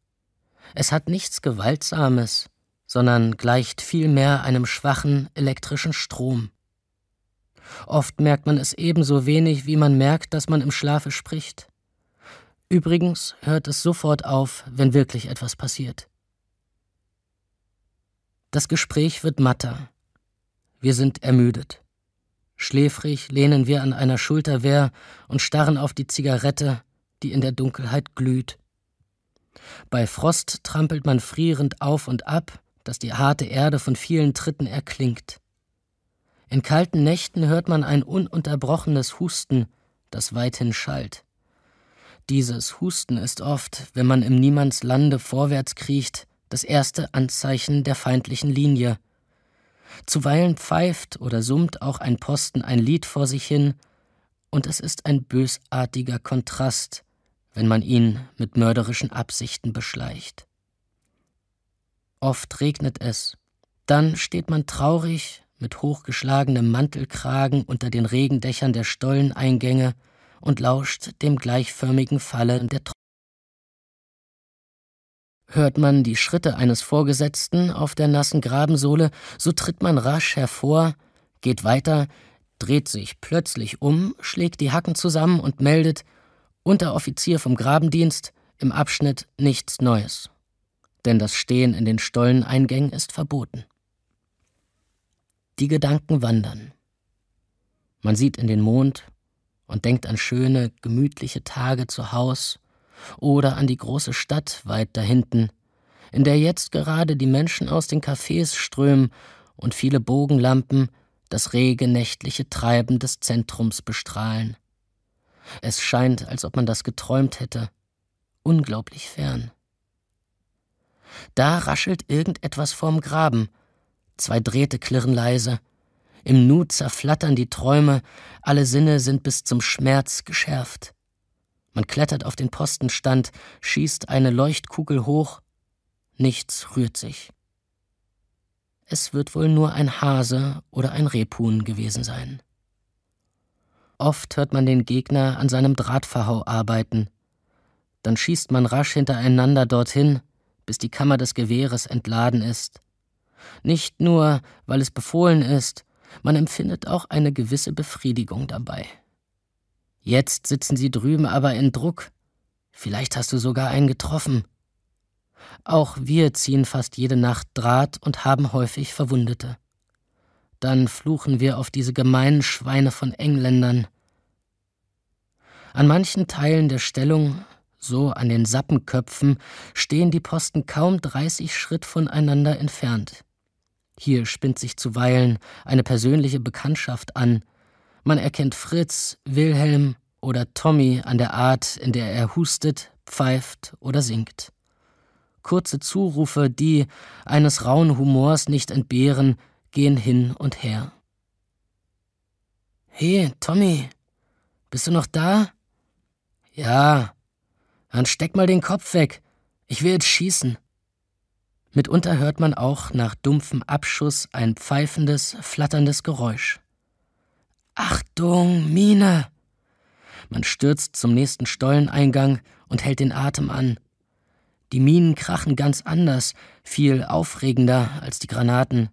Es hat nichts Gewaltsames, sondern gleicht vielmehr einem schwachen elektrischen Strom. Oft merkt man es ebenso wenig, wie man merkt, dass man im Schlafe spricht. Übrigens hört es sofort auf, wenn wirklich etwas passiert. Das Gespräch wird matter. Wir sind ermüdet. Schläfrig lehnen wir an einer Schulterwehr und starren auf die Zigarette, die in der Dunkelheit glüht. Bei Frost trampelt man frierend auf und ab, dass die harte Erde von vielen Tritten erklingt. In kalten Nächten hört man ein ununterbrochenes Husten, das weithin schallt. Dieses Husten ist oft, wenn man im Niemandslande vorwärts kriecht, das erste Anzeichen der feindlichen Linie – Zuweilen pfeift oder summt auch ein Posten ein Lied vor sich hin, und es ist ein bösartiger Kontrast, wenn man ihn mit mörderischen Absichten beschleicht. Oft regnet es, dann steht man traurig mit hochgeschlagenem Mantelkragen unter den Regendächern der Stolleneingänge und lauscht dem gleichförmigen Falle der Hört man die Schritte eines Vorgesetzten auf der nassen Grabensohle, so tritt man rasch hervor, geht weiter, dreht sich plötzlich um, schlägt die Hacken zusammen und meldet Unteroffizier vom Grabendienst im Abschnitt nichts Neues. Denn das Stehen in den Stolleneingängen ist verboten. Die Gedanken wandern. Man sieht in den Mond und denkt an schöne, gemütliche Tage zu Haus oder an die große Stadt weit dahinten, in der jetzt gerade die Menschen aus den Cafés strömen und viele Bogenlampen das rege nächtliche Treiben des Zentrums bestrahlen. Es scheint, als ob man das geträumt hätte, unglaublich fern. Da raschelt irgendetwas vorm Graben, zwei Drähte klirren leise, im Nu zerflattern die Träume, alle Sinne sind bis zum Schmerz geschärft. Man klettert auf den Postenstand, schießt eine Leuchtkugel hoch, nichts rührt sich. Es wird wohl nur ein Hase oder ein Rebhuhn gewesen sein. Oft hört man den Gegner an seinem Drahtverhau arbeiten. Dann schießt man rasch hintereinander dorthin, bis die Kammer des Gewehres entladen ist. Nicht nur, weil es befohlen ist, man empfindet auch eine gewisse Befriedigung dabei. Jetzt sitzen sie drüben aber in Druck. Vielleicht hast du sogar einen getroffen. Auch wir ziehen fast jede Nacht Draht und haben häufig Verwundete. Dann fluchen wir auf diese gemeinen Schweine von Engländern. An manchen Teilen der Stellung, so an den Sappenköpfen, stehen die Posten kaum 30 Schritt voneinander entfernt. Hier spinnt sich zuweilen eine persönliche Bekanntschaft an, man erkennt Fritz, Wilhelm oder Tommy an der Art, in der er hustet, pfeift oder singt. Kurze Zurufe, die eines rauen Humors nicht entbehren, gehen hin und her. Hey, Tommy, bist du noch da? Ja. Dann steck mal den Kopf weg. Ich will jetzt schießen. Mitunter hört man auch nach dumpfem Abschuss ein pfeifendes, flatterndes Geräusch. Achtung, Mine! Man stürzt zum nächsten Stolleneingang und hält den Atem an. Die Minen krachen ganz anders, viel aufregender als die Granaten.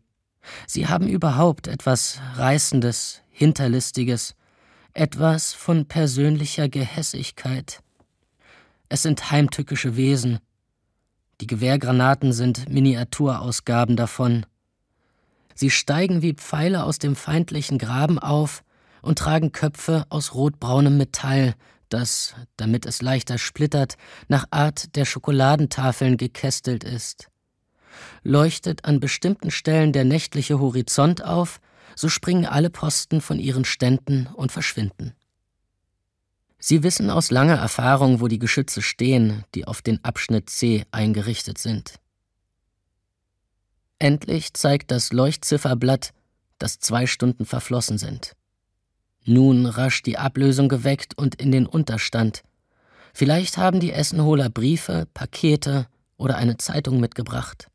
Sie haben überhaupt etwas Reißendes, Hinterlistiges, etwas von persönlicher Gehässigkeit. Es sind heimtückische Wesen. Die Gewehrgranaten sind Miniaturausgaben davon. Sie steigen wie Pfeile aus dem feindlichen Graben auf, und tragen Köpfe aus rotbraunem Metall, das, damit es leichter splittert, nach Art der Schokoladentafeln gekästelt ist. Leuchtet an bestimmten Stellen der nächtliche Horizont auf, so springen alle Posten von ihren Ständen und verschwinden. Sie wissen aus langer Erfahrung, wo die Geschütze stehen, die auf den Abschnitt C eingerichtet sind. Endlich zeigt das Leuchtzifferblatt, dass zwei Stunden verflossen sind. Nun rasch die Ablösung geweckt und in den Unterstand. Vielleicht haben die Essenholer Briefe, Pakete oder eine Zeitung mitgebracht.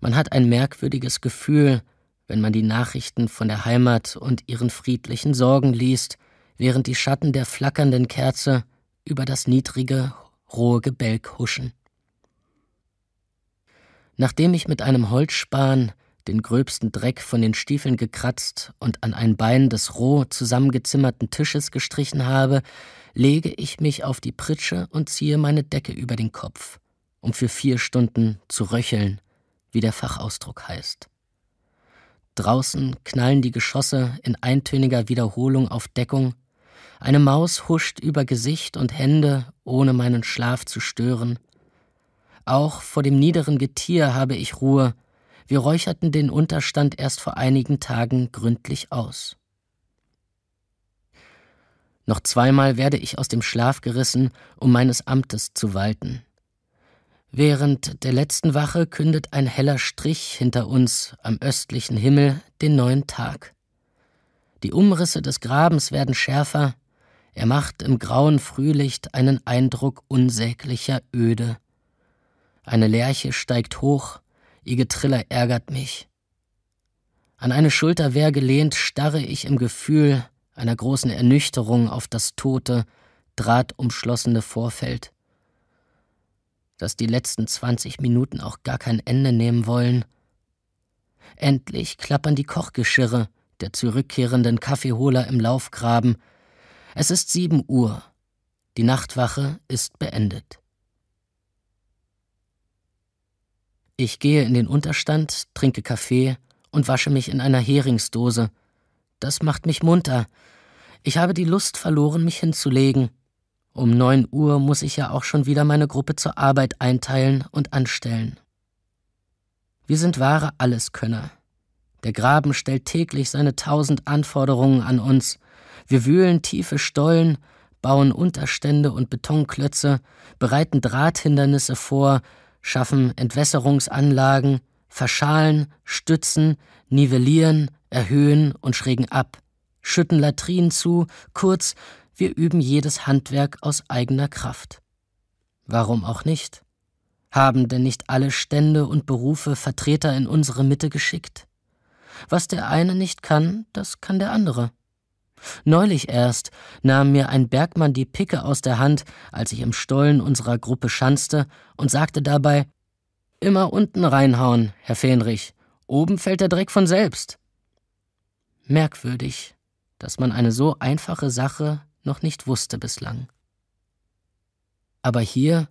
Man hat ein merkwürdiges Gefühl, wenn man die Nachrichten von der Heimat und ihren friedlichen Sorgen liest, während die Schatten der flackernden Kerze über das niedrige, rohe Gebälk huschen. Nachdem ich mit einem Holzspan den gröbsten Dreck von den Stiefeln gekratzt und an ein Bein des roh zusammengezimmerten Tisches gestrichen habe, lege ich mich auf die Pritsche und ziehe meine Decke über den Kopf, um für vier Stunden zu röcheln, wie der Fachausdruck heißt. Draußen knallen die Geschosse in eintöniger Wiederholung auf Deckung. Eine Maus huscht über Gesicht und Hände, ohne meinen Schlaf zu stören. Auch vor dem niederen Getier habe ich Ruhe, wir räucherten den Unterstand erst vor einigen Tagen gründlich aus. Noch zweimal werde ich aus dem Schlaf gerissen, um meines Amtes zu walten. Während der letzten Wache kündet ein heller Strich hinter uns am östlichen Himmel den neuen Tag. Die Umrisse des Grabens werden schärfer, er macht im grauen Frühlicht einen Eindruck unsäglicher Öde. Eine Lerche steigt hoch, Ihr Getriller ärgert mich. An eine Schulterwehr gelehnt starre ich im Gefühl einer großen Ernüchterung auf das tote, drahtumschlossene Vorfeld. Dass die letzten 20 Minuten auch gar kein Ende nehmen wollen. Endlich klappern die Kochgeschirre der zurückkehrenden Kaffeeholer im Laufgraben. Es ist 7 Uhr. Die Nachtwache ist beendet. Ich gehe in den Unterstand, trinke Kaffee und wasche mich in einer Heringsdose. Das macht mich munter. Ich habe die Lust verloren, mich hinzulegen. Um neun Uhr muss ich ja auch schon wieder meine Gruppe zur Arbeit einteilen und anstellen. Wir sind wahre Alleskönner. Der Graben stellt täglich seine tausend Anforderungen an uns. Wir wühlen tiefe Stollen, bauen Unterstände und Betonklötze, bereiten Drahthindernisse vor, schaffen Entwässerungsanlagen, verschalen, stützen, nivellieren, erhöhen und schrägen ab, schütten Latrinen zu, kurz, wir üben jedes Handwerk aus eigener Kraft. Warum auch nicht? Haben denn nicht alle Stände und Berufe Vertreter in unsere Mitte geschickt? Was der eine nicht kann, das kann der andere. Neulich erst nahm mir ein Bergmann die Picke aus der Hand, als ich im Stollen unserer Gruppe schanzte, und sagte dabei Immer unten reinhauen, Herr Fähnrich, oben fällt der Dreck von selbst. Merkwürdig, dass man eine so einfache Sache noch nicht wusste bislang. Aber hier,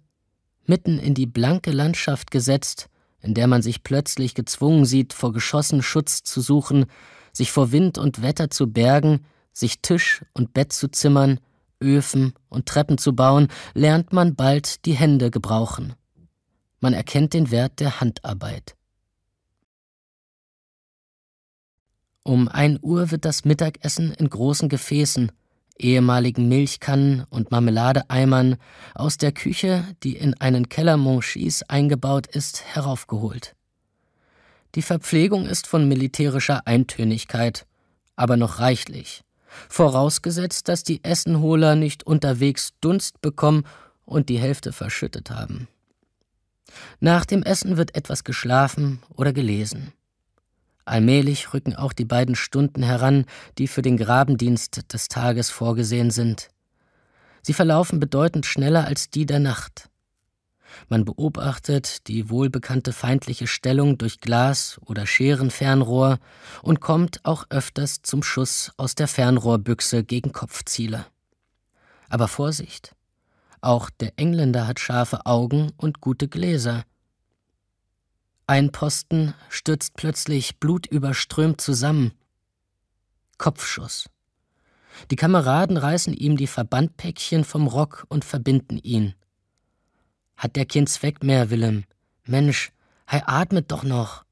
mitten in die blanke Landschaft gesetzt, in der man sich plötzlich gezwungen sieht, vor Geschossen Schutz zu suchen, sich vor Wind und Wetter zu bergen, sich Tisch und Bett zu zimmern, Öfen und Treppen zu bauen, lernt man bald die Hände gebrauchen. Man erkennt den Wert der Handarbeit. Um ein Uhr wird das Mittagessen in großen Gefäßen, ehemaligen Milchkannen und Marmeladeeimern aus der Küche, die in einen Keller Monchis eingebaut ist, heraufgeholt. Die Verpflegung ist von militärischer Eintönigkeit, aber noch reichlich vorausgesetzt, dass die Essenholer nicht unterwegs Dunst bekommen und die Hälfte verschüttet haben. Nach dem Essen wird etwas geschlafen oder gelesen. Allmählich rücken auch die beiden Stunden heran, die für den Grabendienst des Tages vorgesehen sind. Sie verlaufen bedeutend schneller als die der Nacht. Man beobachtet die wohlbekannte feindliche Stellung durch Glas- oder Scherenfernrohr und kommt auch öfters zum Schuss aus der Fernrohrbüchse gegen Kopfziele. Aber Vorsicht! Auch der Engländer hat scharfe Augen und gute Gläser. Ein Posten stürzt plötzlich blutüberströmt zusammen. Kopfschuss. Die Kameraden reißen ihm die Verbandpäckchen vom Rock und verbinden ihn. Hat der keinen Zweck mehr, Willem. Mensch, hei atmet doch noch.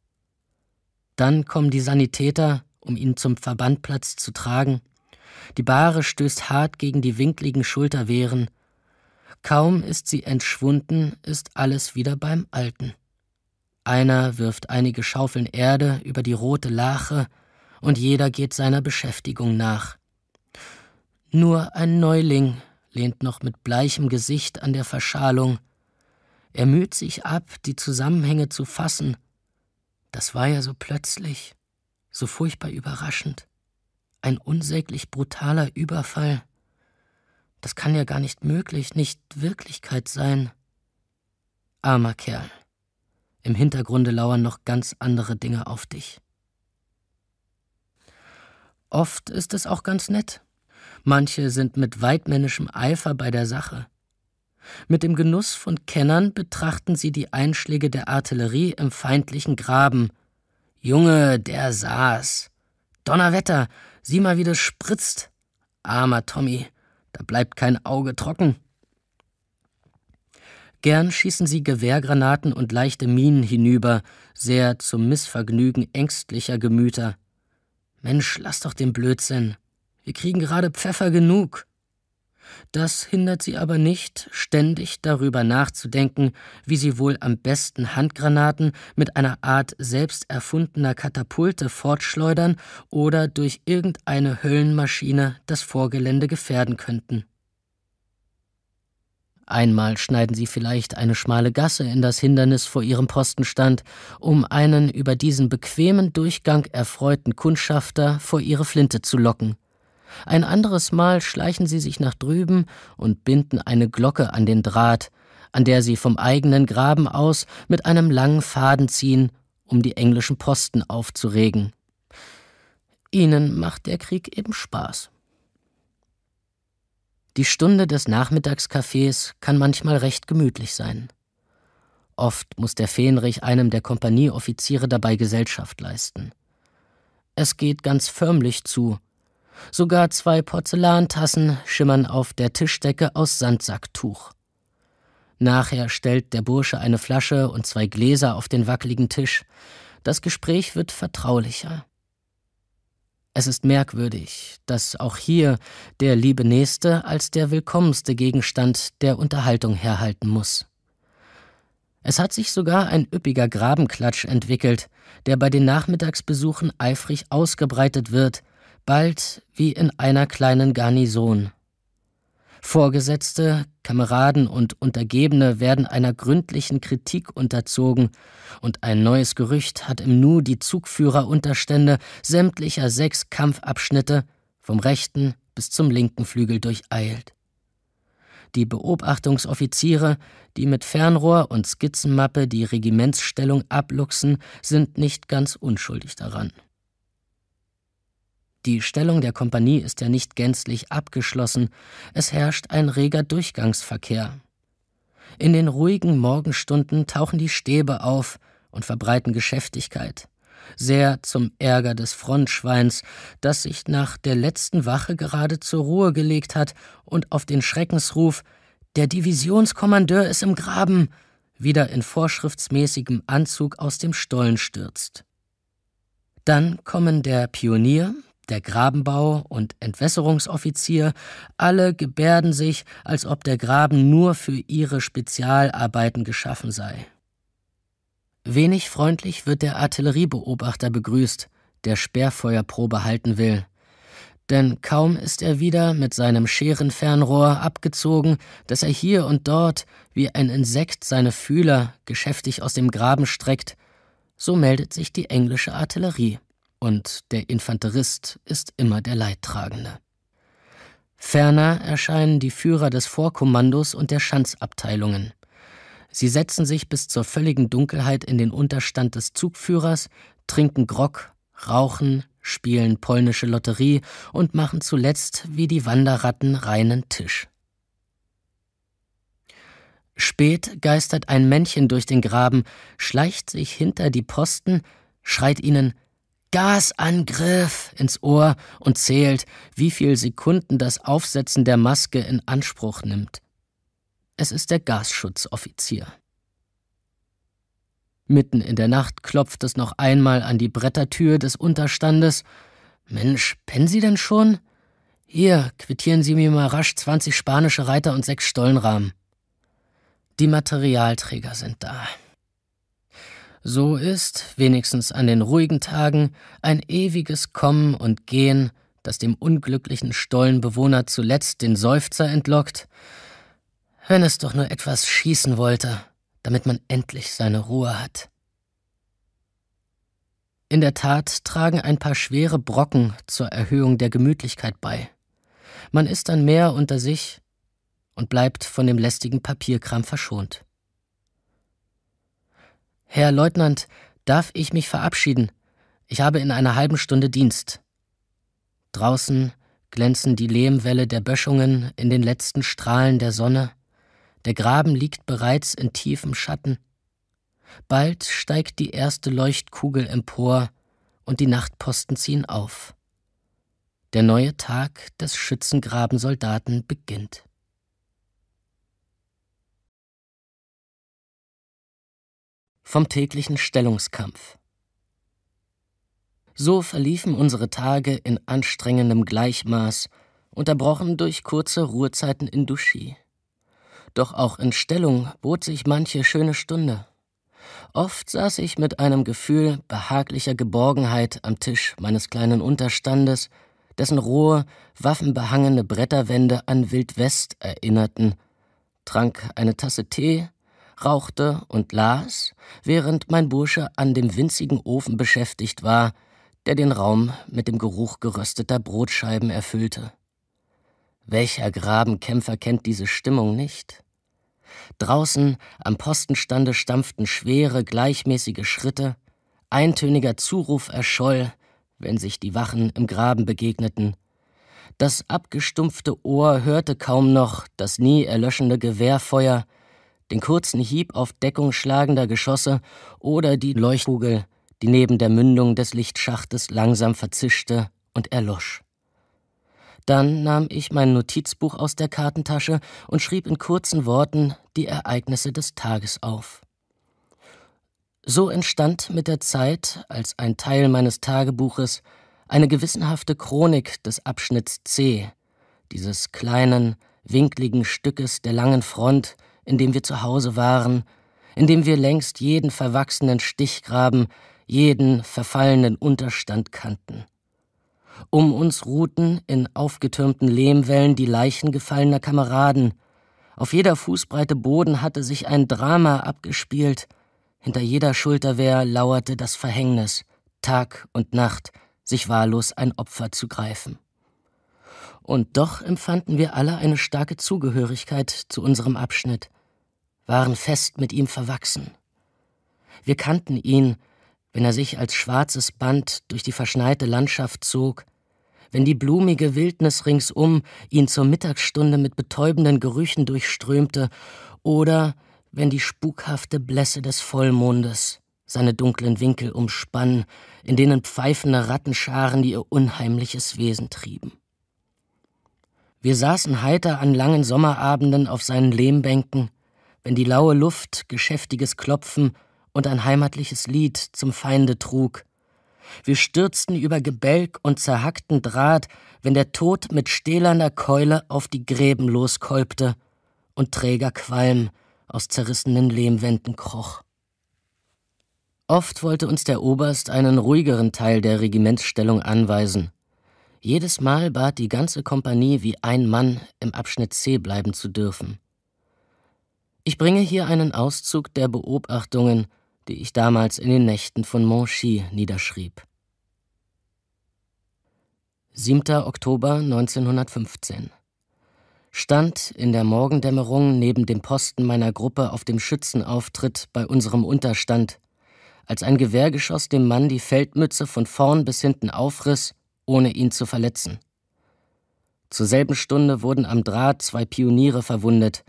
Dann kommen die Sanitäter, um ihn zum Verbandplatz zu tragen. Die Bahre stößt hart gegen die winkligen Schulterwehren. Kaum ist sie entschwunden, ist alles wieder beim Alten. Einer wirft einige Schaufeln Erde über die rote Lache, und jeder geht seiner Beschäftigung nach. Nur ein Neuling lehnt noch mit bleichem Gesicht an der Verschalung er müht sich ab, die Zusammenhänge zu fassen. Das war ja so plötzlich, so furchtbar überraschend. Ein unsäglich brutaler Überfall. Das kann ja gar nicht möglich, nicht Wirklichkeit sein. Armer Kerl. Im Hintergrunde lauern noch ganz andere Dinge auf dich. Oft ist es auch ganz nett. Manche sind mit weitmännischem Eifer bei der Sache mit dem Genuss von Kennern betrachten sie die Einschläge der Artillerie im feindlichen Graben. Junge, der saß. Donnerwetter, sieh mal, wie das spritzt. Armer Tommy, da bleibt kein Auge trocken. Gern schießen sie Gewehrgranaten und leichte Minen hinüber, sehr zum Missvergnügen ängstlicher Gemüter. Mensch, lass doch den Blödsinn. Wir kriegen gerade Pfeffer genug. Das hindert sie aber nicht, ständig darüber nachzudenken, wie sie wohl am besten Handgranaten mit einer Art selbst erfundener Katapulte fortschleudern oder durch irgendeine Höllenmaschine das Vorgelände gefährden könnten. Einmal schneiden sie vielleicht eine schmale Gasse in das Hindernis vor ihrem Postenstand, um einen über diesen bequemen Durchgang erfreuten Kundschafter vor ihre Flinte zu locken. Ein anderes Mal schleichen sie sich nach drüben und binden eine Glocke an den Draht, an der sie vom eigenen Graben aus mit einem langen Faden ziehen, um die englischen Posten aufzuregen. Ihnen macht der Krieg eben Spaß. Die Stunde des Nachmittagskaffees kann manchmal recht gemütlich sein. Oft muss der Fähnrich einem der Kompanieoffiziere dabei Gesellschaft leisten. Es geht ganz förmlich zu, Sogar zwei Porzellantassen schimmern auf der Tischdecke aus Sandsacktuch. Nachher stellt der Bursche eine Flasche und zwei Gläser auf den wackeligen Tisch. Das Gespräch wird vertraulicher. Es ist merkwürdig, dass auch hier der liebe Nächste als der willkommenste Gegenstand der Unterhaltung herhalten muss. Es hat sich sogar ein üppiger Grabenklatsch entwickelt, der bei den Nachmittagsbesuchen eifrig ausgebreitet wird – bald wie in einer kleinen Garnison. Vorgesetzte, Kameraden und Untergebene werden einer gründlichen Kritik unterzogen, und ein neues Gerücht hat im Nu die Zugführerunterstände sämtlicher sechs Kampfabschnitte vom rechten bis zum linken Flügel durcheilt. Die Beobachtungsoffiziere, die mit Fernrohr und Skizzenmappe die Regimentsstellung abluchsen, sind nicht ganz unschuldig daran. Die Stellung der Kompanie ist ja nicht gänzlich abgeschlossen, es herrscht ein reger Durchgangsverkehr. In den ruhigen Morgenstunden tauchen die Stäbe auf und verbreiten Geschäftigkeit, sehr zum Ärger des Frontschweins, das sich nach der letzten Wache gerade zur Ruhe gelegt hat und auf den Schreckensruf Der Divisionskommandeur ist im Graben wieder in vorschriftsmäßigem Anzug aus dem Stollen stürzt. Dann kommen der Pionier, der Grabenbau und Entwässerungsoffizier, alle gebärden sich, als ob der Graben nur für ihre Spezialarbeiten geschaffen sei. Wenig freundlich wird der Artilleriebeobachter begrüßt, der Sperrfeuerprobe halten will. Denn kaum ist er wieder mit seinem Scherenfernrohr abgezogen, dass er hier und dort, wie ein Insekt seine Fühler geschäftig aus dem Graben streckt, so meldet sich die englische Artillerie und der Infanterist ist immer der Leidtragende. Ferner erscheinen die Führer des Vorkommandos und der Schanzabteilungen. Sie setzen sich bis zur völligen Dunkelheit in den Unterstand des Zugführers, trinken Grog, rauchen, spielen polnische Lotterie und machen zuletzt wie die Wanderratten reinen Tisch. Spät geistert ein Männchen durch den Graben, schleicht sich hinter die Posten, schreit ihnen Gasangriff ins Ohr und zählt, wie viele Sekunden das Aufsetzen der Maske in Anspruch nimmt. Es ist der Gasschutzoffizier. Mitten in der Nacht klopft es noch einmal an die Brettertür des Unterstandes. Mensch, pennen Sie denn schon? Hier, quittieren Sie mir mal rasch 20 spanische Reiter und sechs Stollenrahmen. Die Materialträger sind da. So ist, wenigstens an den ruhigen Tagen, ein ewiges Kommen und Gehen, das dem unglücklichen Stollenbewohner zuletzt den Seufzer entlockt, wenn es doch nur etwas schießen wollte, damit man endlich seine Ruhe hat. In der Tat tragen ein paar schwere Brocken zur Erhöhung der Gemütlichkeit bei. Man ist dann mehr unter sich und bleibt von dem lästigen Papierkram verschont. Herr Leutnant, darf ich mich verabschieden? Ich habe in einer halben Stunde Dienst. Draußen glänzen die Lehmwälle der Böschungen in den letzten Strahlen der Sonne. Der Graben liegt bereits in tiefem Schatten. Bald steigt die erste Leuchtkugel empor und die Nachtposten ziehen auf. Der neue Tag des Schützengrabensoldaten beginnt. vom täglichen Stellungskampf. So verliefen unsere Tage in anstrengendem Gleichmaß, unterbrochen durch kurze Ruhezeiten in Duschi. Doch auch in Stellung bot sich manche schöne Stunde. Oft saß ich mit einem Gefühl behaglicher Geborgenheit am Tisch meines kleinen Unterstandes, dessen rohe, waffenbehangene Bretterwände an Wildwest erinnerten, trank eine Tasse Tee rauchte und las, während mein Bursche an dem winzigen Ofen beschäftigt war, der den Raum mit dem Geruch gerösteter Brotscheiben erfüllte. Welcher Grabenkämpfer kennt diese Stimmung nicht? Draußen am Postenstande stampften schwere, gleichmäßige Schritte, eintöniger Zuruf erscholl, wenn sich die Wachen im Graben begegneten. Das abgestumpfte Ohr hörte kaum noch das nie erlöschende Gewehrfeuer, den kurzen Hieb auf Deckung schlagender Geschosse oder die Leuchtkugel, die neben der Mündung des Lichtschachtes langsam verzischte und erlosch. Dann nahm ich mein Notizbuch aus der Kartentasche und schrieb in kurzen Worten die Ereignisse des Tages auf. So entstand mit der Zeit, als ein Teil meines Tagebuches, eine gewissenhafte Chronik des Abschnitts C, dieses kleinen, winkligen Stückes der langen Front, in dem wir zu Hause waren, in dem wir längst jeden verwachsenen Stichgraben, jeden verfallenen Unterstand kannten. Um uns ruhten in aufgetürmten Lehmwellen die Leichen gefallener Kameraden. Auf jeder Fußbreite Boden hatte sich ein Drama abgespielt. Hinter jeder Schulterwehr lauerte das Verhängnis, Tag und Nacht, sich wahllos ein Opfer zu greifen. Und doch empfanden wir alle eine starke Zugehörigkeit zu unserem Abschnitt waren fest mit ihm verwachsen. Wir kannten ihn, wenn er sich als schwarzes Band durch die verschneite Landschaft zog, wenn die blumige Wildnis ringsum ihn zur Mittagsstunde mit betäubenden Gerüchen durchströmte, oder wenn die spukhafte Blässe des Vollmondes seine dunklen Winkel umspann, in denen pfeifende Rattenscharen ihr unheimliches Wesen trieben. Wir saßen heiter an langen Sommerabenden auf seinen Lehmbänken, wenn die laue Luft geschäftiges Klopfen und ein heimatliches Lied zum Feinde trug. Wir stürzten über Gebälk und zerhackten Draht, wenn der Tod mit stählerner Keule auf die Gräben loskolbte und träger Qualm aus zerrissenen Lehmwänden kroch. Oft wollte uns der Oberst einen ruhigeren Teil der Regimentsstellung anweisen. Jedes Mal bat die ganze Kompanie wie ein Mann im Abschnitt C bleiben zu dürfen. Ich bringe hier einen Auszug der Beobachtungen, die ich damals in den Nächten von Monchy niederschrieb. 7. Oktober 1915 Stand in der Morgendämmerung neben dem Posten meiner Gruppe auf dem Schützenauftritt bei unserem Unterstand, als ein Gewehrgeschoss dem Mann die Feldmütze von vorn bis hinten aufriss, ohne ihn zu verletzen. Zur selben Stunde wurden am Draht zwei Pioniere verwundet,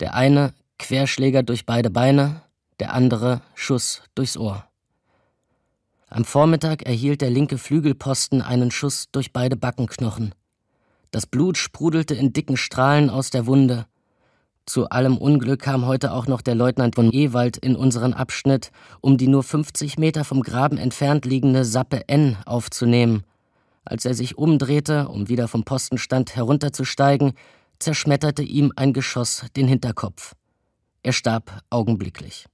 der eine Querschläger durch beide Beine, der andere Schuss durchs Ohr. Am Vormittag erhielt der linke Flügelposten einen Schuss durch beide Backenknochen. Das Blut sprudelte in dicken Strahlen aus der Wunde. Zu allem Unglück kam heute auch noch der Leutnant von Ewald in unseren Abschnitt, um die nur 50 Meter vom Graben entfernt liegende Sappe N aufzunehmen. Als er sich umdrehte, um wieder vom Postenstand herunterzusteigen, zerschmetterte ihm ein Geschoss den Hinterkopf. Er starb augenblicklich.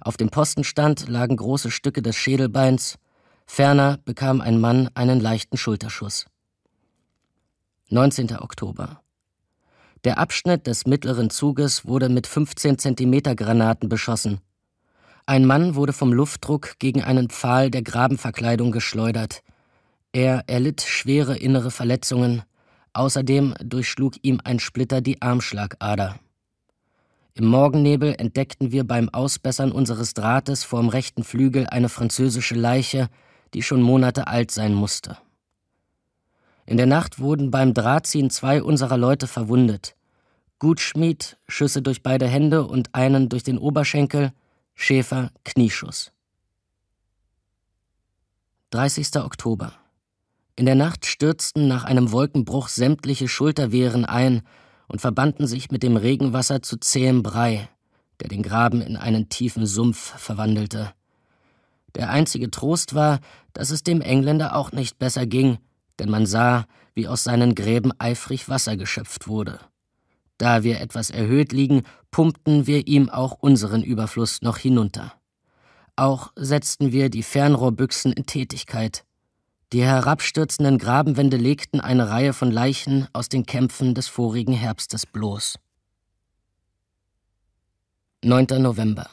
Auf dem Postenstand lagen große Stücke des Schädelbeins, ferner bekam ein Mann einen leichten Schulterschuss. 19. Oktober. Der Abschnitt des mittleren Zuges wurde mit 15 Zentimeter Granaten beschossen. Ein Mann wurde vom Luftdruck gegen einen Pfahl der Grabenverkleidung geschleudert. Er erlitt schwere innere Verletzungen. Außerdem durchschlug ihm ein Splitter die Armschlagader. Im Morgennebel entdeckten wir beim Ausbessern unseres Drahtes vorm rechten Flügel eine französische Leiche, die schon Monate alt sein musste. In der Nacht wurden beim Drahtziehen zwei unserer Leute verwundet. Gutschmied, Schüsse durch beide Hände und einen durch den Oberschenkel, Schäfer, Knieschuss. 30. Oktober. In der Nacht stürzten nach einem Wolkenbruch sämtliche Schulterwehren ein, und verbanden sich mit dem Regenwasser zu zähem Brei, der den Graben in einen tiefen Sumpf verwandelte. Der einzige Trost war, dass es dem Engländer auch nicht besser ging, denn man sah, wie aus seinen Gräben eifrig Wasser geschöpft wurde. Da wir etwas erhöht liegen, pumpten wir ihm auch unseren Überfluss noch hinunter. Auch setzten wir die Fernrohrbüchsen in Tätigkeit, die herabstürzenden Grabenwände legten eine Reihe von Leichen aus den Kämpfen des vorigen Herbstes bloß. 9. November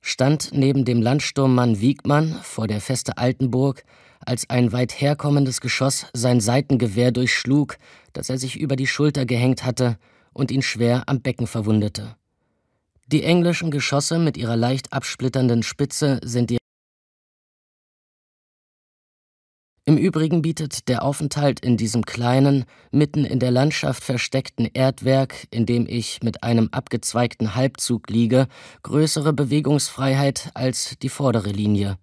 stand neben dem Landsturmmann Wiegmann vor der Feste Altenburg, als ein weit herkommendes Geschoss sein Seitengewehr durchschlug, das er sich über die Schulter gehängt hatte und ihn schwer am Becken verwundete. Die englischen Geschosse mit ihrer leicht absplitternden Spitze sind die Im Übrigen bietet der Aufenthalt in diesem kleinen, mitten in der Landschaft versteckten Erdwerk, in dem ich mit einem abgezweigten Halbzug liege, größere Bewegungsfreiheit als die vordere Linie.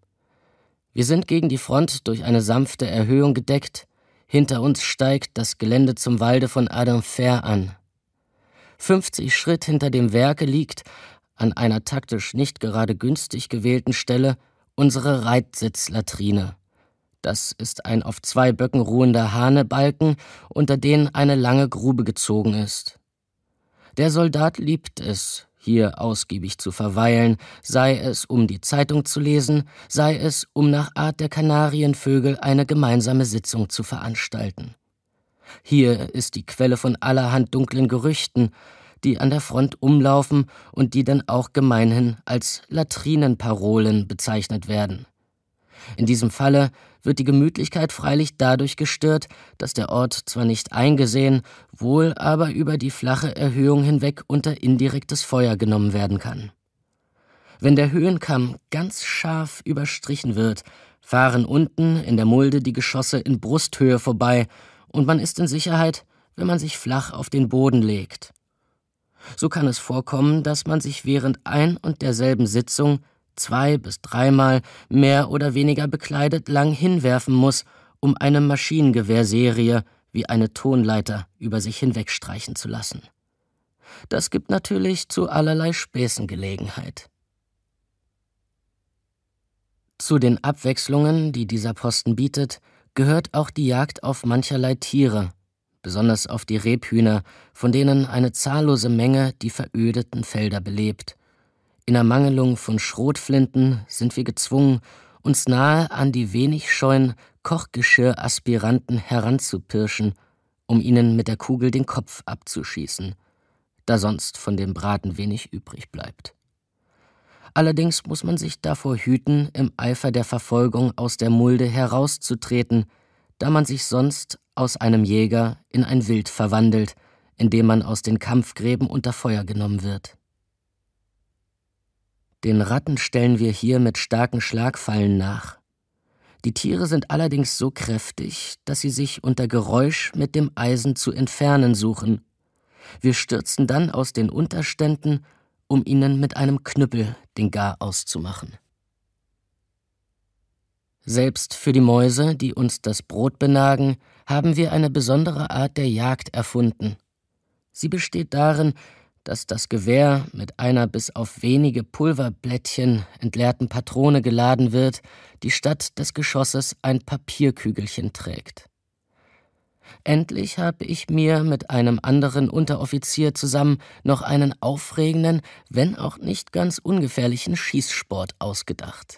Wir sind gegen die Front durch eine sanfte Erhöhung gedeckt, hinter uns steigt das Gelände zum Walde von Adam Fair an. 50 Schritt hinter dem Werke liegt, an einer taktisch nicht gerade günstig gewählten Stelle, unsere Reitsitzlatrine. Das ist ein auf zwei Böcken ruhender Hahnebalken, unter den eine lange Grube gezogen ist. Der Soldat liebt es, hier ausgiebig zu verweilen, sei es um die Zeitung zu lesen, sei es um nach Art der Kanarienvögel eine gemeinsame Sitzung zu veranstalten. Hier ist die Quelle von allerhand dunklen Gerüchten, die an der Front umlaufen und die dann auch gemeinhin als Latrinenparolen bezeichnet werden. In diesem Falle wird die Gemütlichkeit freilich dadurch gestört, dass der Ort zwar nicht eingesehen, wohl aber über die flache Erhöhung hinweg unter indirektes Feuer genommen werden kann. Wenn der Höhenkamm ganz scharf überstrichen wird, fahren unten in der Mulde die Geschosse in Brusthöhe vorbei, und man ist in Sicherheit, wenn man sich flach auf den Boden legt. So kann es vorkommen, dass man sich während ein und derselben Sitzung zwei bis dreimal mehr oder weniger bekleidet lang hinwerfen muss, um eine Maschinengewehrserie wie eine Tonleiter über sich hinwegstreichen zu lassen. Das gibt natürlich zu allerlei Späßen Gelegenheit. Zu den Abwechslungen, die dieser Posten bietet, gehört auch die Jagd auf mancherlei Tiere, besonders auf die Rebhühner, von denen eine zahllose Menge die verödeten Felder belebt in Ermangelung von Schrotflinten sind wir gezwungen, uns nahe an die wenig scheuen Kochgeschirr-Aspiranten heranzupirschen, um ihnen mit der Kugel den Kopf abzuschießen, da sonst von dem Braten wenig übrig bleibt. Allerdings muss man sich davor hüten, im Eifer der Verfolgung aus der Mulde herauszutreten, da man sich sonst aus einem Jäger in ein Wild verwandelt, indem man aus den Kampfgräben unter Feuer genommen wird. Den Ratten stellen wir hier mit starken Schlagfallen nach. Die Tiere sind allerdings so kräftig, dass sie sich unter Geräusch mit dem Eisen zu entfernen suchen. Wir stürzen dann aus den Unterständen, um ihnen mit einem Knüppel den Gar auszumachen. Selbst für die Mäuse, die uns das Brot benagen, haben wir eine besondere Art der Jagd erfunden. Sie besteht darin, dass das Gewehr mit einer bis auf wenige Pulverblättchen entleerten Patrone geladen wird, die statt des Geschosses ein Papierkügelchen trägt. Endlich habe ich mir mit einem anderen Unteroffizier zusammen noch einen aufregenden, wenn auch nicht ganz ungefährlichen Schießsport ausgedacht.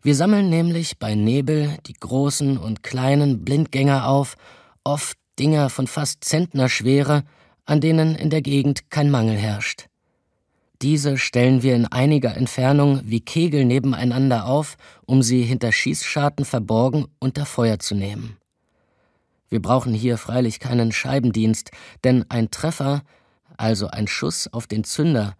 Wir sammeln nämlich bei Nebel die großen und kleinen Blindgänger auf, oft Dinger von fast Zentnerschwere, an denen in der Gegend kein Mangel herrscht. Diese stellen wir in einiger Entfernung wie Kegel nebeneinander auf, um sie hinter Schießscharten verborgen unter Feuer zu nehmen. Wir brauchen hier freilich keinen Scheibendienst, denn ein Treffer, also ein Schuss auf den Zünder,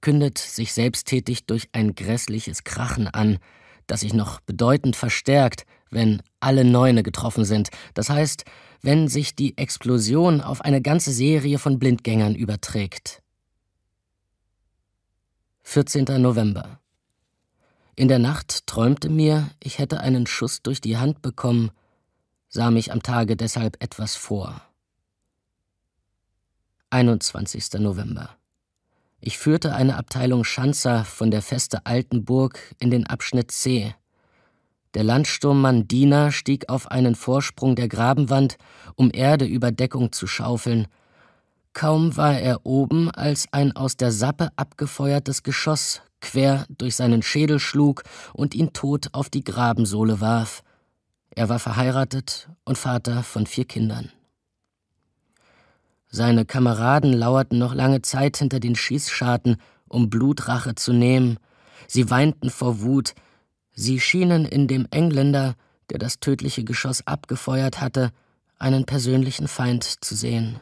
kündet sich selbsttätig durch ein grässliches Krachen an, das sich noch bedeutend verstärkt, wenn alle Neune getroffen sind. Das heißt, wenn sich die Explosion auf eine ganze Serie von Blindgängern überträgt. 14. November. In der Nacht träumte mir, ich hätte einen Schuss durch die Hand bekommen, sah mich am Tage deshalb etwas vor. 21. November. Ich führte eine Abteilung Schanzer von der Feste Altenburg in den Abschnitt C der Landsturmmann Diener stieg auf einen Vorsprung der Grabenwand, um Erde über Deckung zu schaufeln. Kaum war er oben, als ein aus der Sappe abgefeuertes Geschoss quer durch seinen Schädel schlug und ihn tot auf die Grabensohle warf. Er war verheiratet und Vater von vier Kindern. Seine Kameraden lauerten noch lange Zeit hinter den Schießscharten, um Blutrache zu nehmen. Sie weinten vor Wut, Sie schienen in dem Engländer, der das tödliche Geschoss abgefeuert hatte, einen persönlichen Feind zu sehen.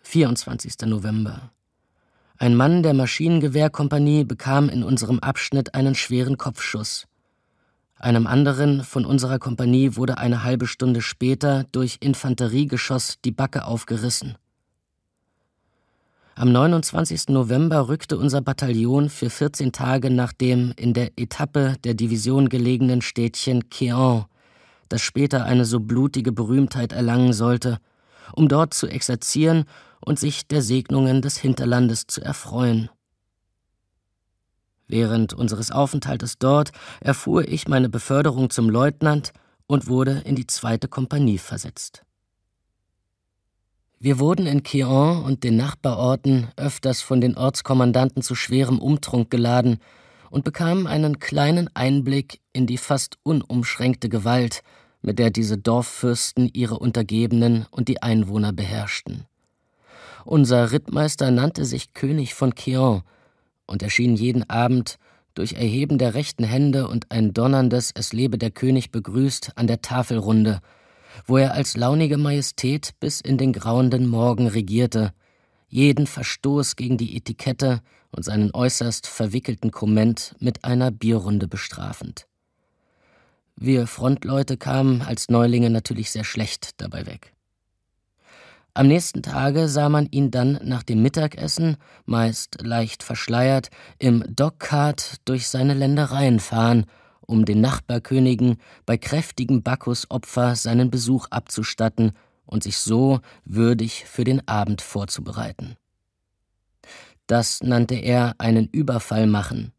24. November. Ein Mann der Maschinengewehrkompanie bekam in unserem Abschnitt einen schweren Kopfschuss. Einem anderen von unserer Kompanie wurde eine halbe Stunde später durch Infanteriegeschoss die Backe aufgerissen. Am 29. November rückte unser Bataillon für 14 Tage nach dem in der Etappe der Division gelegenen Städtchen Quéant, das später eine so blutige Berühmtheit erlangen sollte, um dort zu exerzieren und sich der Segnungen des Hinterlandes zu erfreuen. Während unseres Aufenthaltes dort erfuhr ich meine Beförderung zum Leutnant und wurde in die zweite Kompanie versetzt. Wir wurden in Keon und den Nachbarorten öfters von den Ortskommandanten zu schwerem Umtrunk geladen und bekamen einen kleinen Einblick in die fast unumschränkte Gewalt, mit der diese Dorffürsten ihre Untergebenen und die Einwohner beherrschten. Unser Rittmeister nannte sich König von Keon und erschien jeden Abend durch Erheben der rechten Hände und ein donnerndes Es lebe der König begrüßt an der Tafelrunde, wo er als launige Majestät bis in den grauenden Morgen regierte, jeden Verstoß gegen die Etikette und seinen äußerst verwickelten Komment mit einer Bierrunde bestrafend. Wir Frontleute kamen als Neulinge natürlich sehr schlecht dabei weg. Am nächsten Tage sah man ihn dann nach dem Mittagessen, meist leicht verschleiert, im Dockkart durch seine Ländereien fahren – um den Nachbarkönigen bei kräftigem Bacchusopfer seinen Besuch abzustatten und sich so würdig für den Abend vorzubereiten. Das nannte er einen Überfall machen.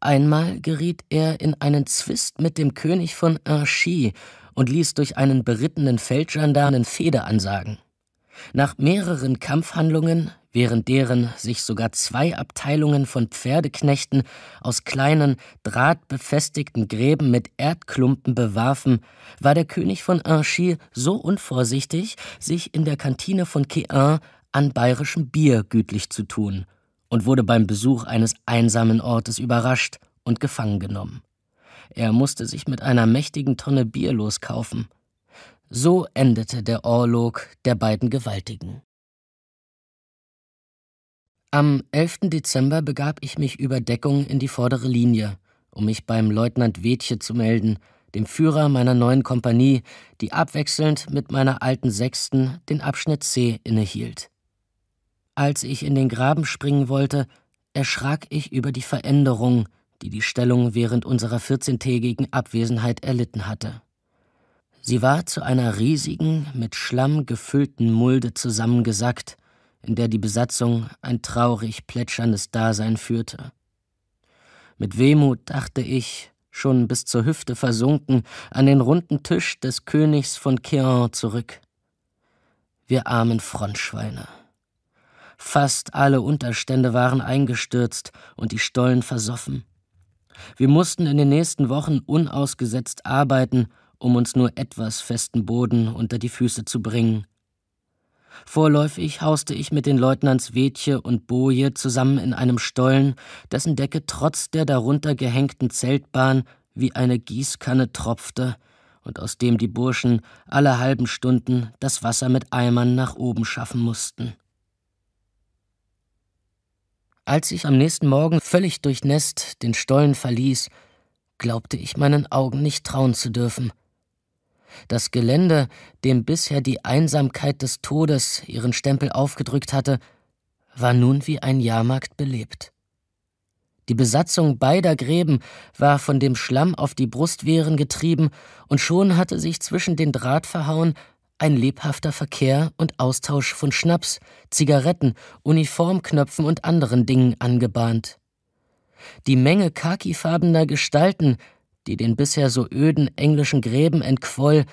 Einmal geriet er in einen Zwist mit dem König von Inchy und ließ durch einen berittenen Feldgendarmen Feder ansagen. Nach mehreren Kampfhandlungen während deren sich sogar zwei Abteilungen von Pferdeknechten aus kleinen, drahtbefestigten Gräben mit Erdklumpen bewarfen, war der König von Anchy so unvorsichtig, sich in der Kantine von Quéin an bayerischem Bier gütlich zu tun und wurde beim Besuch eines einsamen Ortes überrascht und gefangen genommen. Er musste sich mit einer mächtigen Tonne Bier loskaufen. So endete der Orlog der beiden Gewaltigen. Am 11. Dezember begab ich mich über Deckung in die vordere Linie, um mich beim Leutnant Wethje zu melden, dem Führer meiner neuen Kompanie, die abwechselnd mit meiner alten Sechsten den Abschnitt C innehielt. Als ich in den Graben springen wollte, erschrak ich über die Veränderung, die die Stellung während unserer 14-tägigen Abwesenheit erlitten hatte. Sie war zu einer riesigen, mit Schlamm gefüllten Mulde zusammengesackt, in der die Besatzung ein traurig plätscherndes Dasein führte. Mit Wehmut dachte ich, schon bis zur Hüfte versunken, an den runden Tisch des Königs von Keon zurück. Wir armen Frontschweine. Fast alle Unterstände waren eingestürzt und die Stollen versoffen. Wir mussten in den nächsten Wochen unausgesetzt arbeiten, um uns nur etwas festen Boden unter die Füße zu bringen, Vorläufig hauste ich mit den Leutnants Wetje und Boje zusammen in einem Stollen, dessen Decke trotz der darunter gehängten Zeltbahn wie eine Gießkanne tropfte und aus dem die Burschen alle halben Stunden das Wasser mit Eimern nach oben schaffen mussten. Als ich am nächsten Morgen völlig durchnässt den Stollen verließ, glaubte ich meinen Augen nicht trauen zu dürfen – das Gelände, dem bisher die Einsamkeit des Todes ihren Stempel aufgedrückt hatte, war nun wie ein Jahrmarkt belebt. Die Besatzung beider Gräben war von dem Schlamm auf die Brustwehren getrieben, und schon hatte sich zwischen den Drahtverhauen ein lebhafter Verkehr und Austausch von Schnaps, Zigaretten, Uniformknöpfen und anderen Dingen angebahnt. Die Menge khakifarbener Gestalten, die den bisher so öden englischen Gräben entquoll,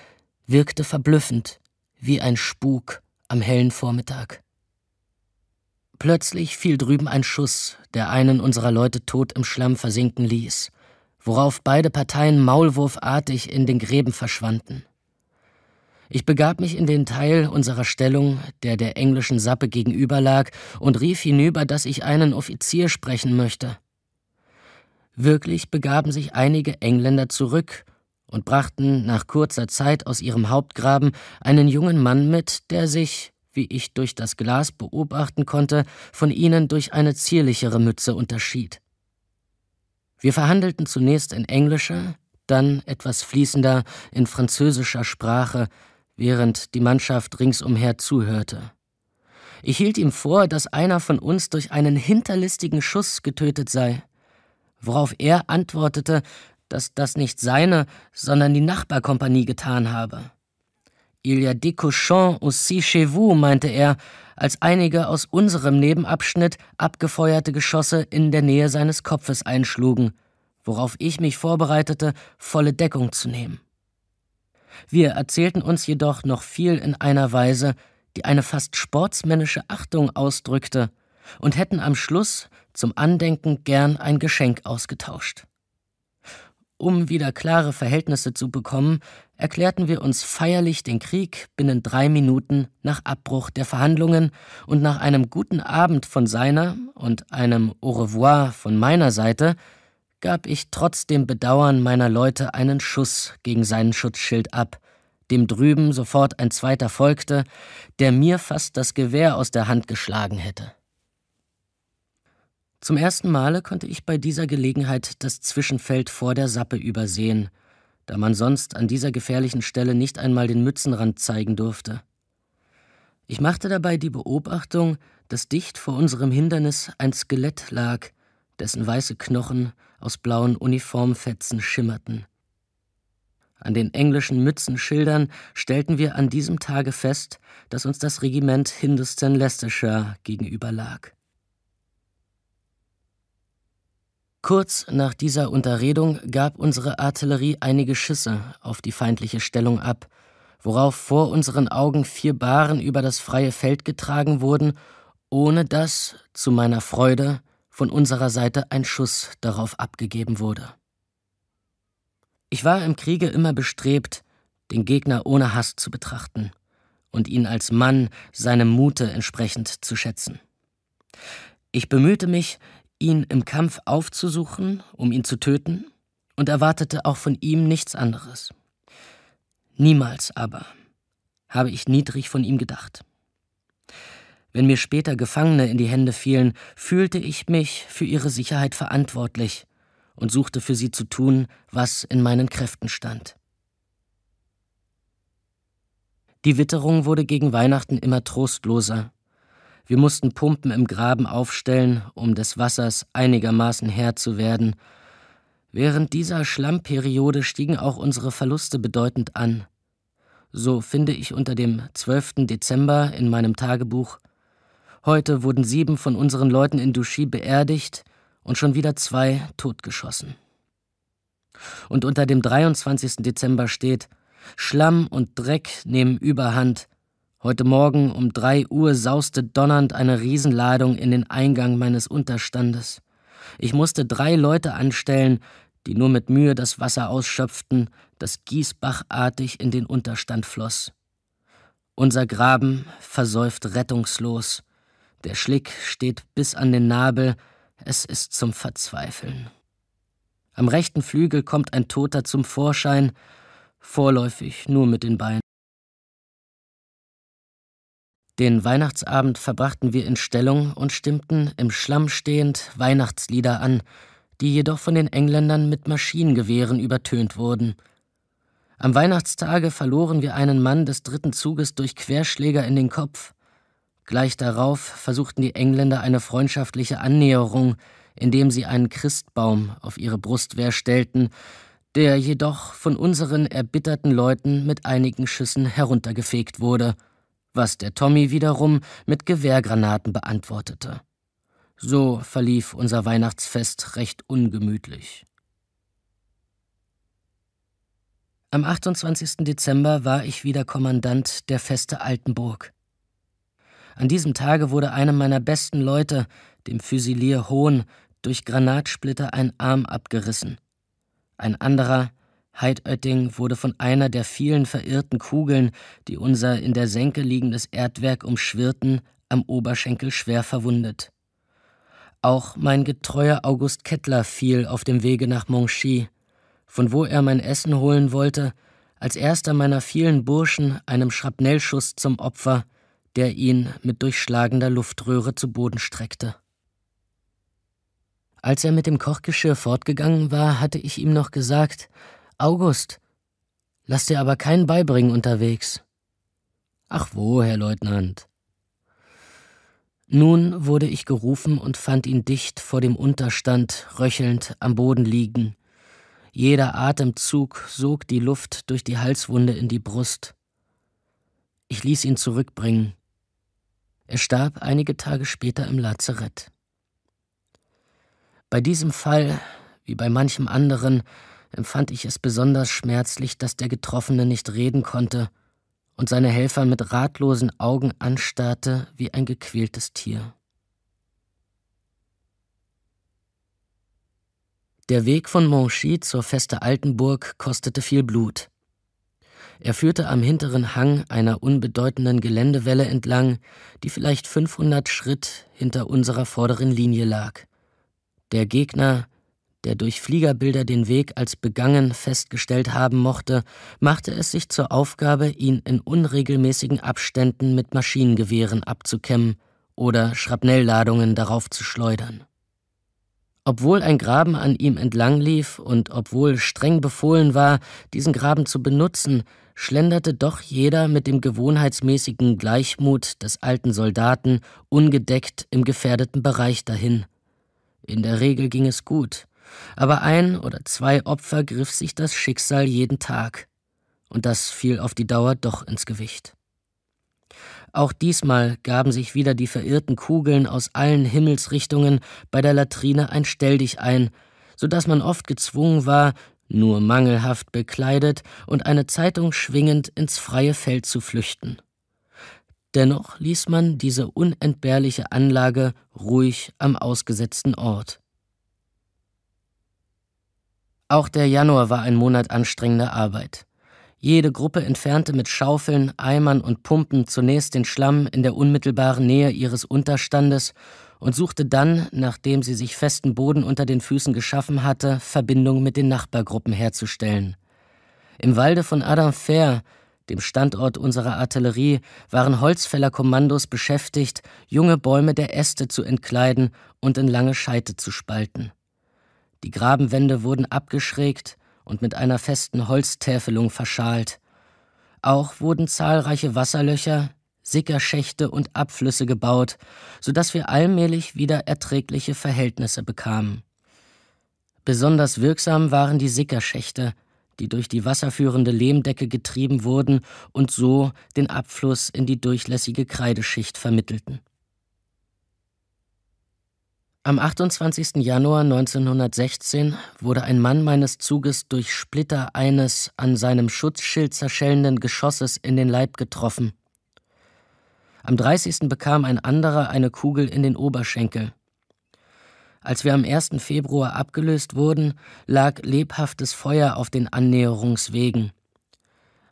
wirkte verblüffend, wie ein Spuk am hellen Vormittag. Plötzlich fiel drüben ein Schuss, der einen unserer Leute tot im Schlamm versinken ließ, worauf beide Parteien maulwurfartig in den Gräben verschwanden. Ich begab mich in den Teil unserer Stellung, der der englischen Sappe gegenüberlag, und rief hinüber, dass ich einen Offizier sprechen möchte. Wirklich begaben sich einige Engländer zurück und brachten nach kurzer Zeit aus ihrem Hauptgraben einen jungen Mann mit, der sich, wie ich durch das Glas beobachten konnte, von ihnen durch eine zierlichere Mütze unterschied. Wir verhandelten zunächst in englischer, dann etwas fließender in französischer Sprache, während die Mannschaft ringsumher zuhörte. Ich hielt ihm vor, dass einer von uns durch einen hinterlistigen Schuss getötet sei worauf er antwortete, dass das nicht seine, sondern die Nachbarkompanie getan habe. Il y a des cochons aussi chez vous, meinte er, als einige aus unserem Nebenabschnitt abgefeuerte Geschosse in der Nähe seines Kopfes einschlugen, worauf ich mich vorbereitete, volle Deckung zu nehmen. Wir erzählten uns jedoch noch viel in einer Weise, die eine fast sportsmännische Achtung ausdrückte, und hätten am Schluss zum Andenken gern ein Geschenk ausgetauscht. Um wieder klare Verhältnisse zu bekommen, erklärten wir uns feierlich den Krieg binnen drei Minuten nach Abbruch der Verhandlungen und nach einem guten Abend von seiner und einem Au revoir von meiner Seite gab ich trotz dem Bedauern meiner Leute einen Schuss gegen seinen Schutzschild ab, dem drüben sofort ein zweiter folgte, der mir fast das Gewehr aus der Hand geschlagen hätte. Zum ersten Male konnte ich bei dieser Gelegenheit das Zwischenfeld vor der Sappe übersehen, da man sonst an dieser gefährlichen Stelle nicht einmal den Mützenrand zeigen durfte. Ich machte dabei die Beobachtung, dass dicht vor unserem Hindernis ein Skelett lag, dessen weiße Knochen aus blauen Uniformfetzen schimmerten. An den englischen Mützenschildern stellten wir an diesem Tage fest, dass uns das Regiment Hindustan Leicestershire gegenüber lag. Kurz nach dieser Unterredung gab unsere Artillerie einige Schüsse auf die feindliche Stellung ab, worauf vor unseren Augen vier Bahren über das freie Feld getragen wurden, ohne dass, zu meiner Freude, von unserer Seite ein Schuss darauf abgegeben wurde. Ich war im Kriege immer bestrebt, den Gegner ohne Hass zu betrachten und ihn als Mann seinem Mute entsprechend zu schätzen. Ich bemühte mich, ihn im Kampf aufzusuchen, um ihn zu töten, und erwartete auch von ihm nichts anderes. Niemals aber habe ich niedrig von ihm gedacht. Wenn mir später Gefangene in die Hände fielen, fühlte ich mich für ihre Sicherheit verantwortlich und suchte für sie zu tun, was in meinen Kräften stand. Die Witterung wurde gegen Weihnachten immer trostloser, wir mussten Pumpen im Graben aufstellen, um des Wassers einigermaßen Herr zu werden. Während dieser Schlammperiode stiegen auch unsere Verluste bedeutend an. So finde ich unter dem 12. Dezember in meinem Tagebuch Heute wurden sieben von unseren Leuten in Dushi beerdigt und schon wieder zwei totgeschossen. Und unter dem 23. Dezember steht Schlamm und Dreck nehmen Überhand, Heute Morgen um drei Uhr sauste donnernd eine Riesenladung in den Eingang meines Unterstandes. Ich musste drei Leute anstellen, die nur mit Mühe das Wasser ausschöpften, das gießbachartig in den Unterstand floss. Unser Graben versäuft rettungslos. Der Schlick steht bis an den Nabel, es ist zum Verzweifeln. Am rechten Flügel kommt ein Toter zum Vorschein, vorläufig nur mit den Beinen. Den Weihnachtsabend verbrachten wir in Stellung und stimmten, im Schlamm stehend, Weihnachtslieder an, die jedoch von den Engländern mit Maschinengewehren übertönt wurden. Am Weihnachtstage verloren wir einen Mann des dritten Zuges durch Querschläger in den Kopf. Gleich darauf versuchten die Engländer eine freundschaftliche Annäherung, indem sie einen Christbaum auf ihre Brustwehr stellten, der jedoch von unseren erbitterten Leuten mit einigen Schüssen heruntergefegt wurde was der Tommy wiederum mit Gewehrgranaten beantwortete. So verlief unser Weihnachtsfest recht ungemütlich. Am 28. Dezember war ich wieder Kommandant der Feste Altenburg. An diesem Tage wurde einem meiner besten Leute, dem Füsilier Hohn, durch Granatsplitter ein Arm abgerissen. Ein anderer Heidötting wurde von einer der vielen verirrten Kugeln, die unser in der Senke liegendes Erdwerk umschwirrten, am Oberschenkel schwer verwundet. Auch mein getreuer August Kettler fiel auf dem Wege nach Monchy, von wo er mein Essen holen wollte, als erster meiner vielen Burschen einem Schrapnellschuss zum Opfer, der ihn mit durchschlagender Luftröhre zu Boden streckte. Als er mit dem Kochgeschirr fortgegangen war, hatte ich ihm noch gesagt, August, lass dir aber keinen beibringen unterwegs. Ach wo, Herr Leutnant. Nun wurde ich gerufen und fand ihn dicht vor dem Unterstand, röchelnd am Boden liegen. Jeder Atemzug sog die Luft durch die Halswunde in die Brust. Ich ließ ihn zurückbringen. Er starb einige Tage später im Lazarett. Bei diesem Fall, wie bei manchem anderen, empfand ich es besonders schmerzlich, dass der Getroffene nicht reden konnte und seine Helfer mit ratlosen Augen anstarrte wie ein gequältes Tier. Der Weg von Monchy zur Feste Altenburg kostete viel Blut. Er führte am hinteren Hang einer unbedeutenden Geländewelle entlang, die vielleicht 500 Schritt hinter unserer vorderen Linie lag. Der Gegner der durch Fliegerbilder den Weg als begangen festgestellt haben mochte, machte es sich zur Aufgabe, ihn in unregelmäßigen Abständen mit Maschinengewehren abzukämmen oder Schrapnellladungen darauf zu schleudern. Obwohl ein Graben an ihm entlang lief und obwohl streng befohlen war, diesen Graben zu benutzen, schlenderte doch jeder mit dem gewohnheitsmäßigen Gleichmut des alten Soldaten ungedeckt im gefährdeten Bereich dahin. In der Regel ging es gut, aber ein oder zwei Opfer griff sich das Schicksal jeden Tag, und das fiel auf die Dauer doch ins Gewicht. Auch diesmal gaben sich wieder die verirrten Kugeln aus allen Himmelsrichtungen bei der Latrine ein Stelldich ein, so dass man oft gezwungen war, nur mangelhaft bekleidet und eine Zeitung schwingend ins freie Feld zu flüchten. Dennoch ließ man diese unentbehrliche Anlage ruhig am ausgesetzten Ort. Auch der Januar war ein Monat anstrengender Arbeit. Jede Gruppe entfernte mit Schaufeln, Eimern und Pumpen zunächst den Schlamm in der unmittelbaren Nähe ihres Unterstandes und suchte dann, nachdem sie sich festen Boden unter den Füßen geschaffen hatte, Verbindung mit den Nachbargruppen herzustellen. Im Walde von Adam Fair, dem Standort unserer Artillerie, waren Holzfällerkommandos beschäftigt, junge Bäume der Äste zu entkleiden und in lange Scheite zu spalten. Die Grabenwände wurden abgeschrägt und mit einer festen Holztäfelung verschalt. Auch wurden zahlreiche Wasserlöcher, Sickerschächte und Abflüsse gebaut, sodass wir allmählich wieder erträgliche Verhältnisse bekamen. Besonders wirksam waren die Sickerschächte, die durch die wasserführende Lehmdecke getrieben wurden und so den Abfluss in die durchlässige Kreideschicht vermittelten. Am 28. Januar 1916 wurde ein Mann meines Zuges durch Splitter eines an seinem Schutzschild zerschellenden Geschosses in den Leib getroffen. Am 30. bekam ein anderer eine Kugel in den Oberschenkel. Als wir am 1. Februar abgelöst wurden, lag lebhaftes Feuer auf den Annäherungswegen.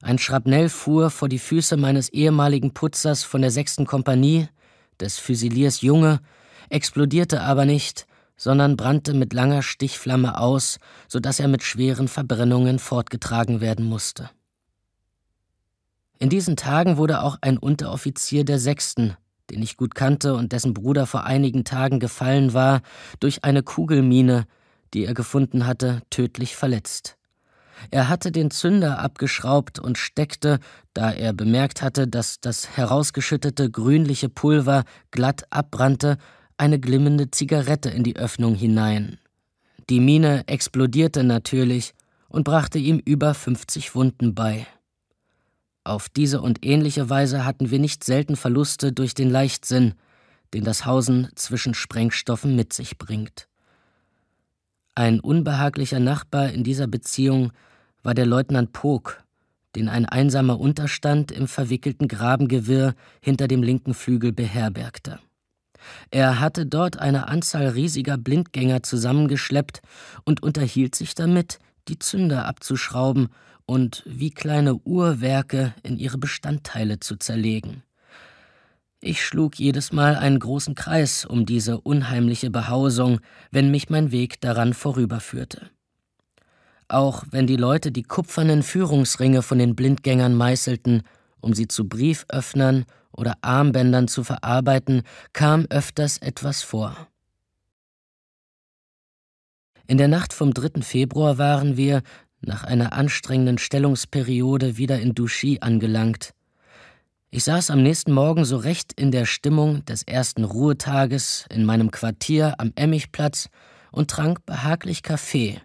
Ein Schrapnell fuhr vor die Füße meines ehemaligen Putzers von der 6. Kompanie, des Füsiliers Junge, explodierte aber nicht, sondern brannte mit langer Stichflamme aus, so dass er mit schweren Verbrennungen fortgetragen werden musste. In diesen Tagen wurde auch ein Unteroffizier der Sechsten, den ich gut kannte und dessen Bruder vor einigen Tagen gefallen war, durch eine Kugelmine, die er gefunden hatte, tödlich verletzt. Er hatte den Zünder abgeschraubt und steckte, da er bemerkt hatte, dass das herausgeschüttete grünliche Pulver glatt abbrannte, eine glimmende Zigarette in die Öffnung hinein. Die Mine explodierte natürlich und brachte ihm über 50 Wunden bei. Auf diese und ähnliche Weise hatten wir nicht selten Verluste durch den Leichtsinn, den das Hausen zwischen Sprengstoffen mit sich bringt. Ein unbehaglicher Nachbar in dieser Beziehung war der Leutnant Pog, den ein einsamer Unterstand im verwickelten Grabengewirr hinter dem linken Flügel beherbergte. Er hatte dort eine Anzahl riesiger Blindgänger zusammengeschleppt und unterhielt sich damit, die Zünder abzuschrauben und wie kleine Uhrwerke in ihre Bestandteile zu zerlegen. Ich schlug jedes Mal einen großen Kreis um diese unheimliche Behausung, wenn mich mein Weg daran vorüberführte. Auch wenn die Leute die kupfernen Führungsringe von den Blindgängern meißelten, um sie zu Brieföffnern oder Armbändern zu verarbeiten, kam öfters etwas vor. In der Nacht vom 3. Februar waren wir, nach einer anstrengenden Stellungsperiode, wieder in Douchy angelangt. Ich saß am nächsten Morgen so recht in der Stimmung des ersten Ruhetages in meinem Quartier am Emmichplatz und trank behaglich Kaffee,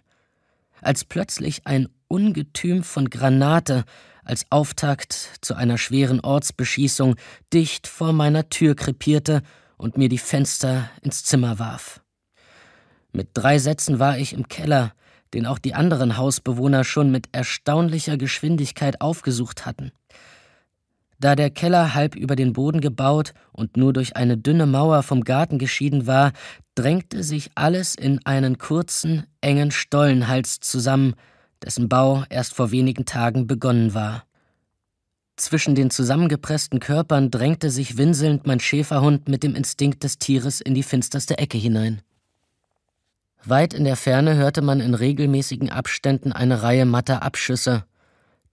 als plötzlich ein Ungetüm von Granate als Auftakt zu einer schweren Ortsbeschießung dicht vor meiner Tür krepierte und mir die Fenster ins Zimmer warf. Mit drei Sätzen war ich im Keller, den auch die anderen Hausbewohner schon mit erstaunlicher Geschwindigkeit aufgesucht hatten. Da der Keller halb über den Boden gebaut und nur durch eine dünne Mauer vom Garten geschieden war, drängte sich alles in einen kurzen, engen Stollenhals zusammen, dessen Bau erst vor wenigen Tagen begonnen war. Zwischen den zusammengepressten Körpern drängte sich winselnd mein Schäferhund mit dem Instinkt des Tieres in die finsterste Ecke hinein. Weit in der Ferne hörte man in regelmäßigen Abständen eine Reihe matter Abschüsse,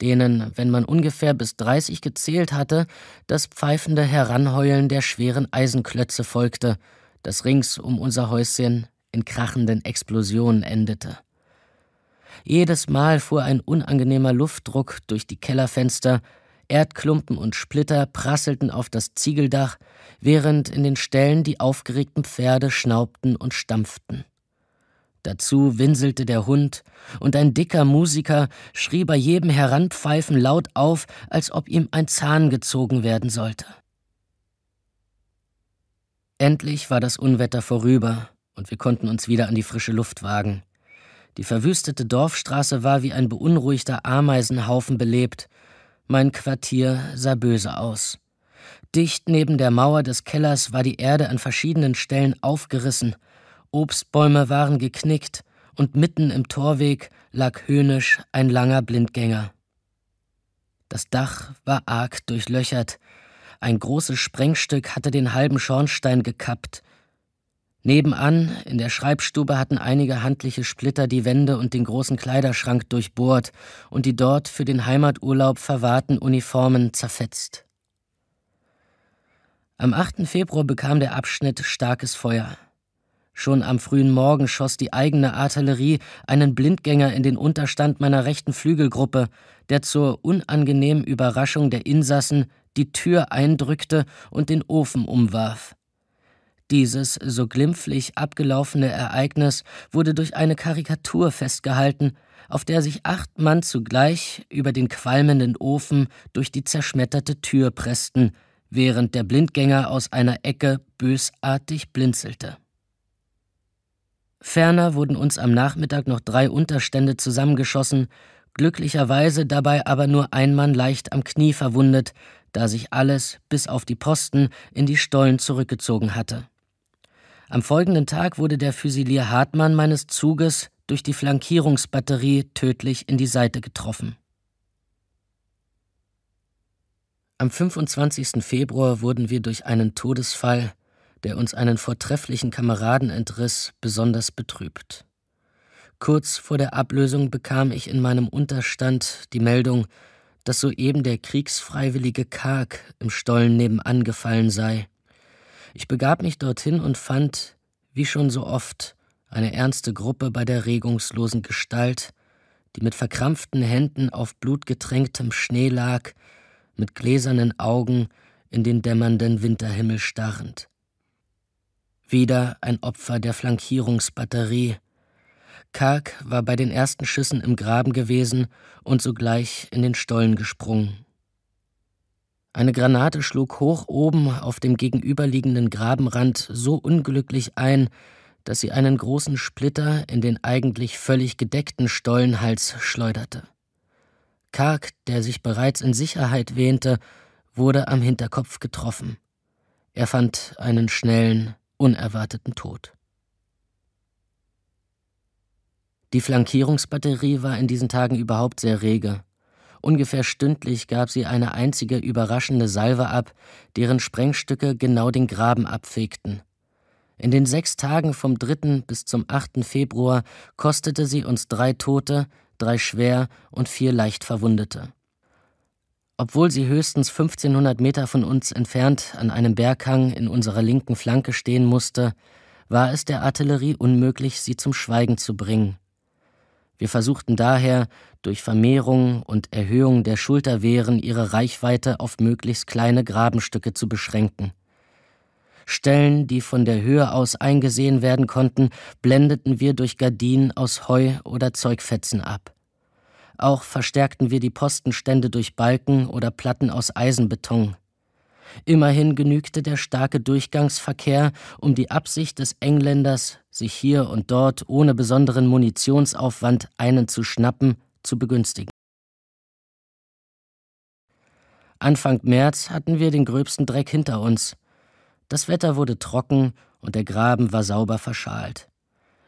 denen, wenn man ungefähr bis 30 gezählt hatte, das pfeifende Heranheulen der schweren Eisenklötze folgte, das rings um unser Häuschen in krachenden Explosionen endete. Jedes Mal fuhr ein unangenehmer Luftdruck durch die Kellerfenster, Erdklumpen und Splitter prasselten auf das Ziegeldach, während in den Ställen die aufgeregten Pferde schnaubten und stampften. Dazu winselte der Hund, und ein dicker Musiker schrie bei jedem Heranpfeifen laut auf, als ob ihm ein Zahn gezogen werden sollte. Endlich war das Unwetter vorüber, und wir konnten uns wieder an die frische Luft wagen. Die verwüstete Dorfstraße war wie ein beunruhigter Ameisenhaufen belebt. Mein Quartier sah böse aus. Dicht neben der Mauer des Kellers war die Erde an verschiedenen Stellen aufgerissen, Obstbäume waren geknickt, und mitten im Torweg lag höhnisch ein langer Blindgänger. Das Dach war arg durchlöchert, ein großes Sprengstück hatte den halben Schornstein gekappt, Nebenan, in der Schreibstube, hatten einige handliche Splitter die Wände und den großen Kleiderschrank durchbohrt und die dort für den Heimaturlaub verwahrten Uniformen zerfetzt. Am 8. Februar bekam der Abschnitt starkes Feuer. Schon am frühen Morgen schoss die eigene Artillerie einen Blindgänger in den Unterstand meiner rechten Flügelgruppe, der zur unangenehmen Überraschung der Insassen die Tür eindrückte und den Ofen umwarf. Dieses so glimpflich abgelaufene Ereignis wurde durch eine Karikatur festgehalten, auf der sich acht Mann zugleich über den qualmenden Ofen durch die zerschmetterte Tür pressten, während der Blindgänger aus einer Ecke bösartig blinzelte. Ferner wurden uns am Nachmittag noch drei Unterstände zusammengeschossen, glücklicherweise dabei aber nur ein Mann leicht am Knie verwundet, da sich alles, bis auf die Posten, in die Stollen zurückgezogen hatte. Am folgenden Tag wurde der Füsilier Hartmann meines Zuges durch die Flankierungsbatterie tödlich in die Seite getroffen. Am 25. Februar wurden wir durch einen Todesfall, der uns einen vortrefflichen Kameraden entriss, besonders betrübt. Kurz vor der Ablösung bekam ich in meinem Unterstand die Meldung, dass soeben der kriegsfreiwillige Karg im Stollen nebenan gefallen sei ich begab mich dorthin und fand, wie schon so oft, eine ernste Gruppe bei der regungslosen Gestalt, die mit verkrampften Händen auf blutgetränktem Schnee lag, mit gläsernen Augen in den dämmernden Winterhimmel starrend. Wieder ein Opfer der Flankierungsbatterie. Karg war bei den ersten Schüssen im Graben gewesen und sogleich in den Stollen gesprungen. Eine Granate schlug hoch oben auf dem gegenüberliegenden Grabenrand so unglücklich ein, dass sie einen großen Splitter in den eigentlich völlig gedeckten Stollenhals schleuderte. Karg, der sich bereits in Sicherheit wähnte, wurde am Hinterkopf getroffen. Er fand einen schnellen, unerwarteten Tod. Die Flankierungsbatterie war in diesen Tagen überhaupt sehr rege. Ungefähr stündlich gab sie eine einzige überraschende Salve ab, deren Sprengstücke genau den Graben abfegten. In den sechs Tagen vom 3. bis zum 8. Februar kostete sie uns drei Tote, drei schwer und vier leicht Verwundete. Obwohl sie höchstens 1500 Meter von uns entfernt an einem Berghang in unserer linken Flanke stehen musste, war es der Artillerie unmöglich, sie zum Schweigen zu bringen. Wir versuchten daher, durch Vermehrung und Erhöhung der Schulterwehren ihre Reichweite auf möglichst kleine Grabenstücke zu beschränken. Stellen, die von der Höhe aus eingesehen werden konnten, blendeten wir durch Gardinen aus Heu oder Zeugfetzen ab. Auch verstärkten wir die Postenstände durch Balken oder Platten aus Eisenbeton. Immerhin genügte der starke Durchgangsverkehr, um die Absicht des Engländers sich hier und dort ohne besonderen Munitionsaufwand einen zu schnappen, zu begünstigen. Anfang März hatten wir den gröbsten Dreck hinter uns. Das Wetter wurde trocken und der Graben war sauber verschalt.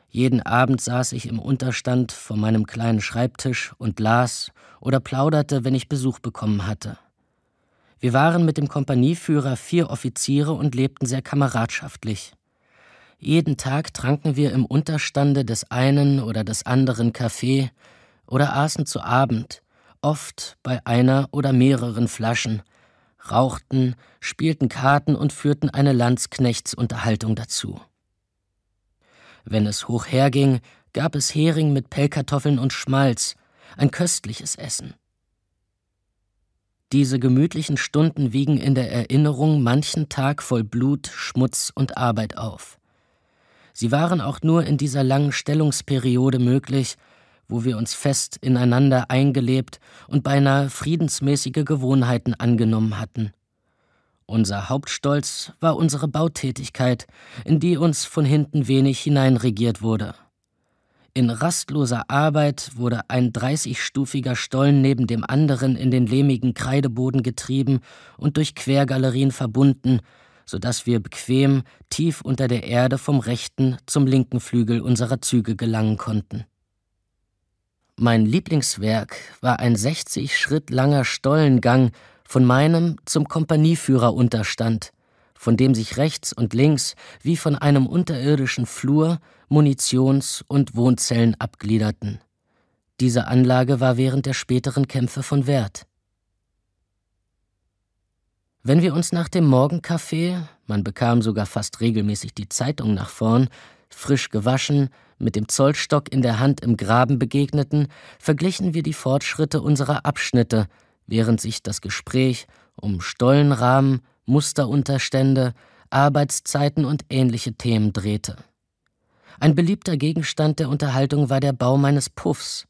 Jeden Abend saß ich im Unterstand vor meinem kleinen Schreibtisch und las oder plauderte, wenn ich Besuch bekommen hatte. Wir waren mit dem Kompanieführer vier Offiziere und lebten sehr kameradschaftlich. Jeden Tag tranken wir im Unterstande des einen oder des anderen Kaffee oder aßen zu Abend, oft bei einer oder mehreren Flaschen, rauchten, spielten Karten und führten eine Landsknechtsunterhaltung dazu. Wenn es hoch herging, gab es Hering mit Pellkartoffeln und Schmalz, ein köstliches Essen. Diese gemütlichen Stunden wiegen in der Erinnerung manchen Tag voll Blut, Schmutz und Arbeit auf. Sie waren auch nur in dieser langen Stellungsperiode möglich, wo wir uns fest ineinander eingelebt und beinahe friedensmäßige Gewohnheiten angenommen hatten. Unser Hauptstolz war unsere Bautätigkeit, in die uns von hinten wenig hineinregiert wurde. In rastloser Arbeit wurde ein 30-stufiger Stollen neben dem anderen in den lehmigen Kreideboden getrieben und durch Quergalerien verbunden, sodass wir bequem tief unter der Erde vom rechten zum linken Flügel unserer Züge gelangen konnten. Mein Lieblingswerk war ein 60 Schritt langer Stollengang von meinem zum Kompanieführerunterstand, von dem sich rechts und links wie von einem unterirdischen Flur Munitions- und Wohnzellen abgliederten. Diese Anlage war während der späteren Kämpfe von Wert. Wenn wir uns nach dem Morgenkaffee, man bekam sogar fast regelmäßig die Zeitung nach vorn, frisch gewaschen, mit dem Zollstock in der Hand im Graben begegneten, verglichen wir die Fortschritte unserer Abschnitte, während sich das Gespräch um Stollenrahmen, Musterunterstände, Arbeitszeiten und ähnliche Themen drehte. Ein beliebter Gegenstand der Unterhaltung war der Bau meines Puffs,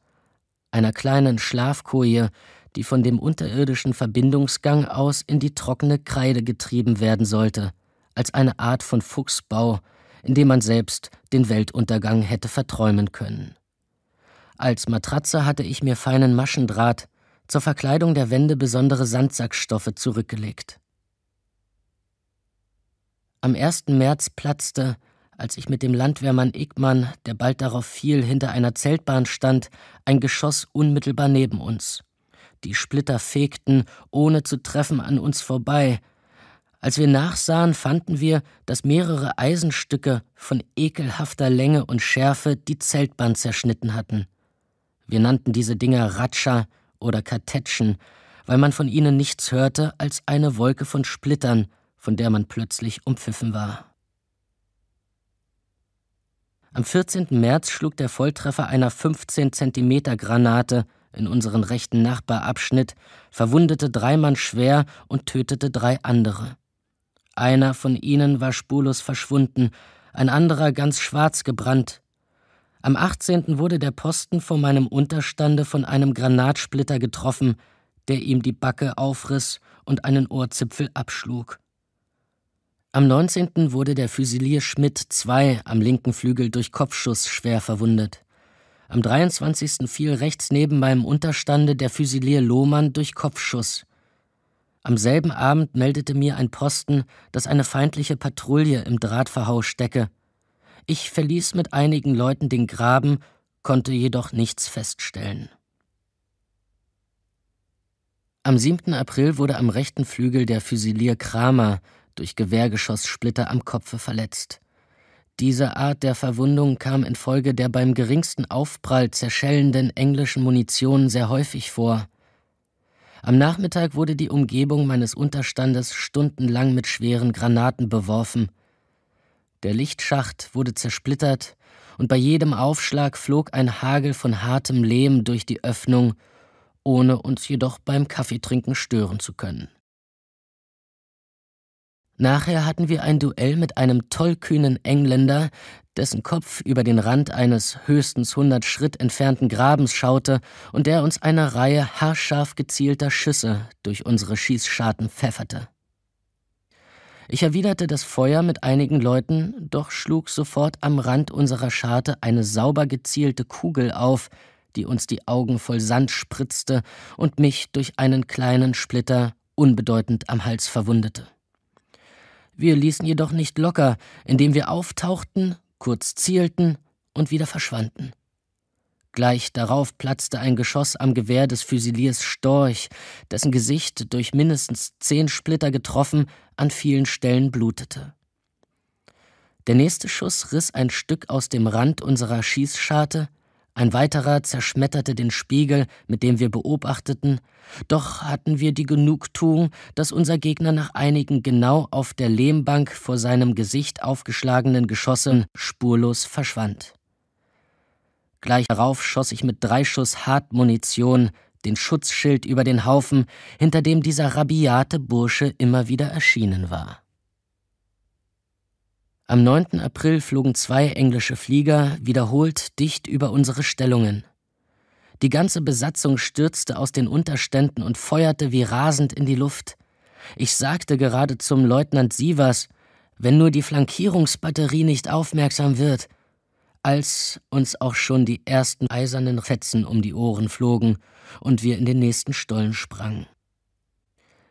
einer kleinen Schlafkoje, die von dem unterirdischen Verbindungsgang aus in die trockene Kreide getrieben werden sollte, als eine Art von Fuchsbau, in dem man selbst den Weltuntergang hätte verträumen können. Als Matratze hatte ich mir feinen Maschendraht, zur Verkleidung der Wände besondere Sandsackstoffe zurückgelegt. Am 1. März platzte, als ich mit dem Landwehrmann Ickmann, der bald darauf fiel, hinter einer Zeltbahn stand, ein Geschoss unmittelbar neben uns. Die Splitter fegten, ohne zu treffen, an uns vorbei. Als wir nachsahen, fanden wir, dass mehrere Eisenstücke von ekelhafter Länge und Schärfe die Zeltbahn zerschnitten hatten. Wir nannten diese Dinger Ratscha oder Kartätschen, weil man von ihnen nichts hörte als eine Wolke von Splittern, von der man plötzlich umpfiffen war. Am 14. März schlug der Volltreffer einer 15 Zentimeter Granate in unseren rechten Nachbarabschnitt, verwundete drei Mann schwer und tötete drei andere. Einer von ihnen war spurlos verschwunden, ein anderer ganz schwarz gebrannt. Am 18. wurde der Posten vor meinem Unterstande von einem Granatsplitter getroffen, der ihm die Backe aufriss und einen Ohrzipfel abschlug. Am 19. wurde der Füsilier Schmidt II am linken Flügel durch Kopfschuss schwer verwundet. Am 23. fiel rechts neben meinem Unterstande der Füsilier Lohmann durch Kopfschuss. Am selben Abend meldete mir ein Posten, dass eine feindliche Patrouille im Drahtverhau stecke. Ich verließ mit einigen Leuten den Graben, konnte jedoch nichts feststellen. Am 7. April wurde am rechten Flügel der Füsilier Kramer durch Gewehrgeschosssplitter am Kopfe verletzt. Diese Art der Verwundung kam infolge der beim geringsten Aufprall zerschellenden englischen Munition sehr häufig vor. Am Nachmittag wurde die Umgebung meines Unterstandes stundenlang mit schweren Granaten beworfen. Der Lichtschacht wurde zersplittert, und bei jedem Aufschlag flog ein Hagel von hartem Lehm durch die Öffnung, ohne uns jedoch beim Kaffeetrinken stören zu können. Nachher hatten wir ein Duell mit einem tollkühnen Engländer, dessen Kopf über den Rand eines höchstens 100 Schritt entfernten Grabens schaute und der uns eine Reihe haarscharf gezielter Schüsse durch unsere Schießscharten pfefferte. Ich erwiderte das Feuer mit einigen Leuten, doch schlug sofort am Rand unserer Scharte eine sauber gezielte Kugel auf, die uns die Augen voll Sand spritzte und mich durch einen kleinen Splitter unbedeutend am Hals verwundete. Wir ließen jedoch nicht locker, indem wir auftauchten, kurz zielten und wieder verschwanden. Gleich darauf platzte ein Geschoss am Gewehr des Füsiliers Storch, dessen Gesicht, durch mindestens zehn Splitter getroffen, an vielen Stellen blutete. Der nächste Schuss riss ein Stück aus dem Rand unserer Schießscharte ein weiterer zerschmetterte den Spiegel, mit dem wir beobachteten, doch hatten wir die Genugtuung, dass unser Gegner nach einigen genau auf der Lehmbank vor seinem Gesicht aufgeschlagenen Geschossen spurlos verschwand. Gleich darauf schoss ich mit drei Schuss Hartmunition den Schutzschild über den Haufen, hinter dem dieser rabiate Bursche immer wieder erschienen war. Am 9. April flogen zwei englische Flieger wiederholt dicht über unsere Stellungen. Die ganze Besatzung stürzte aus den Unterständen und feuerte wie rasend in die Luft. Ich sagte gerade zum Leutnant Sievers, wenn nur die Flankierungsbatterie nicht aufmerksam wird, als uns auch schon die ersten eisernen Fetzen um die Ohren flogen und wir in den nächsten Stollen sprangen.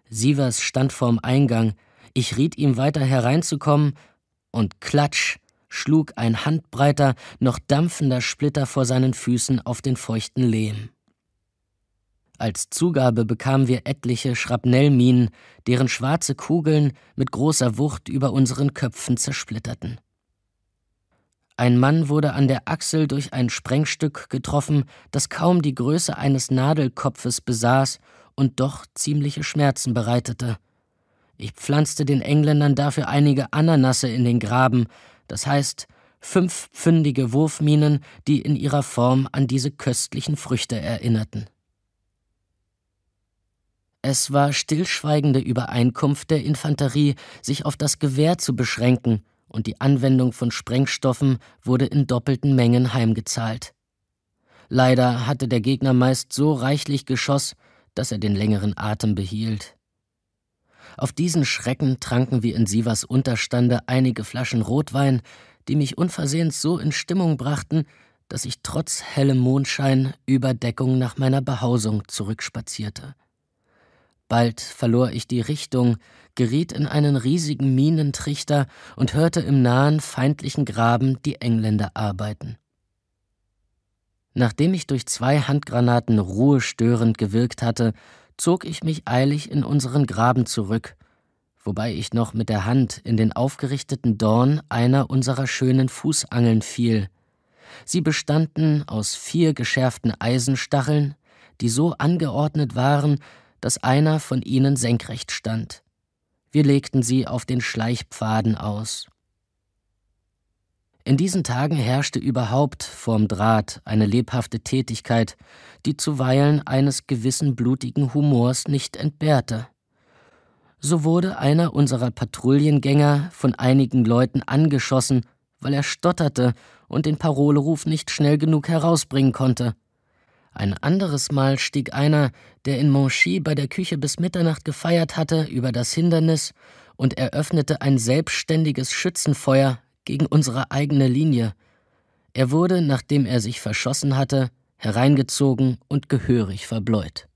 Sievers stand vorm Eingang, ich riet ihm weiter hereinzukommen und klatsch schlug ein handbreiter, noch dampfender Splitter vor seinen Füßen auf den feuchten Lehm. Als Zugabe bekamen wir etliche Schrapnellminen, deren schwarze Kugeln mit großer Wucht über unseren Köpfen zersplitterten. Ein Mann wurde an der Achsel durch ein Sprengstück getroffen, das kaum die Größe eines Nadelkopfes besaß und doch ziemliche Schmerzen bereitete. Ich pflanzte den Engländern dafür einige Ananasse in den Graben, das heißt fünfpfündige Wurfminen, die in ihrer Form an diese köstlichen Früchte erinnerten. Es war stillschweigende Übereinkunft der Infanterie, sich auf das Gewehr zu beschränken, und die Anwendung von Sprengstoffen wurde in doppelten Mengen heimgezahlt. Leider hatte der Gegner meist so reichlich Geschoss, dass er den längeren Atem behielt. Auf diesen Schrecken tranken wir in Sivas Unterstande einige Flaschen Rotwein, die mich unversehens so in Stimmung brachten, dass ich trotz hellem Mondschein über Deckung nach meiner Behausung zurückspazierte. Bald verlor ich die Richtung, geriet in einen riesigen Minentrichter und hörte im nahen feindlichen Graben die Engländer arbeiten. Nachdem ich durch zwei Handgranaten ruhestörend gewirkt hatte, zog ich mich eilig in unseren Graben zurück, wobei ich noch mit der Hand in den aufgerichteten Dorn einer unserer schönen Fußangeln fiel. Sie bestanden aus vier geschärften Eisenstacheln, die so angeordnet waren, dass einer von ihnen senkrecht stand. Wir legten sie auf den Schleichpfaden aus. In diesen Tagen herrschte überhaupt vorm Draht eine lebhafte Tätigkeit, die zuweilen eines gewissen blutigen Humors nicht entbehrte. So wurde einer unserer Patrouillengänger von einigen Leuten angeschossen, weil er stotterte und den Paroleruf nicht schnell genug herausbringen konnte. Ein anderes Mal stieg einer, der in Monchy bei der Küche bis Mitternacht gefeiert hatte, über das Hindernis und eröffnete ein selbstständiges Schützenfeuer gegen unsere eigene Linie. Er wurde, nachdem er sich verschossen hatte, hereingezogen und gehörig verbläut.